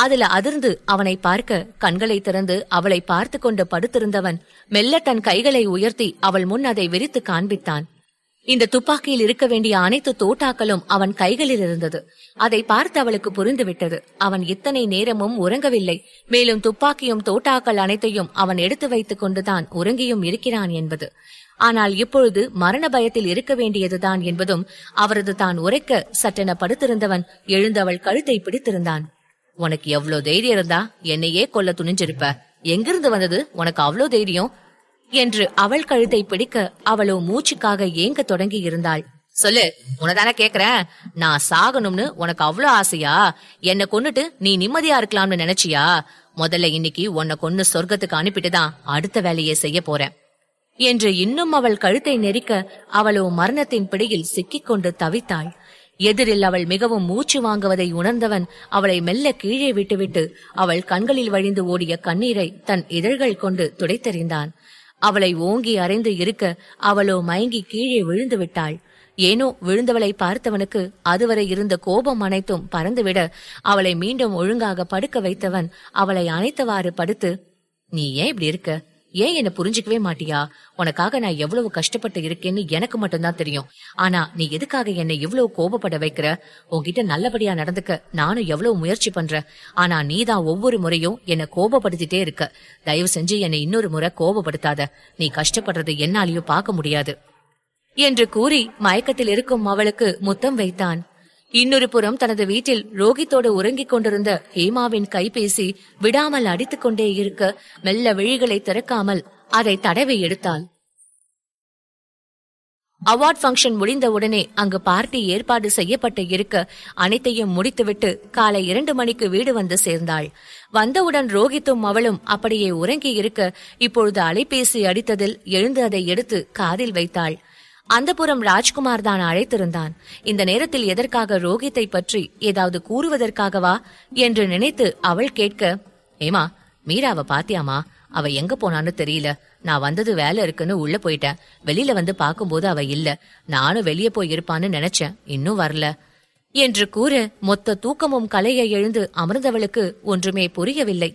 அதுல அதிர்ந்து அவனை பார்க்க கண்களை திறந்து அவளை பார்த்து கொண்டு படுத்திருந்தவன் மெல்ல தன் கைகளை உயர்த்தி அவள் முன் அதை விரித்து காண்பித்தான் இந்த துப்பாக்கியில் இருக்க வேண்டிய அனைத்து தோட்டாக்களும் அவன் கைகளில் இருந்தது அதை பார்த்து அவளுக்கு புரிந்துவிட்டது அவன் இத்தனை நேரமும் உறங்கவில்லை மேலும் துப்பாக்கியும் தோட்டாக்கள் அனைத்தையும் அவன் எடுத்து வைத்துக் கொண்டுதான் உறங்கியும் இருக்கிறான் என்பது ஆனால் இப்பொழுது மரண பயத்தில் இருக்க வேண்டியதுதான் என்பதும் அவரது தான் உரைக்க சட்டென படுத்திருந்தவன் எழுந்தவள் கழுத்தை பிடித்திருந்தான் உனக்கு எவ்வளவு தைரியம் இருந்தா என்னையே கொல்ல துணிஞ்சிருப்ப எங்கிருந்து வந்தது உனக்கு அவ்வளோ தைரியம் என்று அவள் கழுத்தை பிடிக்க அவளோ மூச்சுக்காக ஏங்க தொடங்கி இருந்தாள் சொல்லு உனதான கேக்குறேன் நான் சாகணும்னு உனக்கு அவ்வளவு ஆசையா என்ன கொன்னுட்டு நீ நிம்மதியா இருக்கலாம்னு நினைச்சியா முதல்ல இன்னைக்கு உன்னை கொன்னு சொர்க்கத்துக்கு அனுப்பிட்டுதான் அடுத்த வேலையை செய்ய போறேன் என்று இன்னும் அவள் கழுத்தை நெரிக்க அவளோ மரணத்தின் பிடியில் சிக்கிக்கொண்டு தவித்தாள் எதிரில் அவள் மிகவும் மூச்சு வாங்குவதை உணர்ந்தவன் அவளை மெல்ல கீழே விட்டுவிட்டு அவள் கண்களில் வழிந்து ஓடிய கண்ணீரை தன் இதழ்கள் கொண்டு துடைத்தறிந்தான் அவளை ஓங்கி அறைந்து இருக்க அவளோ மயங்கி கீழே விழுந்து விட்டாள் ஏனோ விழுந்தவளை பார்த்தவனுக்கு அதுவரை இருந்த கோபம் அனைத்தும் பறந்துவிட அவளை மீண்டும் ஒழுங்காக படுக்க வைத்தவன் அவளை அனைத்தவாறு படுத்து நீ ஏன் இப்படி இருக்க ஏன் என்ன புரிஞ்சுக்கவே மாட்டியா உனக்காக நான் எவ்வளவு கஷ்டப்பட்டு இருக்கேன்னு எனக்கு மட்டும்தான் தெரியும் ஆனா நீ எதுக்காக என்னை இவ்வளவு கோபப்பட வைக்கிற உன்கிட்ட நல்லபடியா நடந்துக்க நானும் எவ்வளவு முயற்சி பண்ற ஆனா நீ தான் ஒவ்வொரு முறையும் என்னை கோபப்படுத்திட்டே இருக்க தயவு செஞ்சு என்னை இன்னொரு முறை கோபப்படுத்தாத நீ கஷ்டப்படுறது என்னாலையும் பார்க்க முடியாது என்று கூறி மயக்கத்தில் இருக்கும் அவளுக்கு முத்தம் வைத்தான் இன்னொரு புறம் தனது வீட்டில் ரோகித்தோடு உறங்கிக் கொண்டிருந்த ஹேமாவின் கைபேசி விடாமல் அடித்துக் கொண்டே இருக்க மெல்ல விழிகளை திறக்காமல் அதை தடவி எடுத்தாள் அவார்ட் ஃபங்க்ஷன் முடிந்தவுடனே அங்கு பார்ட்டி ஏற்பாடு செய்யப்பட்டு இருக்க அனைத்தையும் முடித்துவிட்டு காலை இரண்டு மணிக்கு வீடு வந்து சேர்ந்தாள் வந்தவுடன் ரோஹித்தும் அவளும் அப்படியே உறங்கி இருக்க இப்பொழுது அலைபேசி அடித்ததில் எழுந்து அதை எடுத்து காதில் வைத்தாள் அந்தபுரம் ராஜ்குமார் தான் அழைத்திருந்தான் இந்த நேரத்தில் எதற்காக ரோஹித்தை பற்றி ஏதாவது கூறுவதற்காகவா என்று நினைத்து அவள் கேட்க ஏமா மீராவை பாத்தியாமா அவ எங்க போனான்னு தெரியல நான் வந்தது வேலை இருக்குன்னு உள்ள போயிட்டேன் வெளியில வந்து பார்க்கும்போது அவ இல்ல நானும் வெளியே போய் இருப்பான்னு நினைச்சேன் இன்னும் வரல என்று கூற மொத்த தூக்கமும் கலையை எழுந்து அமர்ந்தவளுக்கு ஒன்றுமே புரியவில்லை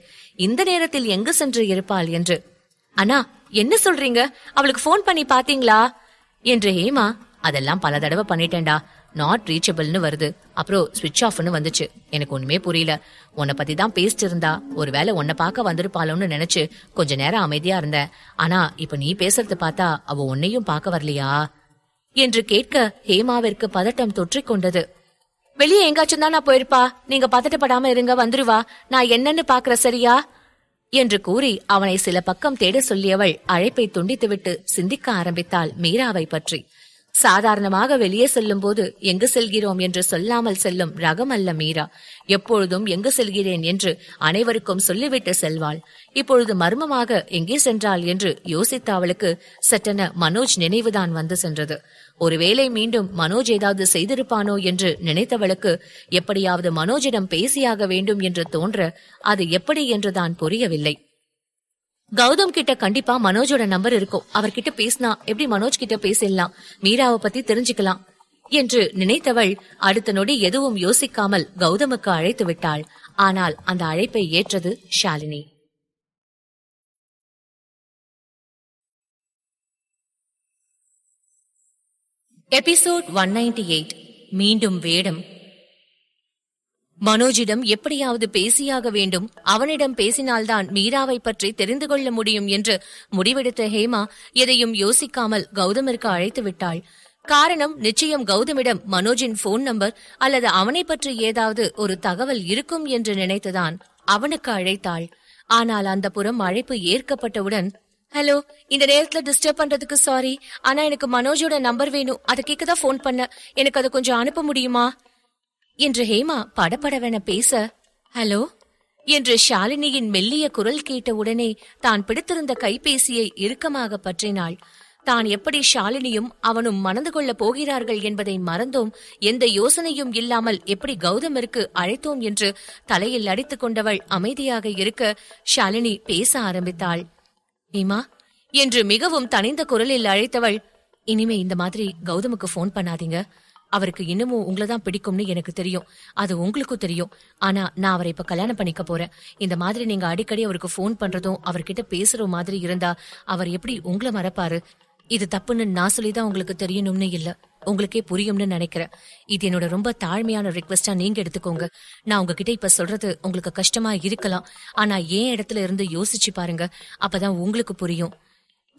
இந்த நேரத்தில் எங்கு சென்று இருப்பாள் என்று அண்ணா என்ன சொல்றீங்க அவளுக்கு போன் பண்ணி பாத்தீங்களா என்று ஹேமா அதெல்லாம் பல தடவை பண்ணிட்டேன்டா நாட் ரீச்சபிள்னு வருது அப்புறம் ஸ்விட்ச் ஆஃப்னு வந்துச்சு எனக்கு ஒண்ணுமே புரியல உன்னை பத்தி தான் பேசிட்டு இருந்தா ஒருவேளை உன்னை பார்க்க வந்திருப்பாளோன்னு நினைச்சு கொஞ்ச நேரம் அமைதியா இருந்தேன் ஆனா இப்ப நீ பேசுறது பார்த்தா அவ உன்னையும் பார்க்க வரலையா என்று கேட்க ஹேமாவிற்கு பதட்டம் தொற்றி கொண்டது வெளியே எங்காச்சும் தான் நான் போயிருப்பா நீங்க பதட்டப்படாம இருங்க வந்துருவா நான் என்னன்னு பாக்குற சரியா என்று கூறி அவனை சில பக்கம் தேட சொல்லியவள் அழைப்பை துண்டித்துவிட்டு சிந்திக்க ஆரம்பித்தாள் மீராவை பற்றி சாதாரணமாக வெளியே செல்லும் போது எங்கு செல்கிறோம் என்று சொல்லாமல் செல்லும் ரகம் அல்ல மீரா எப்பொழுதும் எங்கு செல்கிறேன் என்று அனைவருக்கும் சொல்லிவிட்டு செல்வாள் இப்பொழுது மர்மமாக எங்கே சென்றாள் என்று யோசித்த அவளுக்கு சட்டென மனோஜ் நினைவுதான் வந்து சென்றது ஒருவேளை மீண்டும் மனோஜ் ஏதாவது செய்திருப்பானோ என்று நினைத்தவளுக்கு எப்படியாவது மனோஜிடம் பேசியாக வேண்டும் என்று தோன்ற அது எப்படி என்றுதான் புரியவில்லை கௌதம் கிட்ட கண்டிப்பா மனோஜோட நம்பர் இருக்கும் அவர்கிட்ட பேசினா எப்படி மனோஜ் கிட்ட பேசிடலாம் மீராவை பத்தி தெரிஞ்சுக்கலாம் என்று நினைத்தவள் அடுத்த நொடி எதுவும் யோசிக்காமல் கௌதமுக்கு அழைத்து விட்டாள் ஆனால் அந்த அழைப்பை ஏற்றது Shalini episode one ninety eight மீண்டும் வேடம் மனோஜிடம் எப்படியாவது பேசியாக வேண்டும் அவனிடம் பேசினால்தான் மீராவை பற்றி தெரிந்து கொள்ள முடியும் என்று முடிவெடுத்த ஹேமா எதையும் யோசிக்காமல் கௌதமிற்கு அழைத்து விட்டாள் காரணம் நிச்சயம் கௌதமிடம் மனோஜின் போன் நம்பர் அல்லது அவனை பற்றி ஏதாவது ஒரு தகவல் இருக்கும் என்று நினைத்துதான் அவனுக்கு அழைத்தாள் ஆனால் அந்த புறம் அழைப்பு ஏற்கப்பட்டவுடன் ஹலோ இந்த நேரத்துல டிஸ்டர்ப் பண்றதுக்கு சாரி ஆனா எனக்கு மனோஜோட நம்பர் வேணும் அதை கேட்க தான் ஃபோன் பண்ண எனக்கு அதை கொஞ்சம் அனுப்ப முடியுமா என்று ஹேமா படபடவென பேச ஹலோ என்று ஷாலினியின் மெல்லிய குரல் கேட்ட உடனே தான் பிடித்திருந்த கைபேசியை இறுக்கமாக பற்றினாள் தான் எப்படி ஷாலினியும் அவனும் மணந்து கொள்ளப் போகிறார்கள் என்பதை மறந்தோம் எந்த யோசனையும் இல்லாமல் எப்படி கௌதமிற்கு அழைத்தோம் என்று தலையில் அடித்துக் கொண்டவள் அமைதியாக இருக்க ஷாலினி பேச ஆரம்பித்தாள் ஹீமா என்று மிகவும் தனிந்த குரலில் அழைத்தவள் இனிமே இந்த மாதிரி கௌதமுக்கு போன் பண்ணாதீங்க அவருக்கு இன்னமும் உங்களை தான் பிடிக்கும்னு எனக்கு தெரியும் அது உங்களுக்கும் தெரியும் ஆனா நான் அவரை இப்ப கல்யாணம் பண்ணிக்க போறேன் இந்த மாதிரி நீங்க அடிக்கடி அவருக்கு போன் பண்றதும் அவர்கிட்ட பேசுற மாதிரி இருந்தா அவர் எப்படி உங்களை மறப்பாரு இது தப்புன்னு நான் சொல்லிதான் உங்களுக்கு தெரியணும்னு இல்லை உங்களுக்கே புரியும்னு நினைக்கிறேன் இது என்னோட ரொம்ப தாழ்மையான ரிக்வெஸ்டா நீங்க எடுத்துக்கோங்க நான் உங்ககிட்ட இப்ப சொல்றது உங்களுக்கு கஷ்டமா இருக்கலாம் ஆனா ஏன் இடத்துல இருந்து யோசிச்சு பாருங்க அப்பதான் உங்களுக்கு புரியும்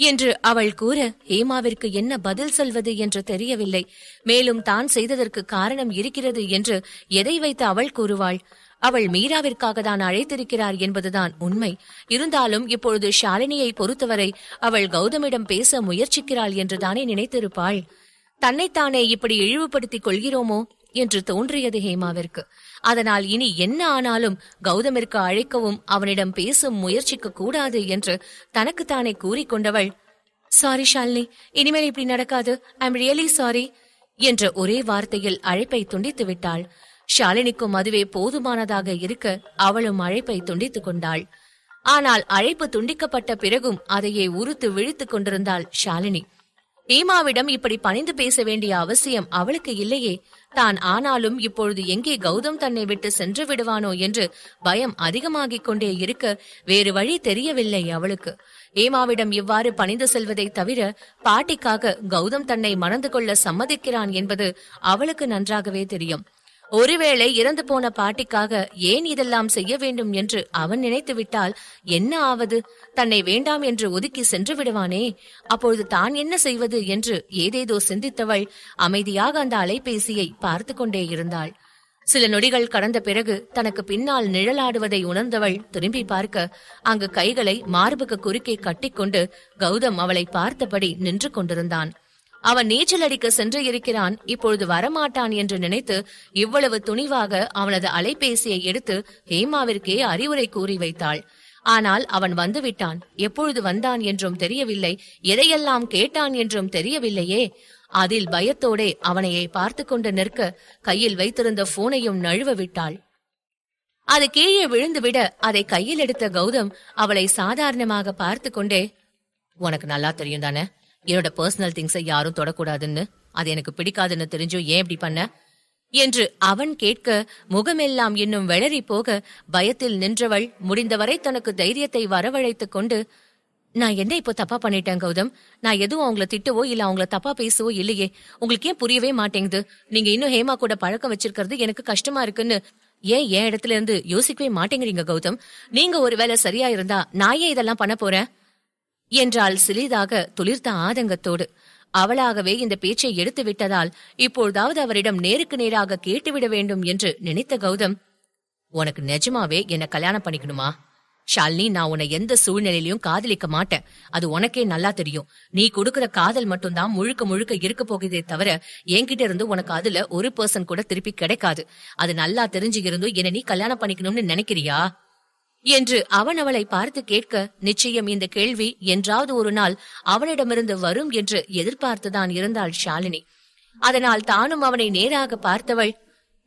என்று அவள் கூற ஹேமாவிற்கு என்ன பதில் சொல்வது என்று தெரியவில்லை மேலும் தான் செய்ததற்கு காரணம் இருக்கிறது என்று எதை வைத்து அவள் கூறுவாள் அவள் மீராவிற்காக தான் அழைத்திருக்கிறார் என்பதுதான் உண்மை இருந்தாலும் இப்பொழுது ஷாலினியை பொறுத்தவரை அவள் கௌதமிடம் பேச முயற்சிக்கிறாள் என்றுதானே நினைத்திருப்பாள் தன்னைத்தானே இப்படி இழிவுபடுத்திக் கொள்கிறோமோ என்று தோன்றியது ஹேமாவிற்கு அதனால் இனி என்ன ஆனாலும் கௌதமிற்கு அழைக்கவும் அவனிடம் பேசும் முயற்சிக்க கூடாது என்று தனக்குத்தானே கூறிக்கொண்டவள் சாரி ஷாலினி இனிமேல் இப்படி நடக்காது ஐ எம் ரியலி சாரி என்ற ஒரே வார்த்தையில் அழைப்பை துண்டித்து விட்டாள் ஷாலினிக்கும் அதுவே போதுமானதாக இருக்க அவளும் அழைப்பை துண்டித்துக் கொண்டாள் ஆனால் அழைப்பு துண்டிக்கப்பட்ட பிறகும் அதையே உறுத்து விழித்துக் கொண்டிருந்தாள் ஷாலினி ஹீமாவிடம் இப்படி பணிந்து பேச வேண்டிய அவசியம் அவளுக்கு இல்லையே தான் ஆனாலும் இப்பொழுது எங்கே கௌதம் தன்னை விட்டு சென்று விடுவானோ என்று பயம் அதிகமாகிக் கொண்டே இருக்க வேறு வழி தெரியவில்லை அவளுக்கு ஏமாவிடம் இவ்வாறு பணிந்து செல்வதை தவிர பாட்டிக்காக கௌதம் தன்னை மணந்து கொள்ள சம்மதிக்கிறான் என்பது அவளுக்கு நன்றாகவே தெரியும் ஒருவேளை இறந்து போன பாட்டிக்காக ஏன் இதெல்லாம் செய்ய வேண்டும் என்று அவன் நினைத்து விட்டால் என்ன ஆவது தன்னை வேண்டாம் என்று ஒதுக்கி சென்று விடுவானே அப்பொழுது தான் என்ன செய்வது என்று ஏதேதோ சிந்தித்தவள் அமைதியாக அந்த அலைபேசியை பார்த்து கொண்டே இருந்தாள் சில நொடிகள் கடந்த பிறகு தனக்கு பின்னால் நிழலாடுவதை உணர்ந்தவள் திரும்பி பார்க்க அங்கு கைகளை மார்புக்கு குறுக்கே கட்டிக்கொண்டு கௌதம் அவளை பார்த்தபடி நின்று கொண்டிருந்தான் அவன் நீச்சல் அடிக்க சென்று இருக்கிறான் இப்பொழுது வரமாட்டான் என்று நினைத்து இவ்வளவு துணிவாக அவனது அலைபேசியை எடுத்து ஹேமாவிற்கே அறிவுரை கூறி வைத்தாள் ஆனால் அவன் வந்துவிட்டான் எப்பொழுது வந்தான் என்றும் தெரியவில்லை எதையெல்லாம் கேட்டான் என்றும் தெரியவில்லையே அதில் பயத்தோடே அவனையை பார்த்து கொண்டு நிற்க கையில் வைத்திருந்த போனையும் நழுவ விட்டாள் அது கீழே விழுந்துவிட அதை கையில் எடுத்த கௌதம் அவளை சாதாரணமாக பார்த்து கொண்டே உனக்கு நல்லா தெரியும் தானே என்னோட பர்சனல் திங்ஸை யாரும் தொடக்கூடாதுன்னு அது எனக்கு பிடிக்காதுன்னு தெரிஞ்சும் ஏன் இப்படி பண்ண என்று அவன் கேட்க முகமெல்லாம் இன்னும் வெளறி போக பயத்தில் நின்றவள் முடிந்தவரை தனக்கு தைரியத்தை வரவழைத்துக் கொண்டு நான் என்ன இப்போ தப்பா பண்ணிட்டேன் கௌதம் நான் எதுவும் அவங்கள திட்டவோ இல்ல அவங்கள தப்பா பேசவோ இல்லையே உங்களுக்கு ஏன் புரியவே மாட்டேங்குது நீங்க இன்னும் ஹேமா கூட பழக்கம் வச்சிருக்கிறது எனக்கு கஷ்டமா இருக்குன்னு ஏன் என் இடத்துல இருந்து யோசிக்கவே மாட்டேங்கிறீங்க கௌதம் நீங்க ஒருவேளை சரியா இருந்தா நான் ஏன் இதெல்லாம் பண்ண போறேன் என்றாள் சிறிதாக துளிர்த்த ஆதங்கத்தோடு அவளாகவே இந்த பேச்சை எடுத்து விட்டதால் இப்பொழுதாவது அவரிடம் நேருக்கு நேராக கேட்டுவிட வேண்டும் என்று நினைத்த கௌதம் உனக்கு நிஜமாவே என்ன கல்யாணம் பண்ணிக்கணுமா ஷாலினி நான் உன்னை எந்த சூழ்நிலையிலும் காதலிக்க மாட்டேன் அது உனக்கே நல்லா தெரியும் நீ கொடுக்கற காதல் மட்டும்தான் முழுக்க முழுக்க இருக்க போகுதே தவிர என்கிட்ட இருந்து உனக்கு அதுல ஒரு பர்சன் கூட திருப்பி கிடைக்காது அது நல்லா தெரிஞ்சு இருந்தும் என்ன நீ கல்யாணம் பண்ணிக்கணும்னு நினைக்கிறியா என்று அவன் அவளை பார்த்து கேட்க நிச்சயம் இந்த கேள்வி என்றாவது ஒரு நாள் அவனிடமிருந்து வரும் என்று எதிர்பார்த்துதான் இருந்தாள் ஷாலினி அதனால் தானும் அவனை நேராக பார்த்தவள்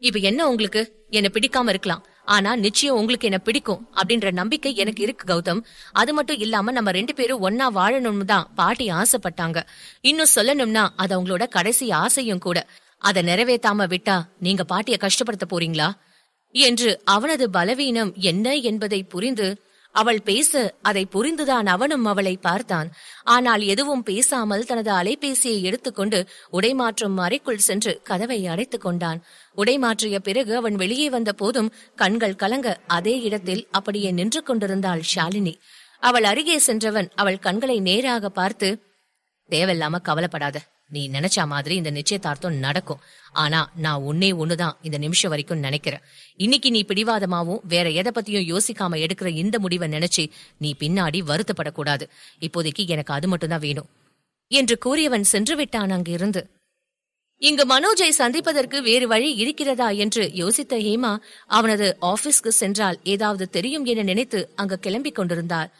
இப்ப என்ன உங்களுக்கு என்ன பிடிக்காம இருக்கலாம் ஆனா நிச்சயம் உங்களுக்கு என்ன பிடிக்கும் அப்படின்ற நம்பிக்கை எனக்கு இருக்கு கௌதம் அது மட்டும் இல்லாம நம்ம ரெண்டு பேரும் ஒன்னா வாழணும்னு தான் பாட்டி ஆசைப்பட்டாங்க இன்னும் சொல்லணும்னா அது அவங்களோட கடைசி ஆசையும் கூட அதை நிறைவேத்தாம விட்டா நீங்க பாட்டிய கஷ்டப்படுத்த போறீங்களா என்று அவனது பலவீனம் என்ன என்பதை புரிந்து அவள் பேச அதை புரிந்துதான் அவனும் அவளை பார்த்தான் ஆனால் எதுவும் பேசாமல் தனது அலைபேசியை எடுத்துக்கொண்டு உடைமாற்றும் அறைக்குள் சென்று கதவை அடைத்துக் கொண்டான் உடைமாற்றிய பிறகு அவன் வெளியே வந்த போதும் கண்கள் கலங்க அதே இடத்தில் அப்படியே நின்று கொண்டிருந்தாள் ஷாலினி அவள் அருகே சென்றவன் அவள் கண்களை நேராக பார்த்து தேவையில்லாம கவலைப்படாத நீ நினைச்ச மாதிரி இந்த நிச்சயதார்த்தம் நடக்கும் ஆனா நான் ஒன்னே ஒண்ணுதான் இந்த நிமிஷம் வரைக்கும் நினைக்கிறேன் இன்னைக்கு நீ பிடிவாதமாவும் வேற எதை பத்தியும் யோசிக்காம எடுக்கிற இந்த முடிவை நினைச்சு நீ பின்னாடி வருத்தப்படக்கூடாது இப்போதைக்கு எனக்கு அது மட்டும்தான் வேணும் என்று கூறியவன் சென்று விட்டான் அங்கிருந்து இங்கு மனோஜை சந்திப்பதற்கு வேறு வழி இருக்கிறதா என்று யோசித்த ஹேமா அவனது ஆபீஸ்க்கு சென்றால் ஏதாவது தெரியும் என நினைத்து அங்கு கிளம்பிக் கொண்டிருந்தார்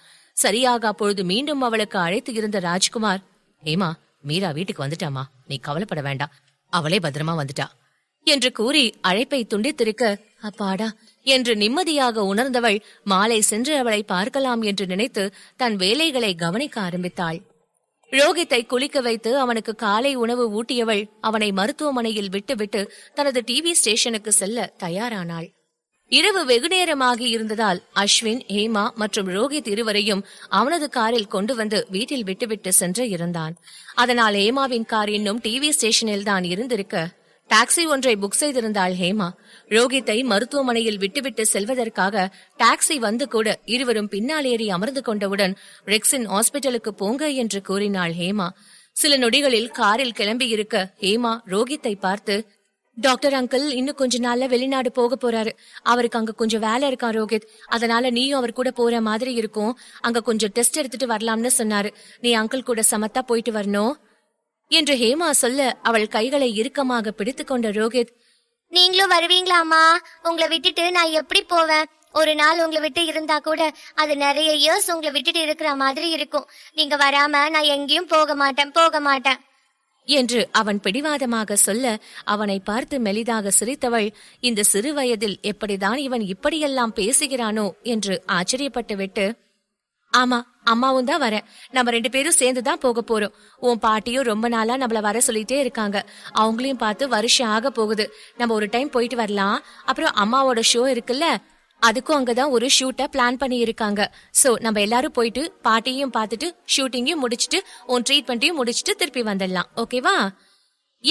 சரியாக அப்பொழுது மீண்டும் அவளுக்கு அழைத்து இருந்த ராஜ்குமார் ஹேமா மீரா வீட்டுக்கு வந்துட்டாமா நீ கவலைப்பட வேண்டாம் அவளே பத்திரமா வந்துட்டா என்று கூறி அழைப்பை துண்டித்திருக்க அப்பாடா என்று நிம்மதியாக உணர்ந்தவள் மாலை சென்று அவளை பார்க்கலாம் என்று நினைத்து தன் வேலைகளை கவனிக்க ஆரம்பித்தாள் ரோகித்தை குளிக்க வைத்து அவனுக்கு காலை உணவு ஊட்டியவள் அவனை மருத்துவமனையில் விட்டுவிட்டு தனது டிவி ஸ்டேஷனுக்கு செல்ல தயாரானாள் இரவு வெகுநேரமாகி இருந்ததால் அஸ்வின் ஹேமா மற்றும் ரோஹித் இருவரையும் அவனது காரில் கொண்டு வந்து வீட்டில் விட்டுவிட்டு சென்று இருந்தான் அதனால் ஹேமாவின் கார் இன்னும் டிவி ஸ்டேஷனில் தான் இருந்திருக்க டாக்ஸி ஒன்றை புக் செய்திருந்தாள் ஹேமா ரோஹித்தை மருத்துவமனையில் விட்டுவிட்டு செல்வதற்காக டாக்ஸி வந்து கூட இருவரும் பின்னால் ஏறி அமர்ந்து கொண்டவுடன் ரெக்ஸின் ஹாஸ்பிட்டலுக்கு போங்க என்று கூறினாள் ஹேமா சில நொடிகளில் காரில் கிளம்பி இருக்க ஹேமா ரோஹித்தை பார்த்து டாக்டர் அங்கிள் இன்னும் கொஞ்ச நாள்ல வெளிநாடு போக போறாரு அவருக்கு அங்க கொஞ்சம் வேலை இருக்கான் ரோஹித் அதனால நீயும் அவர் கூட போற மாதிரி இருக்கும் அங்க கொஞ்சம் டெஸ்ட் எடுத்துட்டு வரலாம்னு சொன்னாரு நீ அங்கிள் கூட சமத்தா போயிட்டு வரணும் என்று ஹேமா சொல்ல அவள் கைகளை இறுக்கமாக பிடித்து கொண்ட ரோஹித் நீங்களும் வருவீங்களாமா உங்களை விட்டுட்டு நான் எப்படி போவேன் ஒரு நாள் உங்களை விட்டு இருந்தா கூட அது நிறைய இயர்ஸ் உங்களை விட்டுட்டு இருக்கிற மாதிரி இருக்கும் நீங்க வராம நான் எங்கேயும் போக மாட்டேன் போக மாட்டேன் என்று அவன் பிடிவாதமாக சொல்ல அவனை பார்த்து மெலிதாக சிரித்தவள் இந்த சிறு வயதில் எப்படிதான் இவன் இப்படியெல்லாம் பேசுகிறானோ என்று ஆச்சரியப்பட்டுவிட்டு ஆமா அம்மாவும் தான் வரேன் நம்ம ரெண்டு பேரும் சேர்ந்து தான் போக போறோம் உன் பாட்டியும் ரொம்ப நாளா நம்மள வர சொல்லிட்டே இருக்காங்க அவங்களையும் பார்த்து வருஷம் ஆக போகுது நம்ம ஒரு டைம் போயிட்டு வரலாம் அப்புறம் அம்மாவோட ஷோ இருக்குல்ல அதுக்கும் அங்கதான் ஒரு ஷூட்டை பிளான் பண்ணி இருக்காங்க சோ நம்ம எல்லாரும் போயிட்டு பாட்டியும் பார்த்துட்டு ஷூட்டிங்கையும் முடிச்சிட்டு உன் ட்ரீட்மெண்ட்டையும் முடிச்சிட்டு திருப்பி வந்துடலாம் ஓகேவா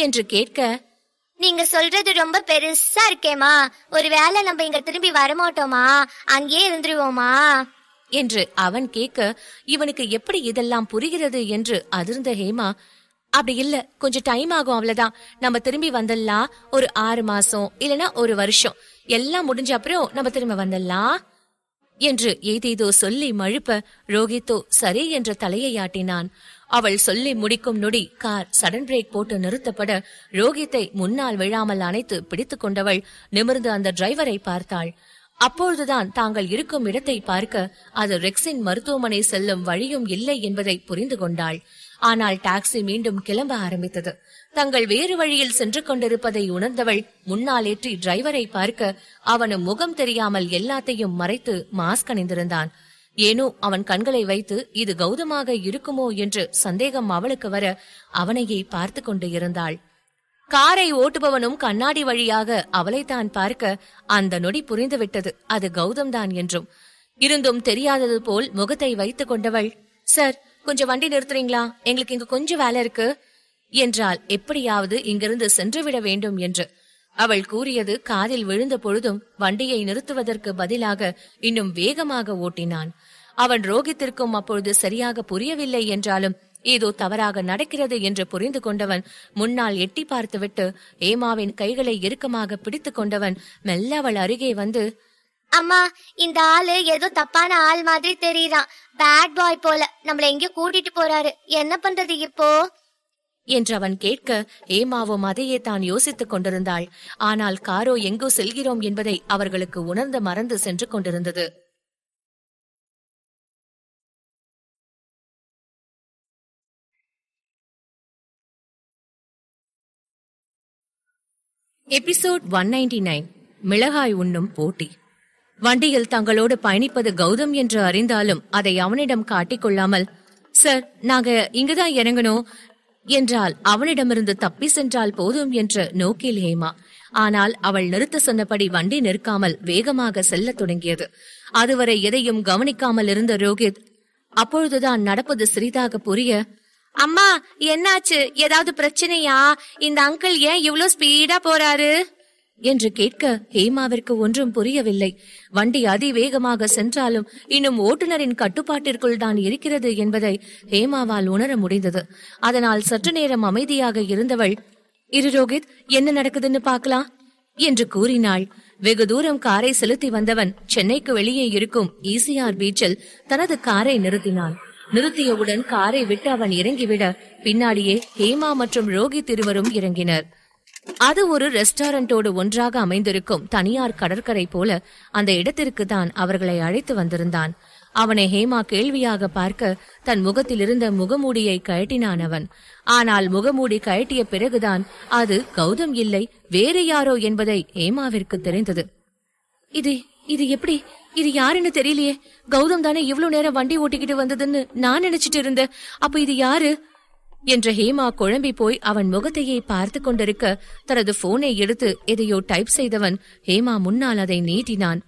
என்று கேட்க நீங்க சொல்றது ரொம்ப பெருசா இருக்கேமா ஒருவேளை நம்ம இங்க திரும்பி வரமாட்டோமா அங்கேயே இருந்துருவோமா என்று அவன் கேட்க இவனுக்கு எப்படி இதெல்லாம் புரிகிறது என்று அதிர்ந்த ஹேமா அப்படி இல்ல கொஞ்சம் டைம் ஆகும் அவ்வளவுதான் நம்ம திரும்பி வந்துடலாம் ஒரு ஆறு மாசம் இல்லனா ஒரு வருஷம் எல்லாம் முடிஞ்ச அப்புறம் நம்ம திரும்ப வந்துடலாம் என்று ஏதேதோ சொல்லி மழுப்ப ரோஹித்தோ சரி என்ற தலையை ஆட்டினான் அவள் சொல்லி முடிக்கும் நொடி கார் சடன் பிரேக் போட்டு நிறுத்தப்பட ரோஹித்தை முன்னால் விழாமல் அணைத்து பிடித்துக் கொண்டவள் நிமிர்ந்து அந்த டிரைவரை பார்த்தாள் அப்பொழுதுதான் தாங்கள் இருக்கும் இடத்தை பார்க்க அது ரெக்ஸின் மருத்துவமனை செல்லும் வழியும் இல்லை என்பதை புரிந்து கொண்டாள் ஆனால் டாக்ஸி மீண்டும் கிளம்ப ஆரம்பித்தது தங்கள் வேறு வழியில் சென்று கொண்டிருப்பதை உணர்ந்தவள் முன்னாலேற்றி டிரைவரை பார்க்க அவனும் முகம் தெரியாமல் எல்லாத்தையும் மறைத்து மாஸ்க் அணிந்திருந்தான் ஏனோ அவன் கண்களை வைத்து இது கௌதமாக இருக்குமோ என்று சந்தேகம் அவளுக்கு வர அவனையே பார்த்து கொண்டு இருந்தாள் காரை ஓட்டுபவனும் கண்ணாடி வழியாக அவளைத்தான் பார்க்க அந்த நொடி புரிந்துவிட்டது அது கௌதம் தான் என்றும் இருந்தும் தெரியாதது போல் முகத்தை வைத்துக் கொண்டவள் சார் கொஞ்சம் வண்டி நிறுத்துறீங்களா எங்களுக்கு இங்க கொஞ்சம் வேலை இருக்கு என்றால் எப்படியாவது இங்கிருந்து சென்றுவிட வேண்டும் என்று அவள் கூறியது காதில் விழுந்த பொழுதும் வண்டியை நிறுத்துவதற்கு பதிலாக இன்னும் வேகமாக ஓட்டினான் அவன் ரோகித்திற்கும் அப்பொழுது சரியாக புரியவில்லை என்றாலும் ஏதோ தவறாக நடக்கிறது என்று புரிந்து கொண்டவன் முன்னால் எட்டி பார்த்துவிட்டு ஏமாவின் கைகளை இறுக்கமாக பிடித்து கொண்டவன் மெல்ல அவள் அருகே வந்து அம்மா இந்த ஆளு ஏதோ தப்பான ஆள் மாதிரி தெரியுதா பேட் பாய் போல நம்மள எங்க கூட்டிட்டு போறாரு என்ன பண்றது இப்போ என்று அவன் கேட்க ஏமாவும் அதையே தான் யோசித்துக் கொண்டிருந்தாள் ஆனால் காரோ எங்கோ செல்கிறோம் என்பதை அவர்களுக்கு உணர்ந்த மறந்து சென்று கொண்டிருந்தது எபிசோட் ஒன் நைன்டி நைன் மிளகாய் உண்ணும் போட்டி வண்டியில் தங்களோடு பயணிப்பது கௌதம் என்று அறிந்தாலும் அதை அவனிடம் காட்டிக்கொள்ளாமல் சார் நாங்க இங்குதான் இறங்கணும் என்றால் அவனிடமிருந்து தப்பி சென்றால் போதும் என்று நோக்கில் ஹேமா ஆனால் அவள் நிறுத்த சொன்னபடி வண்டி நிற்காமல் வேகமாக செல்ல தொடங்கியது அதுவரை எதையும் கவனிக்காமல் இருந்த ரோஹித் அப்பொழுதுதான் நடப்பது சிறிதாக புரிய அம்மா என்னாச்சு ஏதாவது பிரச்சனையா இந்த அங்கிள் ஏன் இவ்வளவு ஸ்பீடா போறாரு என்று கேட்க ஹேமாவிற்கு ஒன்றும் புரியவில்லை வண்டி அதிவேகமாக சென்றாலும் இன்னும் ஓட்டுநரின் கட்டுப்பாட்டிற்குள் தான் இருக்கிறது என்பதை ஹேமாவால் உணர முடிந்தது அதனால் சற்று நேரம் அமைதியாக இருந்தவள் இரு ரோஹித் என்ன நடக்குதுன்னு பார்க்கலாம் என்று கூறினாள் வெகு தூரம் காரை செலுத்தி வந்தவன் சென்னைக்கு வெளியே இருக்கும் ஈசிஆர் பீச்சில் தனது காரை நிறுத்தினான் நிறுத்தியவுடன் காரை விட்டு அவன் இறங்கிவிட பின்னாடியே ஹேமா மற்றும் ரோஹித் இருவரும் இறங்கினர் அது ஒரு ரெஸ்டாரண்டோடு ஒன்றாக அமைந்திருக்கும் தனியார் கடற்கரை போல அந்த இடத்திற்கு தான் அவர்களை அழைத்து வந்திருந்தான் அவனை ஹேமா கேள்வியாக பார்க்க தன் முகத்திலிருந்த முகமூடியை கழட்டினான் அவன் ஆனால் முகமூடி கழட்டிய பிறகுதான் அது கௌதம் இல்லை வேறு யாரோ என்பதை ஹேமாவிற்கு தெரிந்தது இது இது எப்படி இது யாருன்னு தெரியலையே கௌதம் தானே இவ்வளவு நேரம் வண்டி ஓட்டிக்கிட்டு வந்ததுன்னு நான் நினைச்சிட்டு இருந்தேன் அப்ப இது யாரு என்று ஹேமா குழம்பி போய் அவன் முகத்தையே பார்த்து கொண்டிருக்க தனது போனை எடுத்து எதையோ டைப் செய்தவன் ஹேமா முன்னால் அதை நீட்டினான்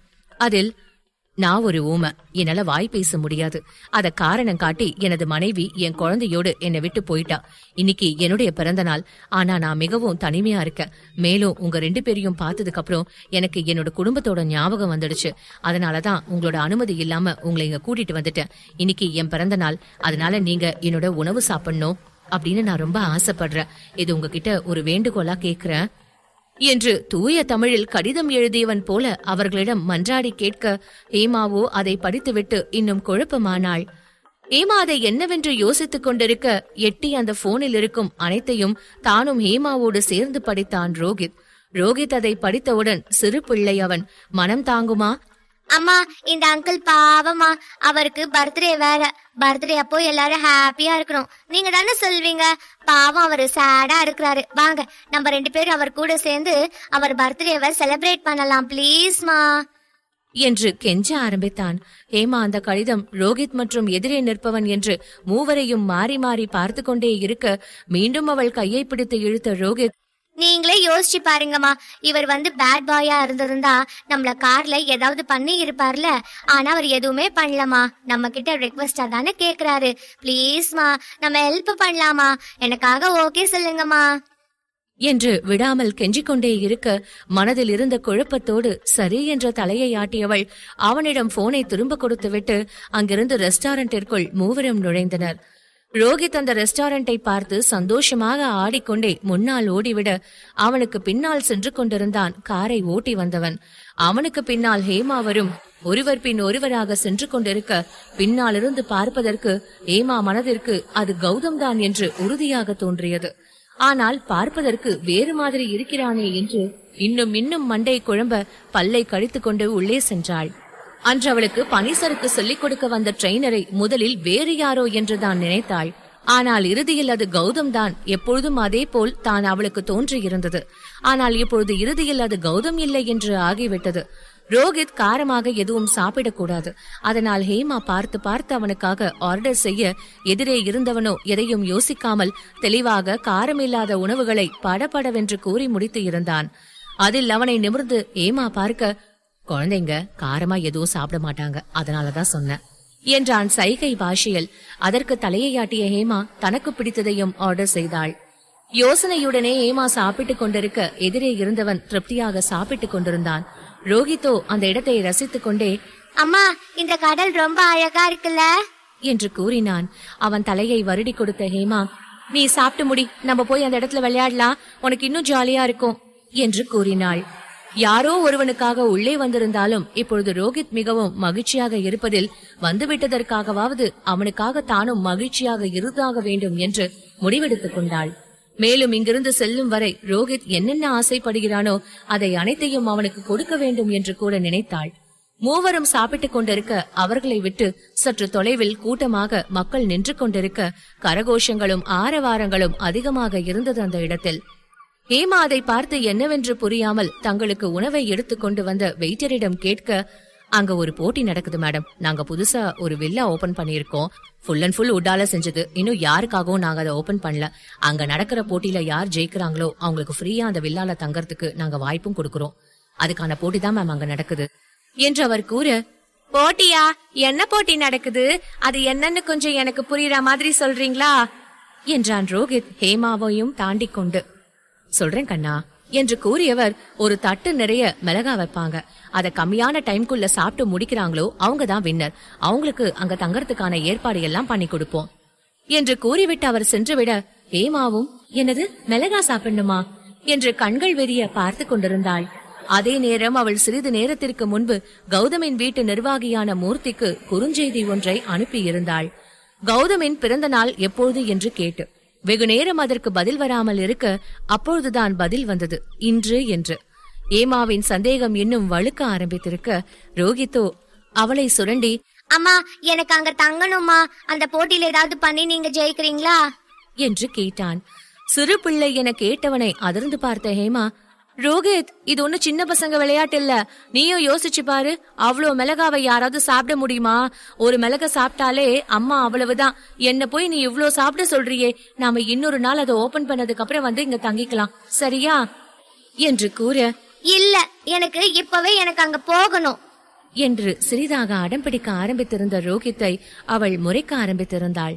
அதில் நான் ஒரு ஊமை என்னால வாய் பேச முடியாது அத காரணம் காட்டி எனது மனைவி என் குழந்தையோடு என்னை விட்டு போயிட்டா இன்னைக்கு என்னுடைய பிறந்த நாள் ஆனா நான் மிகவும் தனிமையா இருக்கேன் மேலும் உங்க ரெண்டு பேரையும் பார்த்ததுக்கு அப்புறம் எனக்கு என்னோட குடும்பத்தோட ஞாபகம் வந்துடுச்சு அதனாலதான் உங்களோட அனுமதி இல்லாம உங்களை இங்க கூட்டிட்டு வந்துட்டேன் இன்னைக்கு என் பிறந்த நாள் அதனால நீங்க என்னோட உணவு சாப்பிடணும் அப்படின்னு நான் ரொம்ப ஆசைப்படுறேன் இது உங்ககிட்ட ஒரு வேண்டுகோளா கேக்குறேன் என்று தூய தமிழில் கடிதம் எழுதியவன் போல அவர்களிடம் மன்றாடி கேட்க ஹேமாவோ அதை படித்துவிட்டு இன்னும் குழப்பமானாள் ஹேமா அதை என்னவென்று யோசித்துக் கொண்டிருக்க எட்டி அந்த போனில் இருக்கும் அனைத்தையும் தானும் ஹேமாவோடு சேர்ந்து படித்தான் ரோஹித் ரோஹித் அதை படித்தவுடன் சிறு பிள்ளை அவன் மனம் தாங்குமா அம்மா இந்த அங்கிள் பாவமா அவருக்கு பர்த்டே வேற பர்த்டே அப்போ எல்லாரும் ஹாப்பியா இருக்கணும் நீங்க தானே சொல்வீங்க பாவம் அவரு சேடா இருக்கிறாரு வாங்க நம்ம ரெண்டு பேரும் அவர் கூட சேர்ந்து அவர் பர்த்டேவை செலிப்ரேட் பண்ணலாம் ப்ளீஸ்மா என்று கெஞ்ச ஆரம்பித்தான் ஹேமா அந்த கடிதம் ரோஹித் மற்றும் எதிரே நிற்பவன் என்று மூவரையும் மாறி மாறி பார்த்து கொண்டே இருக்க மீண்டும் அவள் கையை பிடித்து இழுத்த ரோஹித் நீங்களே யோசிச்சு பாருங்கம்மா இவர் வந்து பேட் பாயா இருந்திருந்தா நம்மள கார்ல ஏதாவது பண்ணி இருப்பார்ல ஆனா அவர் எதுவுமே பண்ணலமா நம்ம கிட்ட ரெக்வஸ்டா தானே கேக்குறாரு பிளீஸ்மா நம்ம ஹெல்ப் பண்ணலாமா எனக்காக ஓகே சொல்லுங்கம்மா என்று விடாமல் கெஞ்சிக்கொண்டே இருக்க மனதில் இருந்த குழப்பத்தோடு சரி என்ற தலையை ஆட்டியவள் அவனிடம் போனை திரும்ப கொடுத்துவிட்டு அங்கிருந்து ரெஸ்டாரண்டிற்குள் மூவரும் நுழைந்தனர் ரோஹித் அந்த ரெஸ்டாரண்டை பார்த்து சந்தோஷமாக ஆடிக்கொண்டே முன்னால் ஓடிவிட அவனுக்கு பின்னால் சென்று கொண்டிருந்தான் காரை ஓட்டி வந்தவன் அவனுக்கு பின்னால் ஹேமாவரும் ஒருவர் பின் ஒருவராக சென்று கொண்டிருக்க பின்னாலிருந்து பார்ப்பதற்கு ஏமா மனதிற்கு அது கௌதம் தான் என்று உறுதியாக தோன்றியது ஆனால் பார்ப்பதற்கு வேறு மாதிரி இருக்கிறானே என்று இன்னும் இன்னும் மண்டை குழம்ப பல்லை கழித்துக்கொண்டு கொண்டு உள்ளே சென்றாள் அன்று அவளுக்கு பனிசருக்கு சொல்லிக் கொடுக்க வந்த ட்ரெயினரை முதலில் வேறு யாரோ என்றுதான் நினைத்தாள் ஆனால் இறுதியில் அது கௌதம் தான் எப்பொழுதும் அதே போல் தான் அவளுக்கு தோன்றியிருந்தது ஆனால் இப்பொழுது இறுதியில் அது கௌதம் இல்லை என்று ஆகிவிட்டது ரோஹித் காரமாக எதுவும் சாப்பிடக்கூடாது அதனால் ஹேமா பார்த்து பார்த்து அவனுக்காக ஆர்டர் செய்ய எதிரே இருந்தவனோ எதையும் யோசிக்காமல் தெளிவாக காரமில்லாத உணவுகளை படபடவென்று கூறி முடித்து இருந்தான் அதில் அவனை நிமிர்ந்து ஏமா பார்க்க குழந்தைங்க காரமா எதுவும் சாப்பிட மாட்டாங்க அதனாலதான் சொன்னேன் என்றான் சைகை பாஷையில் அதற்கு தலையை ஆட்டிய ஹேமா தனக்கு பிடித்ததையும் ஆர்டர் செய்தாள் யோசனையுடனே ஹேமா சாப்பிட்டுக் கொண்டிருக்க எதிரே இருந்தவன் திருப்தியாக சாப்பிட்டுக் கொண்டிருந்தான் ரோஹித்தோ அந்த இடத்தை ரசித்துக் கொண்டே அம்மா இந்த கடல் ரொம்ப அழகா இருக்குல்ல என்று கூறினான் அவன் தலையை வருடி கொடுத்த ஹேமா நீ சாப்பிட்டு முடி நம்ம போய் அந்த இடத்துல விளையாடலாம் உனக்கு இன்னும் ஜாலியா இருக்கும் என்று கூறினாள் யாரோ ஒருவனுக்காக உள்ளே வந்திருந்தாலும் இப்பொழுது ரோஹித் மிகவும் மகிழ்ச்சியாக இருப்பதில் வந்துவிட்டதற்காகவாவது அவனுக்காக தானும் மகிழ்ச்சியாக இருந்தாக வேண்டும் என்று முடிவெடுத்துக் கொண்டாள் மேலும் இங்கிருந்து செல்லும் வரை ரோஹித் என்னென்ன ஆசைப்படுகிறானோ அதை அனைத்தையும் அவனுக்கு கொடுக்க வேண்டும் என்று கூட நினைத்தாள் மூவரும் சாப்பிட்டுக் கொண்டிருக்க அவர்களை விட்டு சற்று தொலைவில் கூட்டமாக மக்கள் நின்று கொண்டிருக்க கரகோஷங்களும் ஆரவாரங்களும் அதிகமாக இருந்தது அந்த இடத்தில் ஹேமா அதை பார்த்து என்னவென்று புரியாமல் தங்களுக்கு உணவை எடுத்து கொண்டு வந்த வெயிட்டரிடம் கேட்க அங்க ஒரு போட்டி நடக்குது மேடம் நாங்க புதுசா ஒரு வில்லா ஓபன் பண்ணிருக்கோம் ஃபுல் அண்ட் ஃபுல் உட்டால செஞ்சது இன்னும் யாருக்காகவும் நாங்க அதை ஓபன் பண்ணல அங்க நடக்கிற போட்டியில யார் ஜெயிக்கிறாங்களோ அவங்களுக்கு ஃப்ரீயா அந்த வில்லால தங்கறதுக்கு நாங்க வாய்ப்பும் கொடுக்கறோம் அதுக்கான போட்டி தான் மேம் அங்க நடக்குது என்று அவர் கூற போட்டியா என்ன போட்டி நடக்குது அது என்னன்னு கொஞ்சம் எனக்கு புரியற மாதிரி சொல்றீங்களா என்றான் ரோஹித் ஹேமாவையும் தாண்டி கொண்டு சொல்றேன் கண்ணா என்று கூறியவர் ஒரு தட்டு நிறைய மிளகா வைப்பாங்க அத கம்மியான டைம்குள்ள சாப்பிட்டு முடிக்கிறாங்களோ அவங்க தான் வின்னர் அவங்களுக்கு அங்க தங்கறதுக்கான ஏற்பாடு எல்லாம் பண்ணி கொடுப்போம் என்று கூறிவிட்டு அவர் சென்றுவிட ஏமாவும் எனது மிளகா சாப்பிடணுமா என்று கண்கள் வெறிய பார்த்து கொண்டிருந்தாள் அதே நேரம் அவள் சிறிது நேரத்திற்கு முன்பு கௌதமின் வீட்டு நிர்வாகியான மூர்த்திக்கு குறுஞ்செய்தி ஒன்றை அனுப்பியிருந்தாள் கௌதமின் பிறந்த நாள் எப்போது என்று கேட்டு வெகு நேரம் அதற்கு பதில் வராமல் இருக்க அப்பொழுதுதான் பதில் வந்தது இன்று என்று ஏமாவின் சந்தேகம் இன்னும் வழுக்க ஆரம்பித்திருக்க ரோஹித்தோ அவளை சுரண்டி அம்மா எனக்கு அங்க தங்கணுமா அந்த போட்டியில ஏதாவது பண்ணி நீங்க ஜெயிக்கிறீங்களா என்று கேட்டான் சிறு பிள்ளை என கேட்டவனை அதிர்ந்து பார்த்த ஹேமா ரோஹித் இது ஒன்றும் சின்ன பசங்க விளையாட்டு இல்ல நீயும் யோசிச்சு பாரு அவ்வளோ மிளகாவை யாராவது சாப்பிட முடியுமா ஒரு மிளக சாப்பிட்டாலே அம்மா அவ்வளவுதான் என்ன போய் நீ இவ்வளோ சாப்பிட சொல்றியே நாம இன்னொரு நாள் அதை ஓபன் பண்ணதுக்கு அப்புறம் வந்து இங்க தங்கிக்கலாம் சரியா என்று கூற இல்ல எனக்கு இப்பவே எனக்கு அங்க போகணும் என்று சிறிதாக அடம்பிடிக்க ஆரம்பித்திருந்த ரோஹித்தை அவள் முறைக்க ஆரம்பித்திருந்தாள்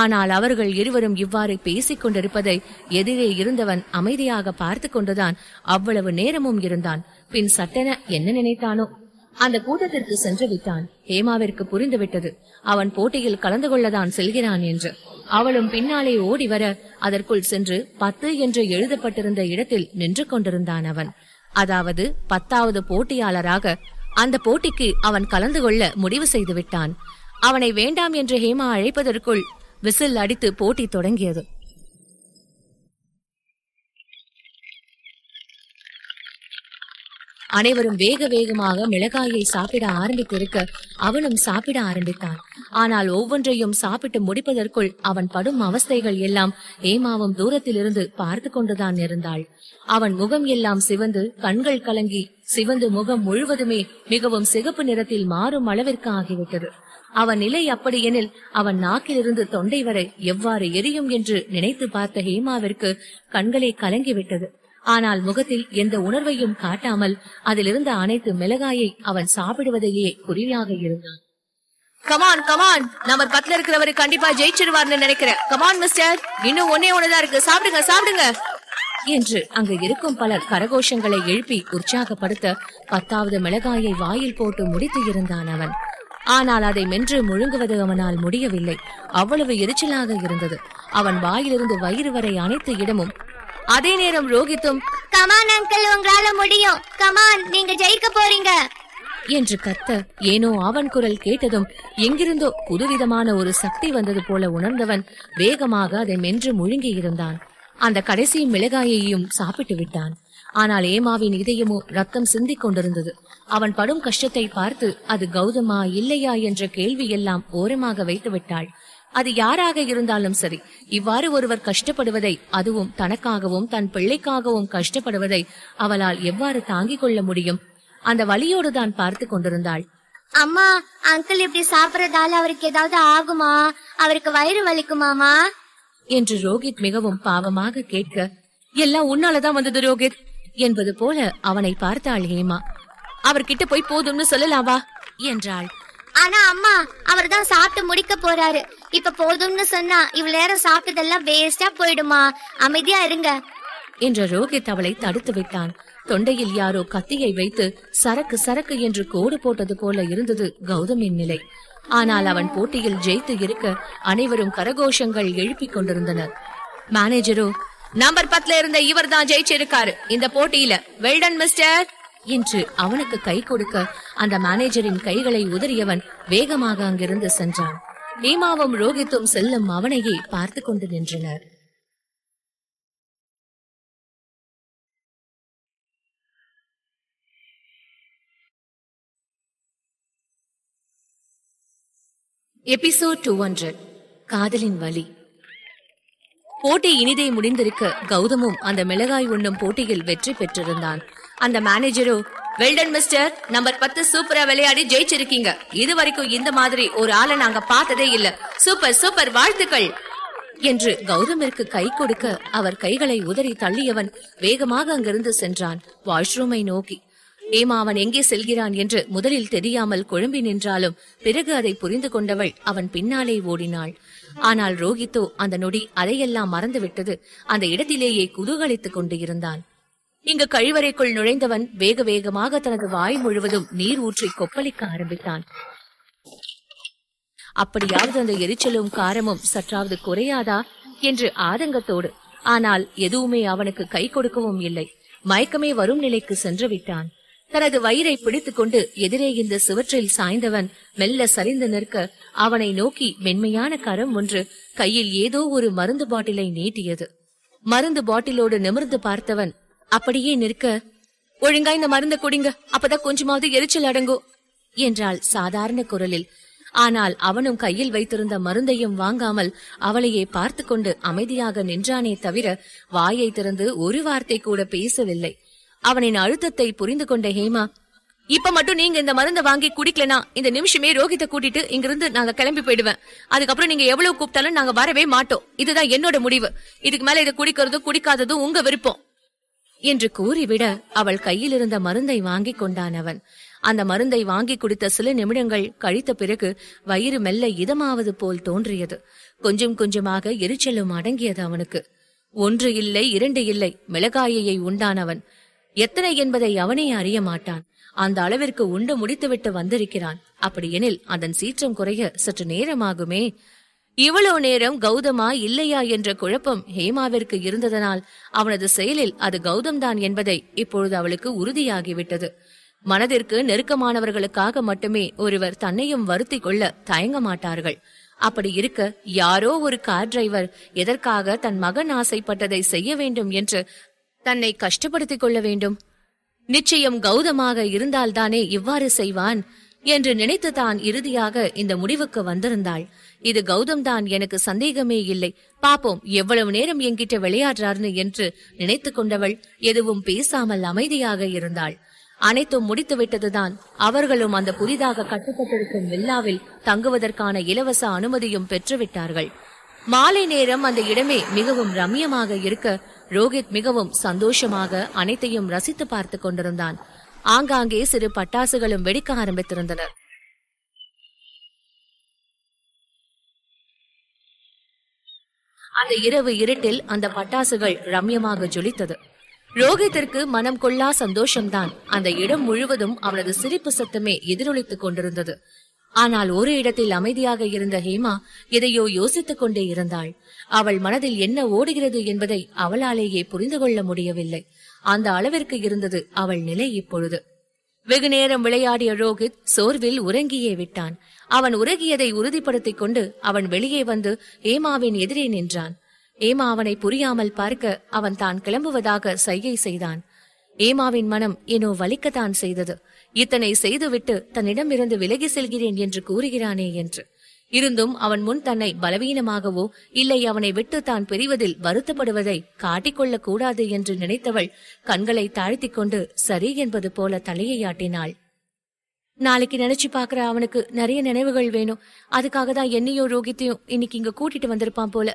ஆனால் அவர்கள் இருவரும் இவ்வாறு பேசிக் கொண்டிருப்பதை எதிரே இருந்தவன் அமைதியாக பார்த்து கொண்டுதான் அவ்வளவு நேரமும் இருந்தான் பின் சட்டென என்ன நினைத்தானோ அந்த கூட்டத்திற்கு சென்று விட்டான் ஹேமாவிற்கு புரிந்துவிட்டது அவன் போட்டியில் கலந்து கொள்ளதான் செல்கிறான் என்று அவளும் பின்னாலே ஓடி வர அதற்குள் சென்று பத்து என்று எழுதப்பட்டிருந்த இடத்தில் நின்று கொண்டிருந்தான் அவன் அதாவது பத்தாவது போட்டியாளராக அந்த போட்டிக்கு அவன் கலந்து கொள்ள முடிவு செய்து விட்டான் அவனை வேண்டாம் என்று ஹேமா அழைப்பதற்குள் விசில் அடித்து போட்டி தொடங்கியது அனைவரும் வேக வேகமாக மிளகாயை சாப்பிட ஆரம்பித்திருக்க அவனும் சாப்பிட ஆரம்பித்தான் ஆனால் ஒவ்வொன்றையும் சாப்பிட்டு முடிப்பதற்குள் அவன் படும் அவஸ்தைகள் எல்லாம் ஏமாவும் தூரத்திலிருந்து பார்த்து கொண்டுதான் இருந்தாள் அவன் முகம் எல்லாம் சிவந்து கண்கள் கலங்கி சிவந்து முகம் முழுவதுமே மிகவும் சிகப்பு நிறத்தில் மாறும் அளவிற்கு ஆகிவிட்டது அவன் நிலை அப்படியெனில் அவன் நாக்கிலிருந்து தொண்டை வரை எவ்வாறு எரியும் என்று நினைத்து பார்த்த ஹேமாவிற்கு கண்களை கலங்கிவிட்டது ஆனால் முகத்தில் எந்த உணர்வையும் காட்டாமல் அதிலிருந்த அனைத்து மிளகாயை அவன் சாப்பிடுவதையே குறியாக இருந்தான் கமான் கமான் நம்ம பத்துல இருக்கிறவரு கண்டிப்பா ஜெயிச்சிருவார்னு நினைக்கிறேன் கமான் மிஸ்டர் இன்னும் ஒன்னே ஒண்ணுதான் இருக்கு சாப்பிடுங்க சாப்பிடுங்க என்று அங்கு இருக்கும் பலர் கரகோஷங்களை எழுப்பி உற்சாகப்படுத்த பத்தாவது மிளகாயை வாயில் போட்டு முடித்து இருந்தான் அவன் ஆனால் அதை மென்று முழுங்குவது அவனால் முடியவில்லை அவ்வளவு எரிச்சலாக இருந்தது அவன் வாயிலிருந்து வயிறு வரை அனைத்து இடமும் அதே நேரம் ரோஹித்தும் கமான் அங்கிள் உங்களால முடியும் கமான் நீங்க ஜெயிக்க போறீங்க என்று கத்த ஏனோ அவன் குரல் கேட்டதும் எங்கிருந்தோ புதுவிதமான ஒரு சக்தி வந்தது போல உணர்ந்தவன் வேகமாக அதை மென்று முழுங்கி இருந்தான் அந்த கடைசி மிளகாயையும் சாப்பிட்டு விட்டான் ஆனால் ஏமாவின் இதயமோ ரத்தம் சிந்திக் கொண்டிருந்தது அவன் படும் கஷ்டத்தை பார்த்து அது கௌதமா இல்லையா என்ற கேள்வி எல்லாம் ஓரமாக வைத்து விட்டாள் அது யாராக இருந்தாலும் சரி இவ்வாறு ஒருவர் கஷ்டப்படுவதை அதுவும் தனக்காகவும் தன் பிள்ளைக்காகவும் கஷ்டப்படுவதை அவளால் எவ்வாறு தாங்கிக் கொள்ள முடியும் அந்த வழியோடு தான் பார்த்து கொண்டிருந்தாள் அம்மா அங்கிள் இப்படி சாப்பிடறதால அவருக்கு ஏதாவது ஆகுமா அவருக்கு வயிறு வலிக்குமாமா என்று ரோஹித் மிகவும் பாவமாக கேட்க எல்லாம் உன்னாலதான் வந்தது ரோஹித் என்பது போல அவனை பார்த்தாள் ஹேமா அவர்கிட்ட போய் போதும்னு சொல்லலாவா என்றாள் ஆனா அம்மா அவர் தான் சாப்பிட்டு முடிக்க போறாரு இப்ப போதும்னு சொன்னா இவ்வளவு நேரம் சாப்பிட்டதெல்லாம் வேஸ்டா போயிடுமா அமைதியா இருங்க என்ற ரோஹித் அவளை தடுத்து விட்டான் தொண்டையில் யாரோ கத்தியை வைத்து சரக்கு சரக்கு என்று கோடு போட்டது போல இருந்தது கௌதமின் நிலை ஆனால் அவன் போட்டியில் ஜெயித்து இருக்க அனைவரும் கரகோஷங்கள் எழுப்பிக் கொண்டிருந்தனர் மேனேஜரோ நம்பர் பத்துல இருந்த இவர் தான் ஜெயிச்சிருக்காரு இந்த போட்டியில வெல்டன் மிஸ்டர் என்று அவனுக்கு கை கொடுக்க அந்த மேனேஜரின் கைகளை உதறியவன் வேகமாக அங்கிருந்து சென்றான் பீமாவும் ரோஹித்தும் செல்லும் அவனையே பார்த்து கொண்டு நின்றனர் எபிசோட் டூ ஹண்ட்ரட் காதலின் வலி போட்டி இனிதே முடிந்திருக்க கௌதமும் அந்த மிளகாய் உண்ணும் போட்டியில் வெற்றி பெற்றிருந்தான் அந்த மேனேஜரோ வெல்டன் மிஸ்டர் நம்பர் பத்து சூப்பரா விளையாடி ஜெயிச்சிருக்கீங்க இது வரைக்கும் இந்த மாதிரி ஒரு ஆளை நாங்க பார்த்ததே இல்ல சூப்பர் சூப்பர் வாழ்த்துக்கள் என்று கௌதமிற்கு கை கொடுக்க அவர் கைகளை உதறி தள்ளியவன் வேகமாக அங்கிருந்து சென்றான் வாஷ்ரூமை நோக்கி ஏமா அவன் எங்கே செல்கிறான் என்று முதலில் தெரியாமல் குழம்பி நின்றாலும் பிறகு அதை புரிந்து கொண்டவள் அவன் பின்னாலே ஓடினாள் ஆனால் ரோஹித்தோ அந்த நொடி அதையெல்லாம் மறந்துவிட்டது அந்த இடத்திலேயே குதூகலித்துக் கொண்டு இருந்தான் இங்கு கழிவறைக்குள் நுழைந்தவன் வேக வேகமாக தனது வாய் முழுவதும் நீர் ஊற்றி கொப்பளிக்க ஆரம்பித்தான் அப்படியாவது அந்த எரிச்சலும் காரமும் சற்றாவது குறையாதா என்று ஆதங்கத்தோடு ஆனால் எதுவுமே அவனுக்கு கை கொடுக்கவும் இல்லை மயக்கமே வரும் நிலைக்கு சென்று விட்டான் தனது வயிறை பிடித்துக்கொண்டு எதிரே இந்த சுவற்றில் சாய்ந்தவன் மெல்ல சரிந்து நிற்க அவனை நோக்கி மென்மையான கரம் ஒன்று கையில் ஏதோ ஒரு மருந்து பாட்டிலை நீட்டியது மருந்து பாட்டிலோடு நிமிர்ந்து பார்த்தவன் அப்படியே நிற்க ஒழுங்கா இந்த மருந்த குடிங்க அப்பதான் கொஞ்சமாவது எரிச்சல் அடங்கும் என்றாள் சாதாரண குரலில் ஆனால் அவனும் கையில் வைத்திருந்த மருந்தையும் வாங்காமல் அவளையே பார்த்து கொண்டு அமைதியாக நின்றானே தவிர வாயை திறந்து ஒரு வார்த்தை கூட பேசவில்லை அவனின் அழுத்தத்தை புரிந்து கொண்ட ஹேமா இப்ப மட்டும் நீங்க இந்த மருந்த வாங்கி குடிக்கலனா இந்த நிமிஷமே ரோஹித்தை கூட்டிட்டு இங்கிருந்து நாங்க கிளம்பி போயிடுவேன் அதுக்கப்புறம் நீங்க எவ்வளவு கூப்பிட்டாலும் நாங்க வரவே மாட்டோம் இதுதான் என்னோட முடிவு இதுக்கு மேல இதை குடிக்கிறதும் குடிக்காததும் உங்க விருப்பம் என்று கூறிவிட அவள் கையில் இருந்த மருந்தை வாங்கிக் கொண்டான் அவன் அந்த மருந்தை வாங்கி குடித்த சில நிமிடங்கள் கழித்த பிறகு வயிறு மெல்ல இதமாவது போல் தோன்றியது கொஞ்சம் கொஞ்சமாக எரிச்சலும் அடங்கியது அவனுக்கு ஒன்று இல்லை இரண்டு இல்லை மிளகாயையை உண்டானவன் எத்தனை என்பதை அவனே அறிய மாட்டான் அந்த அளவிற்கு உண்டு முடித்துவிட்டு வந்திருக்கிறான் அப்படியெனில் அதன் சீற்றம் குறைய சற்று நேரமாகுமே இவ்வளவு நேரம் கௌதமா இல்லையா என்ற குழப்பம் ஹேமாவிற்கு இருந்ததனால் அவனது செயலில் அது கௌதம் தான் என்பதை இப்பொழுது அவளுக்கு உறுதியாகிவிட்டது மனதிற்கு நெருக்கமானவர்களுக்காக மட்டுமே ஒருவர் தன்னையும் வருத்தி கொள்ள தயங்க மாட்டார்கள் அப்படி இருக்க யாரோ ஒரு கார் டிரைவர் எதற்காக தன் மகன் ஆசைப்பட்டதை செய்ய வேண்டும் என்று தன்னை கஷ்டப்படுத்திக் கொள்ள வேண்டும் நிச்சயம் கௌதமாக இருந்தால்தானே இவ்வாறு செய்வான் என்று நினைத்து தான் இறுதியாக இந்த முடிவுக்கு வந்திருந்தாள் இது கௌதம் தான் எனக்கு சந்தேகமே இல்லை பாப்போம் எவ்வளவு நேரம் என்கிட்ட விளையாடுறாருன்னு என்று நினைத்து கொண்டவள் எதுவும் பேசாமல் அமைதியாக இருந்தாள் அனைத்தும் முடித்து விட்டதுதான் அவர்களும் அந்த புதிதாக கட்டப்பட்டிருக்கும் வில்லாவில் தங்குவதற்கான இலவச அனுமதியும் பெற்றுவிட்டார்கள் மாலை நேரம் அந்த இடமே மிகவும் ரம்யமாக இருக்க ரோஹித் மிகவும் சந்தோஷமாக அனைத்தையும் ரசித்து பார்த்து கொண்டிருந்தான் ஆங்காங்கே சிறு பட்டாசுகளும் வெடிக்க ஆரம்பித்திருந்தனர் அந்த இரவு இருட்டில் அந்த பட்டாசுகள் ரம்யமாக ஜொலித்தது ரோஹித்திற்கு மனம் கொள்ளா சந்தோஷம்தான் அந்த இடம் முழுவதும் அவனது சிரிப்பு சத்தமே எதிரொலித்துக் கொண்டிருந்தது ஆனால் ஒரு இடத்தில் அமைதியாக இருந்த ஹேமா எதையோ யோசித்துக் கொண்டே இருந்தாள் அவள் மனதில் என்ன ஓடுகிறது என்பதை அவளாலேயே புரிந்து கொள்ள முடியவில்லை அந்த அளவிற்கு இருந்தது அவள் நிலை இப்பொழுது வெகு நேரம் விளையாடிய ரோஹித் சோர்வில் உறங்கியே விட்டான் அவன் உருகியதை உறுதிப்படுத்திக் கொண்டு அவன் வெளியே வந்து ஏமாவின் எதிரே நின்றான் ஏமா அவனை புரியாமல் பார்க்க அவன் தான் கிளம்புவதாக சையை செய்தான் ஏமாவின் மனம் ஏனோ வலிக்கத்தான் செய்தது இத்தனை செய்துவிட்டு தன்னிடமிருந்து விலகி செல்கிறேன் என்று கூறுகிறானே என்று இருந்தும் அவன் முன் தன்னை பலவீனமாகவோ இல்லை அவனை விட்டு தான் பிரிவதில் வருத்தப்படுவதை காட்டிக்கொள்ளக் கூடாது என்று நினைத்தவள் கண்களை தாழ்த்தி கொண்டு சரி என்பது போல தலையை ஆட்டினாள் நாளைக்கு நினைச்சு பாக்குற அவனுக்கு நிறைய நினைவுகள் வேணும் அதுக்காக தான் என்னையும் ரோகித்தையும் இன்னைக்கு இங்க கூட்டிட்டு வந்திருப்பான் போல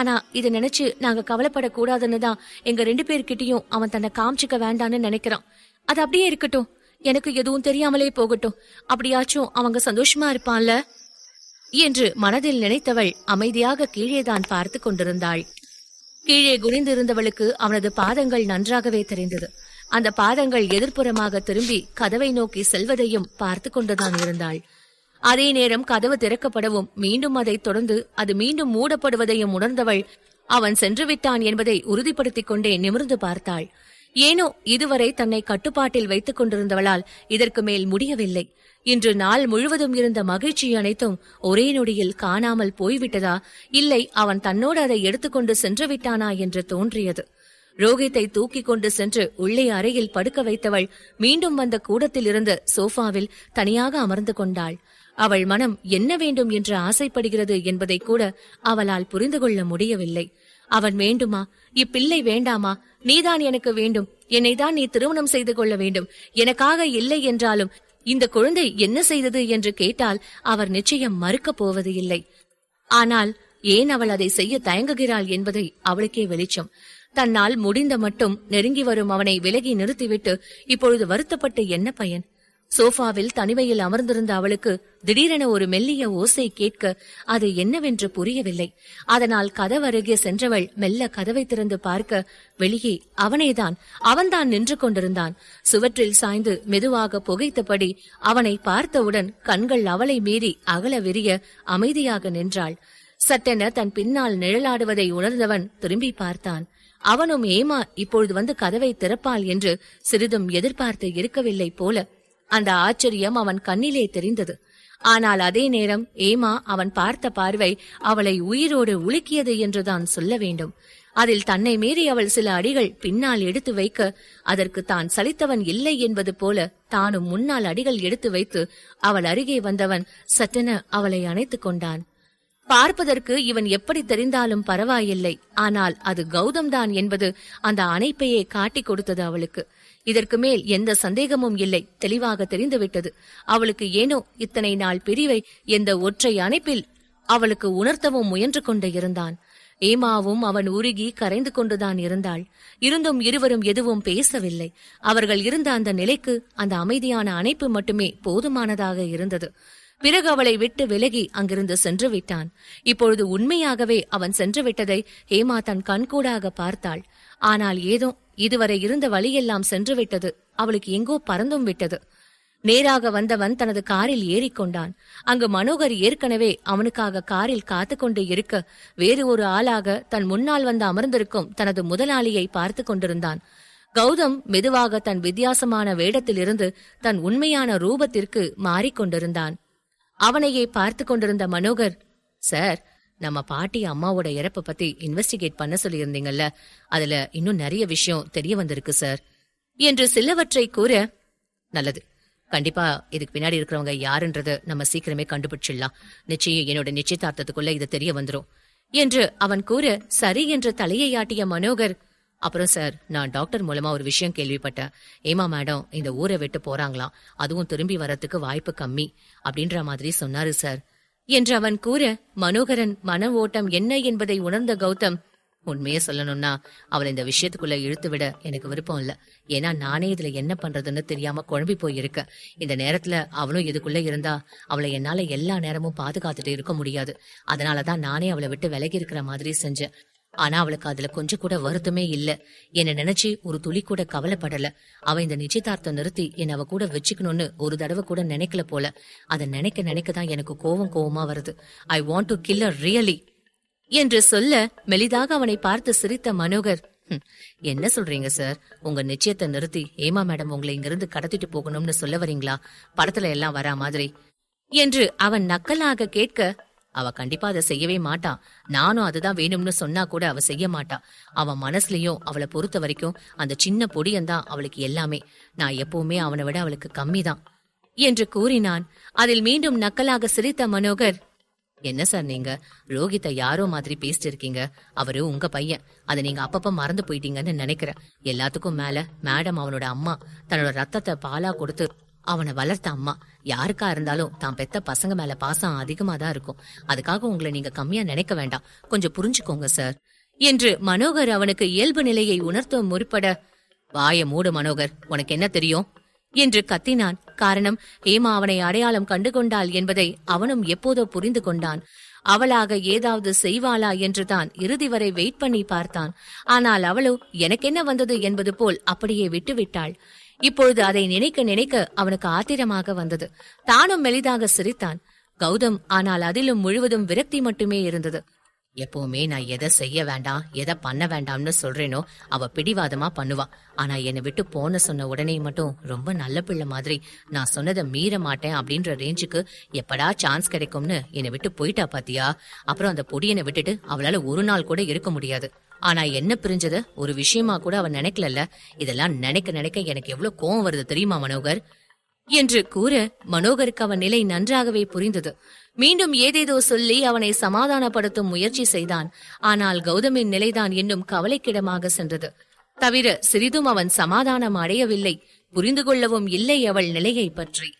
ஆனா இதை நினைச்சு நாங்க கவலைப்படக்கூடாதுன்னு தான் எங்க ரெண்டு பேர்கிட்டயும் அவன் தன்னை காமிச்சிக்க வேண்டான்னு நினைக்கிறான் அது அப்படியே இருக்கட்டும் எனக்கு எதுவும் தெரியாமலே போகட்டும் அப்படியாச்சும் அவங்க சந்தோஷமா இருப்பான்ல என்று மனதில் நினைத்தவள் அமைதியாக கீழே தான் பார்த்து கொண்டிருந்தாள் கீழே இருந்தவளுக்கு அவனது பாதங்கள் நன்றாகவே தெரிந்தது அந்த பாதங்கள் எதிர்ப்புறமாக திரும்பி கதவை நோக்கி செல்வதையும் பார்த்து கொண்டுதான் இருந்தாள் அதே நேரம் கதவு திறக்கப்படவும் மீண்டும் அதை தொடர்ந்து அது மீண்டும் மூடப்படுவதையும் உணர்ந்தவள் அவன் சென்று விட்டான் என்பதை உறுதிப்படுத்திக் கொண்டே நிமிர்ந்து பார்த்தாள் ஏனோ இதுவரை தன்னை கட்டுப்பாட்டில் வைத்துக் கொண்டிருந்தவளால் இதற்கு மேல் முடியவில்லை இன்று நாள் முழுவதும் இருந்த மகிழ்ச்சி அனைத்தும் ஒரே நொடியில் காணாமல் போய்விட்டதா இல்லை அவன் தன்னோடு அதை எடுத்துக்கொண்டு சென்று விட்டானா என்று தோன்றியது ரோஹித்தை தூக்கி கொண்டு சென்று உள்ளே அறையில் படுக்க வைத்தவள் மீண்டும் வந்த கூடத்தில் இருந்து சோஃபாவில் தனியாக அமர்ந்து கொண்டாள் அவள் மனம் என்ன வேண்டும் என்று ஆசைப்படுகிறது என்பதை கூட அவளால் புரிந்து கொள்ள முடியவில்லை அவன் வேண்டுமா இப்பிள்ளை வேண்டாமா நீதான் எனக்கு வேண்டும் என்னைதான் நீ திருமணம் செய்து கொள்ள வேண்டும் எனக்காக இல்லை என்றாலும் இந்த குழந்தை என்ன செய்தது என்று கேட்டால் அவர் நிச்சயம் மறுக்கப் போவது இல்லை ஆனால் ஏன் அவள் அதை செய்ய தயங்குகிறாள் என்பதை அவளுக்கே வெளிச்சம் தன்னால் முடிந்த மட்டும் நெருங்கி வரும் அவனை விலகி நிறுத்திவிட்டு இப்பொழுது வருத்தப்பட்டு என்ன பயன் சோஃபாவில் தனிமையில் அமர்ந்திருந்த அவளுக்கு திடீரென ஒரு மெல்லிய ஓசை கேட்க அது என்னவென்று புரியவில்லை அதனால் கதவருகே சென்றவள் மெல்ல கதவை திறந்து பார்க்க வெளியே அவனேதான் அவன்தான் நின்று கொண்டிருந்தான் சுவற்றில் சாய்ந்து மெதுவாக புகைத்தபடி அவனை பார்த்தவுடன் கண்கள் அவளை மீறி அகல விரிய அமைதியாக நின்றாள் சட்டென தன் பின்னால் நிழலாடுவதை உணர்ந்தவன் திரும்பி பார்த்தான் அவனும் ஏமா இப்பொழுது வந்து கதவை திறப்பாள் என்று சிறிதும் எதிர்பார்த்து இருக்கவில்லை போல அந்த ஆச்சரியம் அவன் கண்ணிலே தெரிந்தது ஆனால் அதே நேரம் ஏமா அவன் பார்த்த பார்வை அவளை உயிரோடு உலுக்கியது என்றுதான் சொல்ல வேண்டும் அதில் தன்னை மீறி அவள் சில அடிகள் பின்னால் எடுத்து வைக்க அதற்கு தான் சலித்தவன் இல்லை என்பது போல தானும் முன்னால் அடிகள் எடுத்து வைத்து அவள் அருகே வந்தவன் சட்டென அவளை அணைத்துக் கொண்டான் பார்ப்பதற்கு இவன் எப்படி தெரிந்தாலும் பரவாயில்லை ஆனால் அது கௌதம் தான் என்பது அந்த அணைப்பையே காட்டிக் கொடுத்தது அவளுக்கு இதற்கு மேல் எந்த சந்தேகமும் இல்லை தெளிவாக தெரிந்துவிட்டது அவளுக்கு ஏனோ இத்தனை நாள் பிரிவை எந்த ஒற்றை அணைப்பில் அவளுக்கு உணர்த்தவும் முயன்று கொண்டு இருந்தான் ஏமாவும் அவன் உருகி கரைந்து கொண்டுதான் இருந்தாள் இருந்தும் இருவரும் எதுவும் பேசவில்லை அவர்கள் இருந்த அந்த நிலைக்கு அந்த அமைதியான அணைப்பு மட்டுமே போதுமானதாக இருந்தது பிறகு அவளை விட்டு விலகி அங்கிருந்து சென்று விட்டான் இப்பொழுது உண்மையாகவே அவன் சென்று விட்டதை ஹேமா தன் கண்கூடாக பார்த்தாள் ஆனால் ஏதோ இதுவரை இருந்த வழியெல்லாம் சென்று விட்டது அவளுக்கு எங்கோ பறந்தும் விட்டது நேராக வந்தவன் தனது காரில் ஏறிக்கொண்டான் அங்கு மனோகர் ஏற்கனவே அவனுக்காக காரில் காத்து கொண்டு இருக்க வேறு ஒரு ஆளாக தன் முன்னால் வந்து அமர்ந்திருக்கும் தனது முதலாளியை பார்த்து கொண்டிருந்தான் கௌதம் மெதுவாக தன் வித்தியாசமான வேடத்திலிருந்து தன் உண்மையான ரூபத்திற்கு மாறிக்கொண்டிருந்தான் அவனையே பார்த்து கொண்டிருந்த மனோகர் சார் நம்ம பாட்டி அம்மாவோட இறப்பை பத்தி இன்வெஸ்டிகேட் பண்ண சொல்லியிருந்தீங்கல்ல அதுல இன்னும் நிறைய விஷயம் தெரிய வந்திருக்கு சார் என்று சிலவற்றை கூற நல்லது கண்டிப்பா இதுக்கு பின்னாடி இருக்கிறவங்க யாருன்றத நம்ம சீக்கிரமே கண்டுபிடிச்சிடலாம் நிச்சயம் என்னோட நிச்சயதார்த்தத்துக்குள்ள இது தெரிய வந்துடும் என்று அவன் கூற சரி என்று தலையை ஆட்டிய மனோகர் அப்புறம் சார் நான் டாக்டர் மூலமா ஒரு விஷயம் கேள்விப்பட்டேன் ஏமா மேடம் இந்த ஊரை விட்டு போறாங்களாம் அதுவும் திரும்பி வரத்துக்கு வாய்ப்பு கம்மி அப்படின்ற மாதிரி சொன்னாரு சார் என்று அவன் கூற மனோகரன் மன ஓட்டம் என்ன என்பதை உணர்ந்த கௌதம் உண்மையே சொல்லணும்னா அவளை இந்த விஷயத்துக்குள்ள இழுத்து விட எனக்கு விருப்பம் இல்ல ஏன்னா நானே இதுல என்ன பண்றதுன்னு தெரியாம குழம்பி போயிருக்க இந்த நேரத்துல அவளும் இதுக்குள்ள இருந்தா அவளை என்னால எல்லா நேரமும் பாதுகாத்துட்டு இருக்க முடியாது அதனாலதான் நானே அவளை விட்டு விலகி இருக்கிற மாதிரி செஞ்சேன் ஆனா அவளுக்கு அதுல கொஞ்சம் கூட வருத்தமே இல்ல என்ன நினைச்சு ஒரு துளி கூட கவலைப்படல அவ இந்த நிச்சயதார்த்தம் நிறுத்தி என்ன அவ கூட வச்சுக்கணும்னு ஒரு தடவை கூட நினைக்கல போல அத நினைக்க நினைக்க தான் எனக்கு கோவம் கோவமா வருது I want to kill really என்று சொல்ல மெலிதாக அவனை பார்த்து சிரித்த மனோகர் என்ன சொல்றீங்க சார் உங்க நிச்சயத்தை நிறுத்தி ஏமா மேடம் உங்களை இங்கிருந்து கடத்திட்டு போகணும்னு சொல்ல வரீங்களா படத்துல எல்லாம் வரா மாதிரி என்று அவன் நக்கலாக கேட்க அவ கண்டிப்பா அதை செய்யவே மாட்டான் நானும் அதுதான் வேணும்னு சொன்னா கூட அவ செய்ய மாட்டா அவன் மனசுலயும் அவளை பொறுத்த வரைக்கும் அந்த சின்ன பொடியந்தான் அவளுக்கு எல்லாமே நான் எப்பவுமே அவனை விட அவளுக்கு கம்மி தான் என்று கூறினான் அதில் மீண்டும் நக்கலாக சிரித்த மனோகர் என்ன சார் நீங்க ரோஹித்தை யாரோ மாதிரி பேசிட்டு இருக்கீங்க அவரு உங்க பையன் அதை நீங்க அப்பப்ப மறந்து போயிட்டீங்கன்னு நினைக்கிறேன் எல்லாத்துக்கும் மேல மேடம் அவனோட அம்மா தன்னோட ரத்தத்தை பாலா கொடுத்து அவனை வளர்த்த அம்மா யாருக்கா இருந்தாலும் தான் பெத்த பசங்க மேல பாசம் அதிகமா தான் இருக்கும் அதுக்காக உங்களை நீங்க கம்மியா நினைக்க வேண்டாம் கொஞ்சம் புரிஞ்சுக்கோங்க சார் என்று மனோகர் அவனுக்கு இயல்பு நிலையை உணர்த்த முற்பட வாய மூடு மனோகர் உனக்கு என்ன தெரியும் என்று கத்தினான் காரணம் ஹேமா அவனை அடையாளம் கண்டு கொண்டாள் என்பதை அவனும் எப்போதோ புரிந்து கொண்டான் அவளாக ஏதாவது செய்வாளா என்று தான் இறுதி வரை வெயிட் பண்ணி பார்த்தான் ஆனால் அவளோ எனக்கென்ன வந்தது என்பது போல் அப்படியே விட்டுவிட்டாள் இப்பொழுது அதை நினைக்க நினைக்க அவனுக்கு ஆத்திரமாக வந்தது தானும் மெலிதாக சிரித்தான் கௌதம் ஆனால் அதிலும் முழுவதும் விரக்தி மட்டுமே இருந்தது எப்பவுமே நான் எதை செய்ய வேண்டாம் எதை பண்ண வேண்டாம்னு சொல்றேனோ அவ பிடிவாதமா பண்ணுவா ஆனா என்னை விட்டு போன சொன்ன உடனே மட்டும் ரொம்ப நல்ல பிள்ளை மாதிரி நான் சொன்னதை மீற மாட்டேன் அப்படின்ற ரேஞ்சுக்கு எப்படா சான்ஸ் கிடைக்கும்னு என்னை விட்டு போயிட்டா பாத்தியா அப்புறம் அந்த பொடியனை விட்டுட்டு அவளால ஒரு நாள் கூட இருக்க முடியாது ஆனா என்ன பிரிஞ்சது ஒரு விஷயமா கூட அவன் நினைக்கல இதெல்லாம் நினைக்க நினைக்க எனக்கு எவ்வளவு கோவம் வருது தெரியுமா மனோகர் என்று கூற மனோகருக்கு அவன் நிலை நன்றாகவே புரிந்தது மீண்டும் ஏதேதோ சொல்லி அவனை சமாதானப்படுத்தும் முயற்சி செய்தான் ஆனால் கௌதமின் நிலைதான் இன்னும் கவலைக்கிடமாக சென்றது தவிர சிறிதும் அவன் சமாதானம் அடையவில்லை புரிந்து கொள்ளவும் இல்லை அவள் நிலையை பற்றி